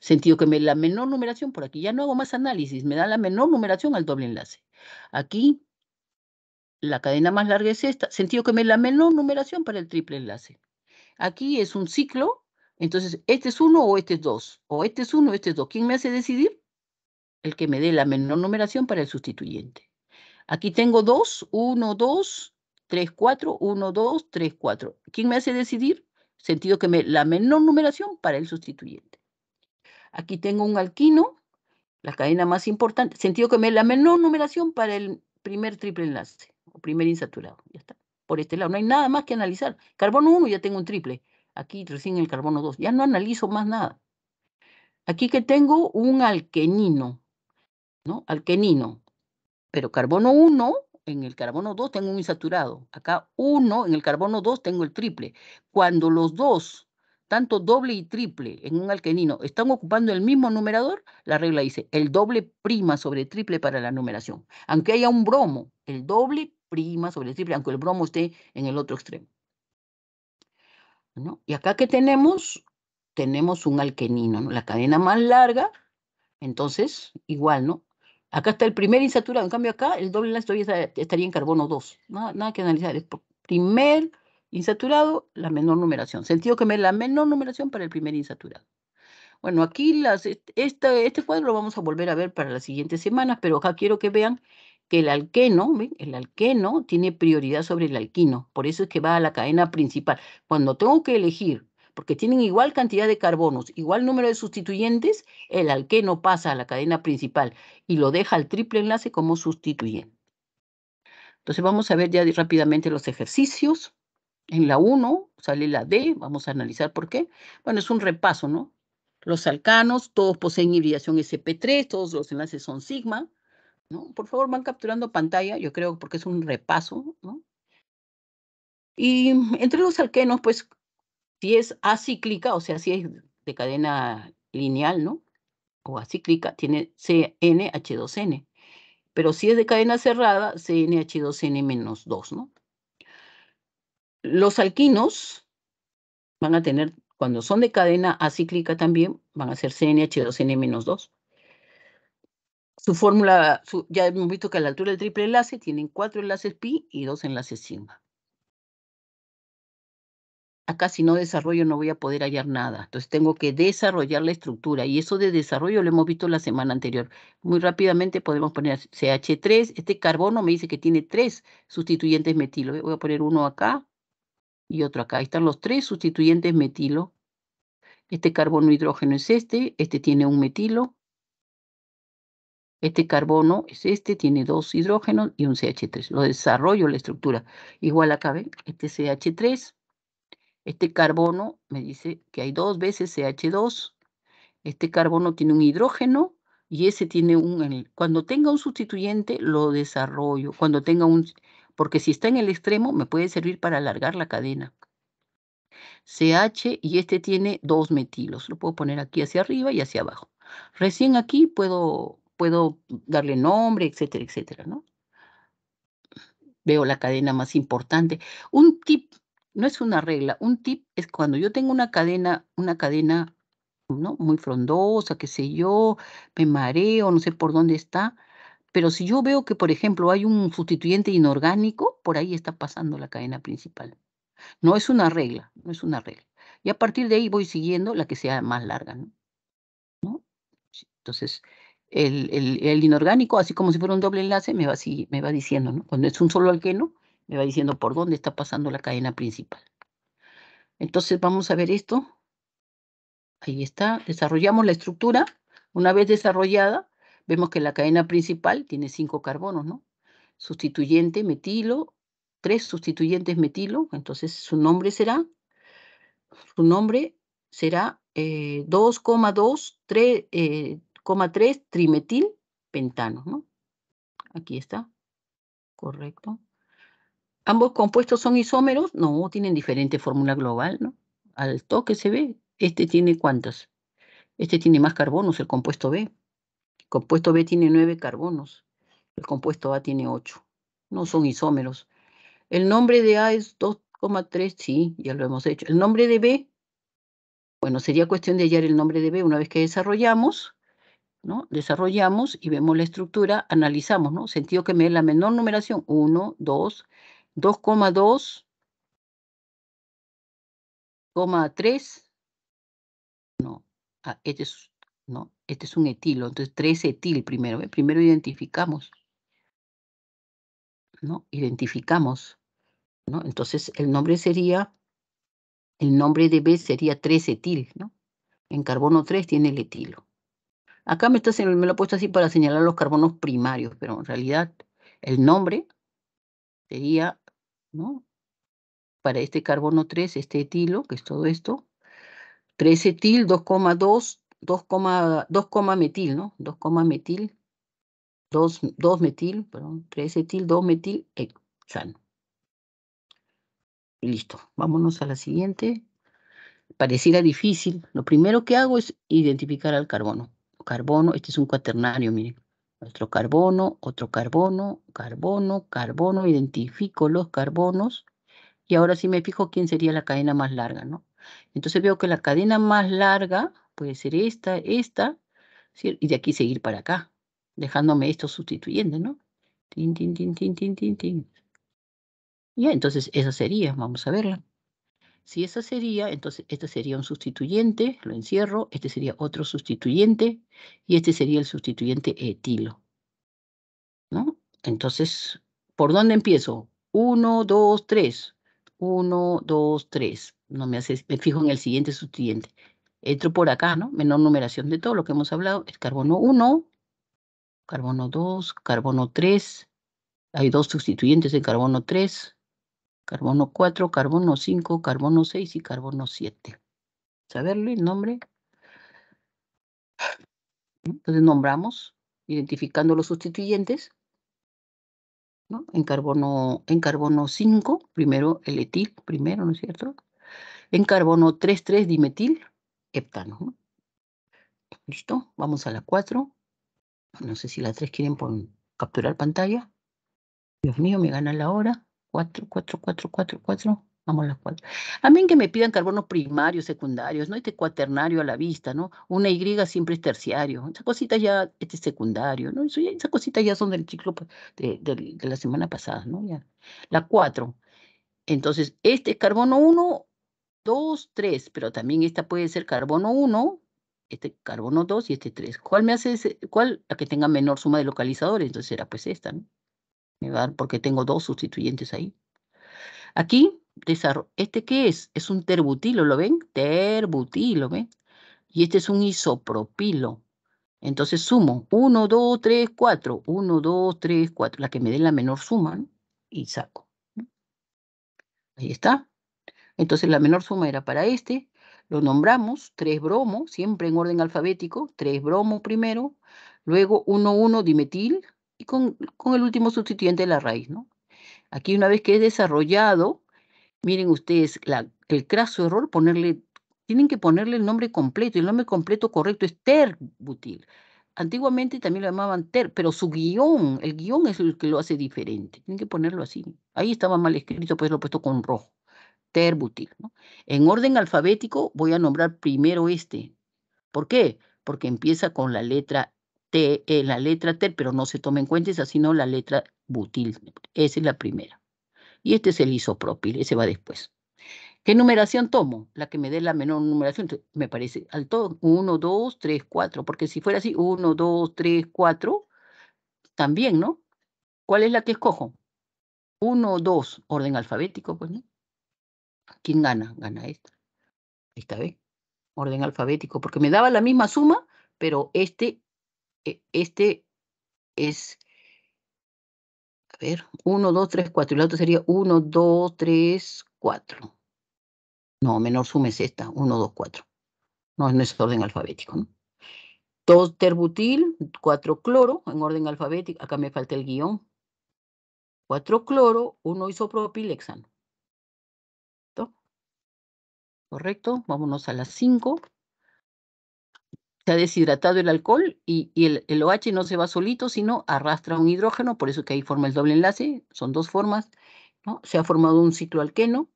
Sentido que me la menor numeración por aquí, ya no hago más análisis, me da la menor numeración al doble enlace. Aquí la cadena más larga es esta, sentido que me la menor numeración para el triple enlace. Aquí es un ciclo entonces, este es uno o este es dos, o este es uno o este es dos. ¿Quién me hace decidir? El que me dé la menor numeración para el sustituyente. Aquí tengo dos, uno, dos, tres, cuatro, uno, dos, tres, cuatro. ¿Quién me hace decidir? Sentido que me la menor numeración para el sustituyente. Aquí tengo un alquino, la cadena más importante, sentido que me la menor numeración para el primer triple enlace, o primer insaturado. Ya está. Por este lado, no hay nada más que analizar. Carbono 1 ya tengo un triple. Aquí recién el carbono 2. Ya no analizo más nada. Aquí que tengo un alquenino, ¿no? Alquenino. Pero carbono 1, en el carbono 2 tengo un insaturado. Acá 1, en el carbono 2 tengo el triple. Cuando los dos, tanto doble y triple en un alquenino, están ocupando el mismo numerador, la regla dice el doble prima sobre triple para la numeración. Aunque haya un bromo, el doble prima sobre triple, aunque el bromo esté en el otro extremo. Y acá que tenemos, tenemos un alquenino, ¿no? La cadena más larga, entonces, igual, ¿no? Acá está el primer insaturado, en cambio acá el doble enlace estaría en carbono 2. Nada, nada que analizar, es primer insaturado, la menor numeración. Sentido que me la menor numeración para el primer insaturado. Bueno, aquí las, este, este cuadro lo vamos a volver a ver para las siguientes semanas, pero acá quiero que vean que el alqueno, el alqueno tiene prioridad sobre el alquino, por eso es que va a la cadena principal. Cuando tengo que elegir, porque tienen igual cantidad de carbonos, igual número de sustituyentes, el alqueno pasa a la cadena principal y lo deja al triple enlace como sustituyente. Entonces vamos a ver ya rápidamente los ejercicios. En la 1 sale la D, vamos a analizar por qué. Bueno, es un repaso, ¿no? Los alcanos, todos poseen hibridación SP3, todos los enlaces son sigma por favor, van capturando pantalla, yo creo, porque es un repaso, ¿no? Y entre los alquenos, pues, si es acíclica, o sea, si es de cadena lineal, ¿no? O acíclica, tiene CNH2N. Pero si es de cadena cerrada, CNH2N-2, ¿no? Los alquinos van a tener, cuando son de cadena acíclica también, van a ser CNH2N-2. Su fórmula, ya hemos visto que a la altura del triple enlace tienen cuatro enlaces pi y dos enlaces sigma. Acá si no desarrollo no voy a poder hallar nada. Entonces tengo que desarrollar la estructura y eso de desarrollo lo hemos visto la semana anterior. Muy rápidamente podemos poner CH3. Este carbono me dice que tiene tres sustituyentes metilo. Voy a poner uno acá y otro acá. Ahí están los tres sustituyentes metilo. Este carbono hidrógeno es este, este tiene un metilo este carbono es este, tiene dos hidrógenos y un CH3. Lo desarrollo la estructura. Igual acá, ¿ven? Este CH3, este carbono me dice que hay dos veces CH2. Este carbono tiene un hidrógeno y ese tiene un... Cuando tenga un sustituyente, lo desarrollo. Cuando tenga un... Porque si está en el extremo, me puede servir para alargar la cadena. CH y este tiene dos metilos. Lo puedo poner aquí hacia arriba y hacia abajo. Recién aquí puedo puedo darle nombre, etcétera, etcétera, ¿no? Veo la cadena más importante. Un tip, no es una regla, un tip es cuando yo tengo una cadena, una cadena, ¿no? Muy frondosa, qué sé yo, me mareo, no sé por dónde está, pero si yo veo que, por ejemplo, hay un sustituyente inorgánico, por ahí está pasando la cadena principal. No es una regla, no es una regla. Y a partir de ahí voy siguiendo la que sea más larga, ¿no? Entonces, el, inorgánico, así como si fuera un doble enlace, me va, así, me va diciendo, ¿no? Cuando es un solo alqueno, me va diciendo por dónde está pasando la cadena principal. Entonces vamos a ver esto. Ahí está, desarrollamos la estructura. Una vez desarrollada, vemos que la cadena principal tiene cinco carbonos, ¿no? Sustituyente, metilo, tres sustituyentes metilo, entonces su nombre será, su nombre será eh, eh 3 trimetil pentano, ¿no? Aquí está. Correcto. ¿Ambos compuestos son isómeros? No, tienen diferente fórmula global, ¿no? Al toque se ve. Este tiene cuántas? Este tiene más carbonos, el compuesto B. El compuesto B tiene 9 carbonos. El compuesto A tiene 8. No son isómeros. El nombre de A es 2,3, sí, ya lo hemos hecho. El nombre de B, bueno, sería cuestión de hallar el nombre de B una vez que desarrollamos Desarrollamos y vemos la estructura, analizamos, ¿no? Sentido que me dé la menor numeración, 1, 2, 2, 3, no, este es, un etilo, entonces 3 etil primero, primero identificamos, ¿no? Identificamos, ¿no? Entonces el nombre sería, el nombre de B sería 3 etil, ¿no? En carbono 3 tiene el etilo. Acá me, lo he puesto así para señalar los carbonos primarios, pero en realidad el nombre sería, ¿no? Para este carbono 3, este etilo, que es todo esto, 3 etil, 2,2, 2, metil, ¿no? 2, metil, 2, metil, perdón, 3 etil, 2 metil, hexano. Eh, y listo, vámonos a la siguiente. Pareciera difícil. Lo primero que hago es identificar al carbono carbono, este es un cuaternario, miren. otro carbono, otro carbono, carbono, carbono, identifico los carbonos. Y ahora sí me fijo quién sería la cadena más larga, ¿no? Entonces veo que la cadena más larga puede ser esta, esta, y de aquí seguir para acá, dejándome esto sustituyendo, ¿no? Tin, tin, tin, tin, tin, tin, tin. Ya, entonces esa sería, vamos a verla. Si esa sería, entonces este sería un sustituyente, lo encierro, este sería otro sustituyente y este sería el sustituyente etilo. ¿no? Entonces, ¿por dónde empiezo? 1, 2, 3. 1, 2, 3. No me, fijo en el siguiente sustituyente. Entro por acá, ¿no? Menor numeración de todo lo que hemos hablado. El carbono 1, carbono 2, carbono 3. Hay dos sustituyentes en carbono 3 carbono 4, carbono 5, carbono 6 y carbono 7. ¿Saberlo el nombre? Entonces nombramos, identificando los sustituyentes. En, carbono, 5, primero el etil, primero, ¿no es cierto? En carbono 3, 3 dimetil, heptano. Listo, vamos a la 4. No sé si la 3 quieren capturar pantalla. Dios mío, me gana la hora. Cuatro, cuatro, cuatro, cuatro, cuatro, Vamos a las cuatro. mí que me pidan carbono primario, secundarios, ¿no? Este cuaternario a la vista, ¿no? Una Y siempre es terciario. Esa cosita ya, este secundario, ¿no? Esa cosita ya son del ciclo de, la semana pasada, ¿no? Ya. La cuatro. Entonces, este es carbono uno, dos, tres, pero también esta puede ser carbono uno, este carbono 2 y este tres. ¿Cuál me hace, cuál? La que tenga menor suma de localizadores, entonces será pues esta, ¿no? porque tengo dos sustituyentes ahí. Aquí, ¿este qué es? Es un terbutilo, ¿lo ven? Terbutilo, ¿ven? Y este es un isopropilo. Entonces sumo 1, 2, 3, 4, 1, 2, 3, 4, la que me dé la menor suma y saco. Ahí está. Entonces la menor suma era para este, lo nombramos 3 bromo, siempre en orden alfabético, 3 bromo primero, luego 1, 1 dimetil, y con, el último sustituyente de la raíz, ¿no? Aquí una vez que he desarrollado, miren ustedes, la, el craso error, ponerle, tienen que ponerle el nombre completo, el nombre completo correcto es terbutil. Antiguamente también lo llamaban ter, pero su guión, el guión es el que lo hace diferente, tienen que ponerlo así. Ahí estaba mal escrito, pues lo he puesto con rojo, terbutil. ¿no? En orden alfabético voy a nombrar primero este. ¿Por qué? Porque empieza con la letra T, eh, la letra T, pero no se tome en cuenta esa, sino la letra butil. Esa es la primera. Y este es el isopropil, ese va después. ¿Qué numeración tomo? La que me dé la menor numeración, me parece al todo, 1, 2, 3, 4, porque si fuera así, 1, 2, 3, 4, también, ¿no? ¿Cuál es la que escojo? 1, 2, orden alfabético, pues, ¿no? ¿Quién gana? Gana esta. Esta vez, orden alfabético, porque me daba la misma suma, pero este e, este es, a ver, 1, 2, 3, 4. Y la otra sería 1, 2, 3, 4. No, menor suma es esta, 1, 2, 4. No, no es orden alfabético, ¿no? 2 terbutil, 4 cloro, en orden alfabético, acá me falta el guión. 4 cloro, 1 isopropilexano. ¿Correcto? Vámonos a las 5 se ha deshidratado el alcohol y, el, OH no se va solito, sino arrastra un hidrógeno, por eso que ahí forma el doble enlace, son dos formas, ¿no? Se ha formado un cicloalqueno,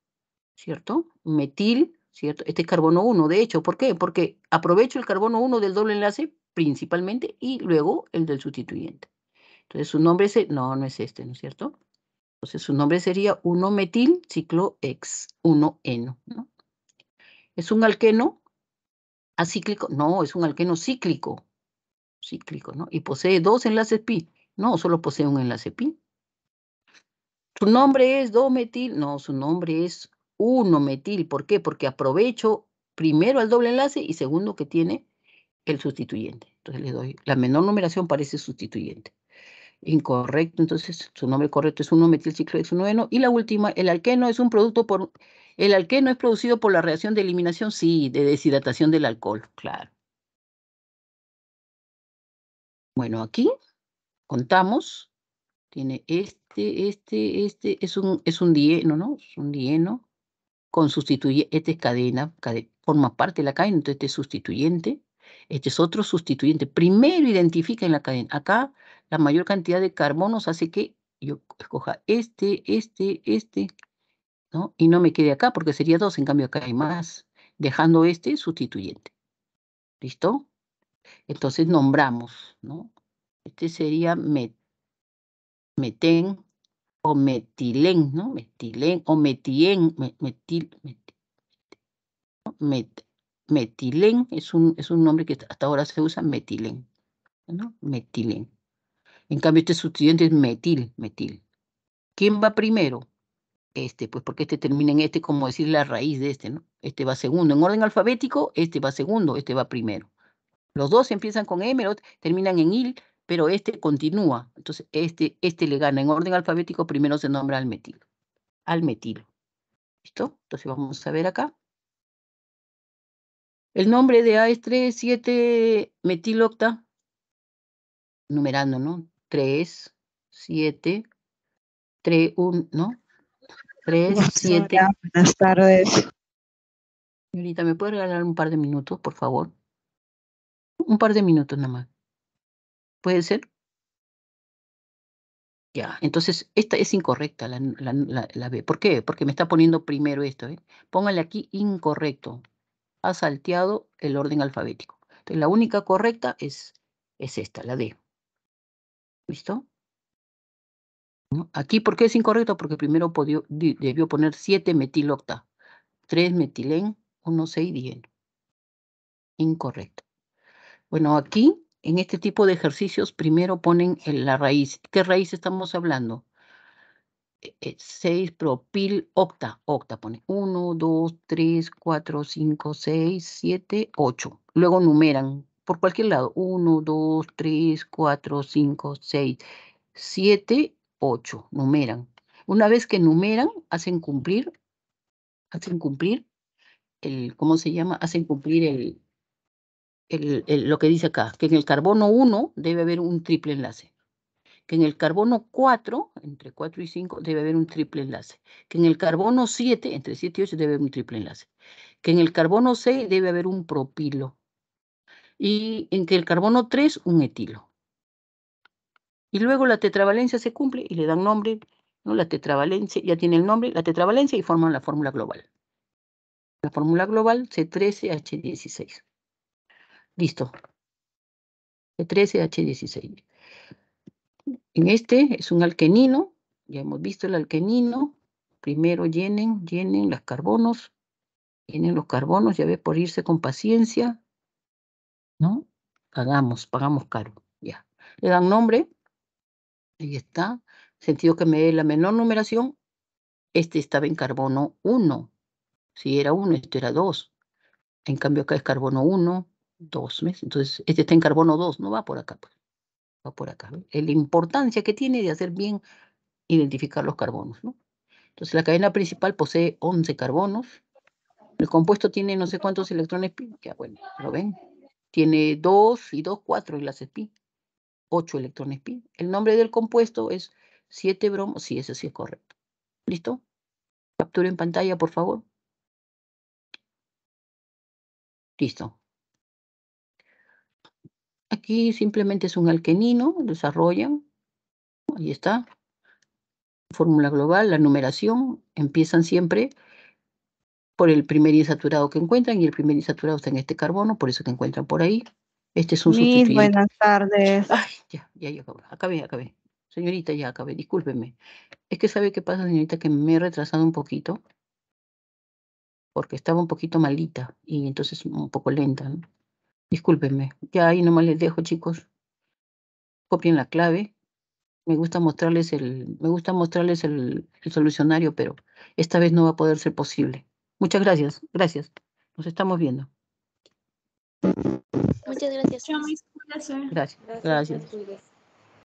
¿cierto? Metil, ¿cierto? Este es carbono 1, de hecho, ¿por qué? Porque aprovecho el carbono 1 del doble enlace principalmente y luego el del sustituyente. Entonces su nombre es, no, no es este, ¿no es cierto? Entonces su nombre sería 1-metil ciclo x 1-eno, Es un alqueno acíclico, no, es un alqueno cíclico, cíclico, ¿no? Y posee dos enlaces pi, no, solo posee un enlace pi. Su nombre es 2-metil, no, su nombre es 1-metil, ¿por qué? Porque aprovecho primero el doble enlace y segundo que tiene el sustituyente. Entonces le doy, la menor numeración parece sustituyente. Incorrecto, entonces su nombre correcto es 1-metilciclohexanoeno. Y la última, el alqueno es un producto por el alqueno es producido por la reacción de eliminación, sí, de deshidratación del alcohol, claro. Bueno, aquí contamos. Tiene este, este, este, es un, es un dieno, ¿no? Es un dieno con sustituyente, Esta es cadena, cadena, forma parte de la cadena, entonces este es sustituyente. Este es otro sustituyente. Primero identifica en la cadena. Acá la mayor cantidad de carbonos hace que yo escoja este, este, este, y no me quede acá porque sería dos, en cambio acá hay más, dejando este sustituyente. ¿Listo? Entonces nombramos, ¿no? Este sería met o metilén, ¿no? Metilén o metien, met metil, met metilén es un, es un nombre que hasta ahora se usa, metilen, ¿no? Metilén. En cambio, este sustituyente es metil, metil. ¿Quién va primero? este, pues porque este termina en este, como decir la raíz de este, ¿no? Este va segundo. En orden alfabético, este va segundo, este va primero. Los dos empiezan con M, terminan en IL, pero este continúa. Entonces, este, este le gana. En orden alfabético, primero se nombra al metilo. Al metilo. ¿Listo? Entonces vamos a ver acá. El nombre de A es 3, 7, metilocta, numerando, ¿no? 3, 7, 3, 1, ¿no? Tres, siete. Buenas tardes. Señorita, ¿me puede regalar un par de minutos, por favor? Un par de minutos nada más. ¿Puede ser? Ya, entonces esta es incorrecta, la, la, B. ¿Por qué? Porque me está poniendo primero esto. ¿eh? Póngale aquí incorrecto. Ha salteado el orden alfabético. Entonces la única correcta es, es esta, la D. ¿Listo? Aquí, ¿por qué es incorrecto? Porque primero debió poner 7 metilocta, 3 metilén, 1, 6 10. Incorrecto. Bueno, aquí, en este tipo de ejercicios, primero ponen la raíz. ¿Qué raíz estamos hablando? 6 e, e, propil octa, octa pone 1, 2, 3, 4, 5, 6, 7, 8. Luego numeran por cualquier lado, 1, 2, 3, 4, 5, 6, 7 8, numeran. Una vez que numeran, hacen cumplir, hacen cumplir el, ¿cómo se llama? Hacen cumplir lo que dice acá, que en el carbono 1 debe haber un triple enlace. Que en el carbono 4, entre 4 y 5, debe haber un triple enlace. Que en el carbono 7, entre 7 y 8, debe haber un triple enlace. Que en el carbono C debe haber un propilo. Y en que el carbono 3, un etilo. Y luego la tetravalencia se cumple y le dan nombre, La tetravalencia, ya tiene el nombre, la tetravalencia y forman la fórmula global. La fórmula global C13H16. Listo. C13H16. En este es un alquenino, ya hemos visto el alquenino. Primero llenen, llenen los carbonos, llenen los carbonos, ya ve, por irse con paciencia, ¿no? Pagamos, pagamos caro, ya. Le dan nombre, Ahí está. Sentido que me dé la menor numeración. Este estaba en carbono 1. Si era 1, este era 2. En cambio, acá es carbono 1, 2. Entonces, este está en carbono 2, no va por acá. Pues. Va por acá. La importancia que tiene de hacer bien identificar los carbonos. Entonces, la cadena principal posee 11 carbonos. El compuesto tiene no sé cuántos electrones pi. Ya, bueno, ¿lo ven? Tiene 2 y 2, 4 y las pi. 8 electrones pi. El nombre del compuesto es 7 bromo. Sí, eso sí es correcto. ¿Listo? Captura en pantalla, por favor. Listo. Aquí simplemente es un alquenino, desarrollan. Ahí está. Fórmula global, la numeración. Empiezan siempre por el primer insaturado que encuentran y el primer insaturado está en este carbono, por eso que encuentran por ahí. Este es un buenas tardes. Ay, ya, ya, ya acabé, acabé. Señorita, ya acabé, discúlpenme. Es que sabe qué pasa, señorita, que me he retrasado un poquito, porque estaba un poquito malita y entonces un poco lenta. ¿no? Discúlpeme, ya ahí nomás les dejo, chicos. Copien la clave. Me gusta mostrarles el, me gusta mostrarles el solucionario, pero esta vez no va a poder ser posible. Muchas gracias, gracias. Nos estamos viendo. Muchas eh. gracias. Gracias. Gracias. gracias.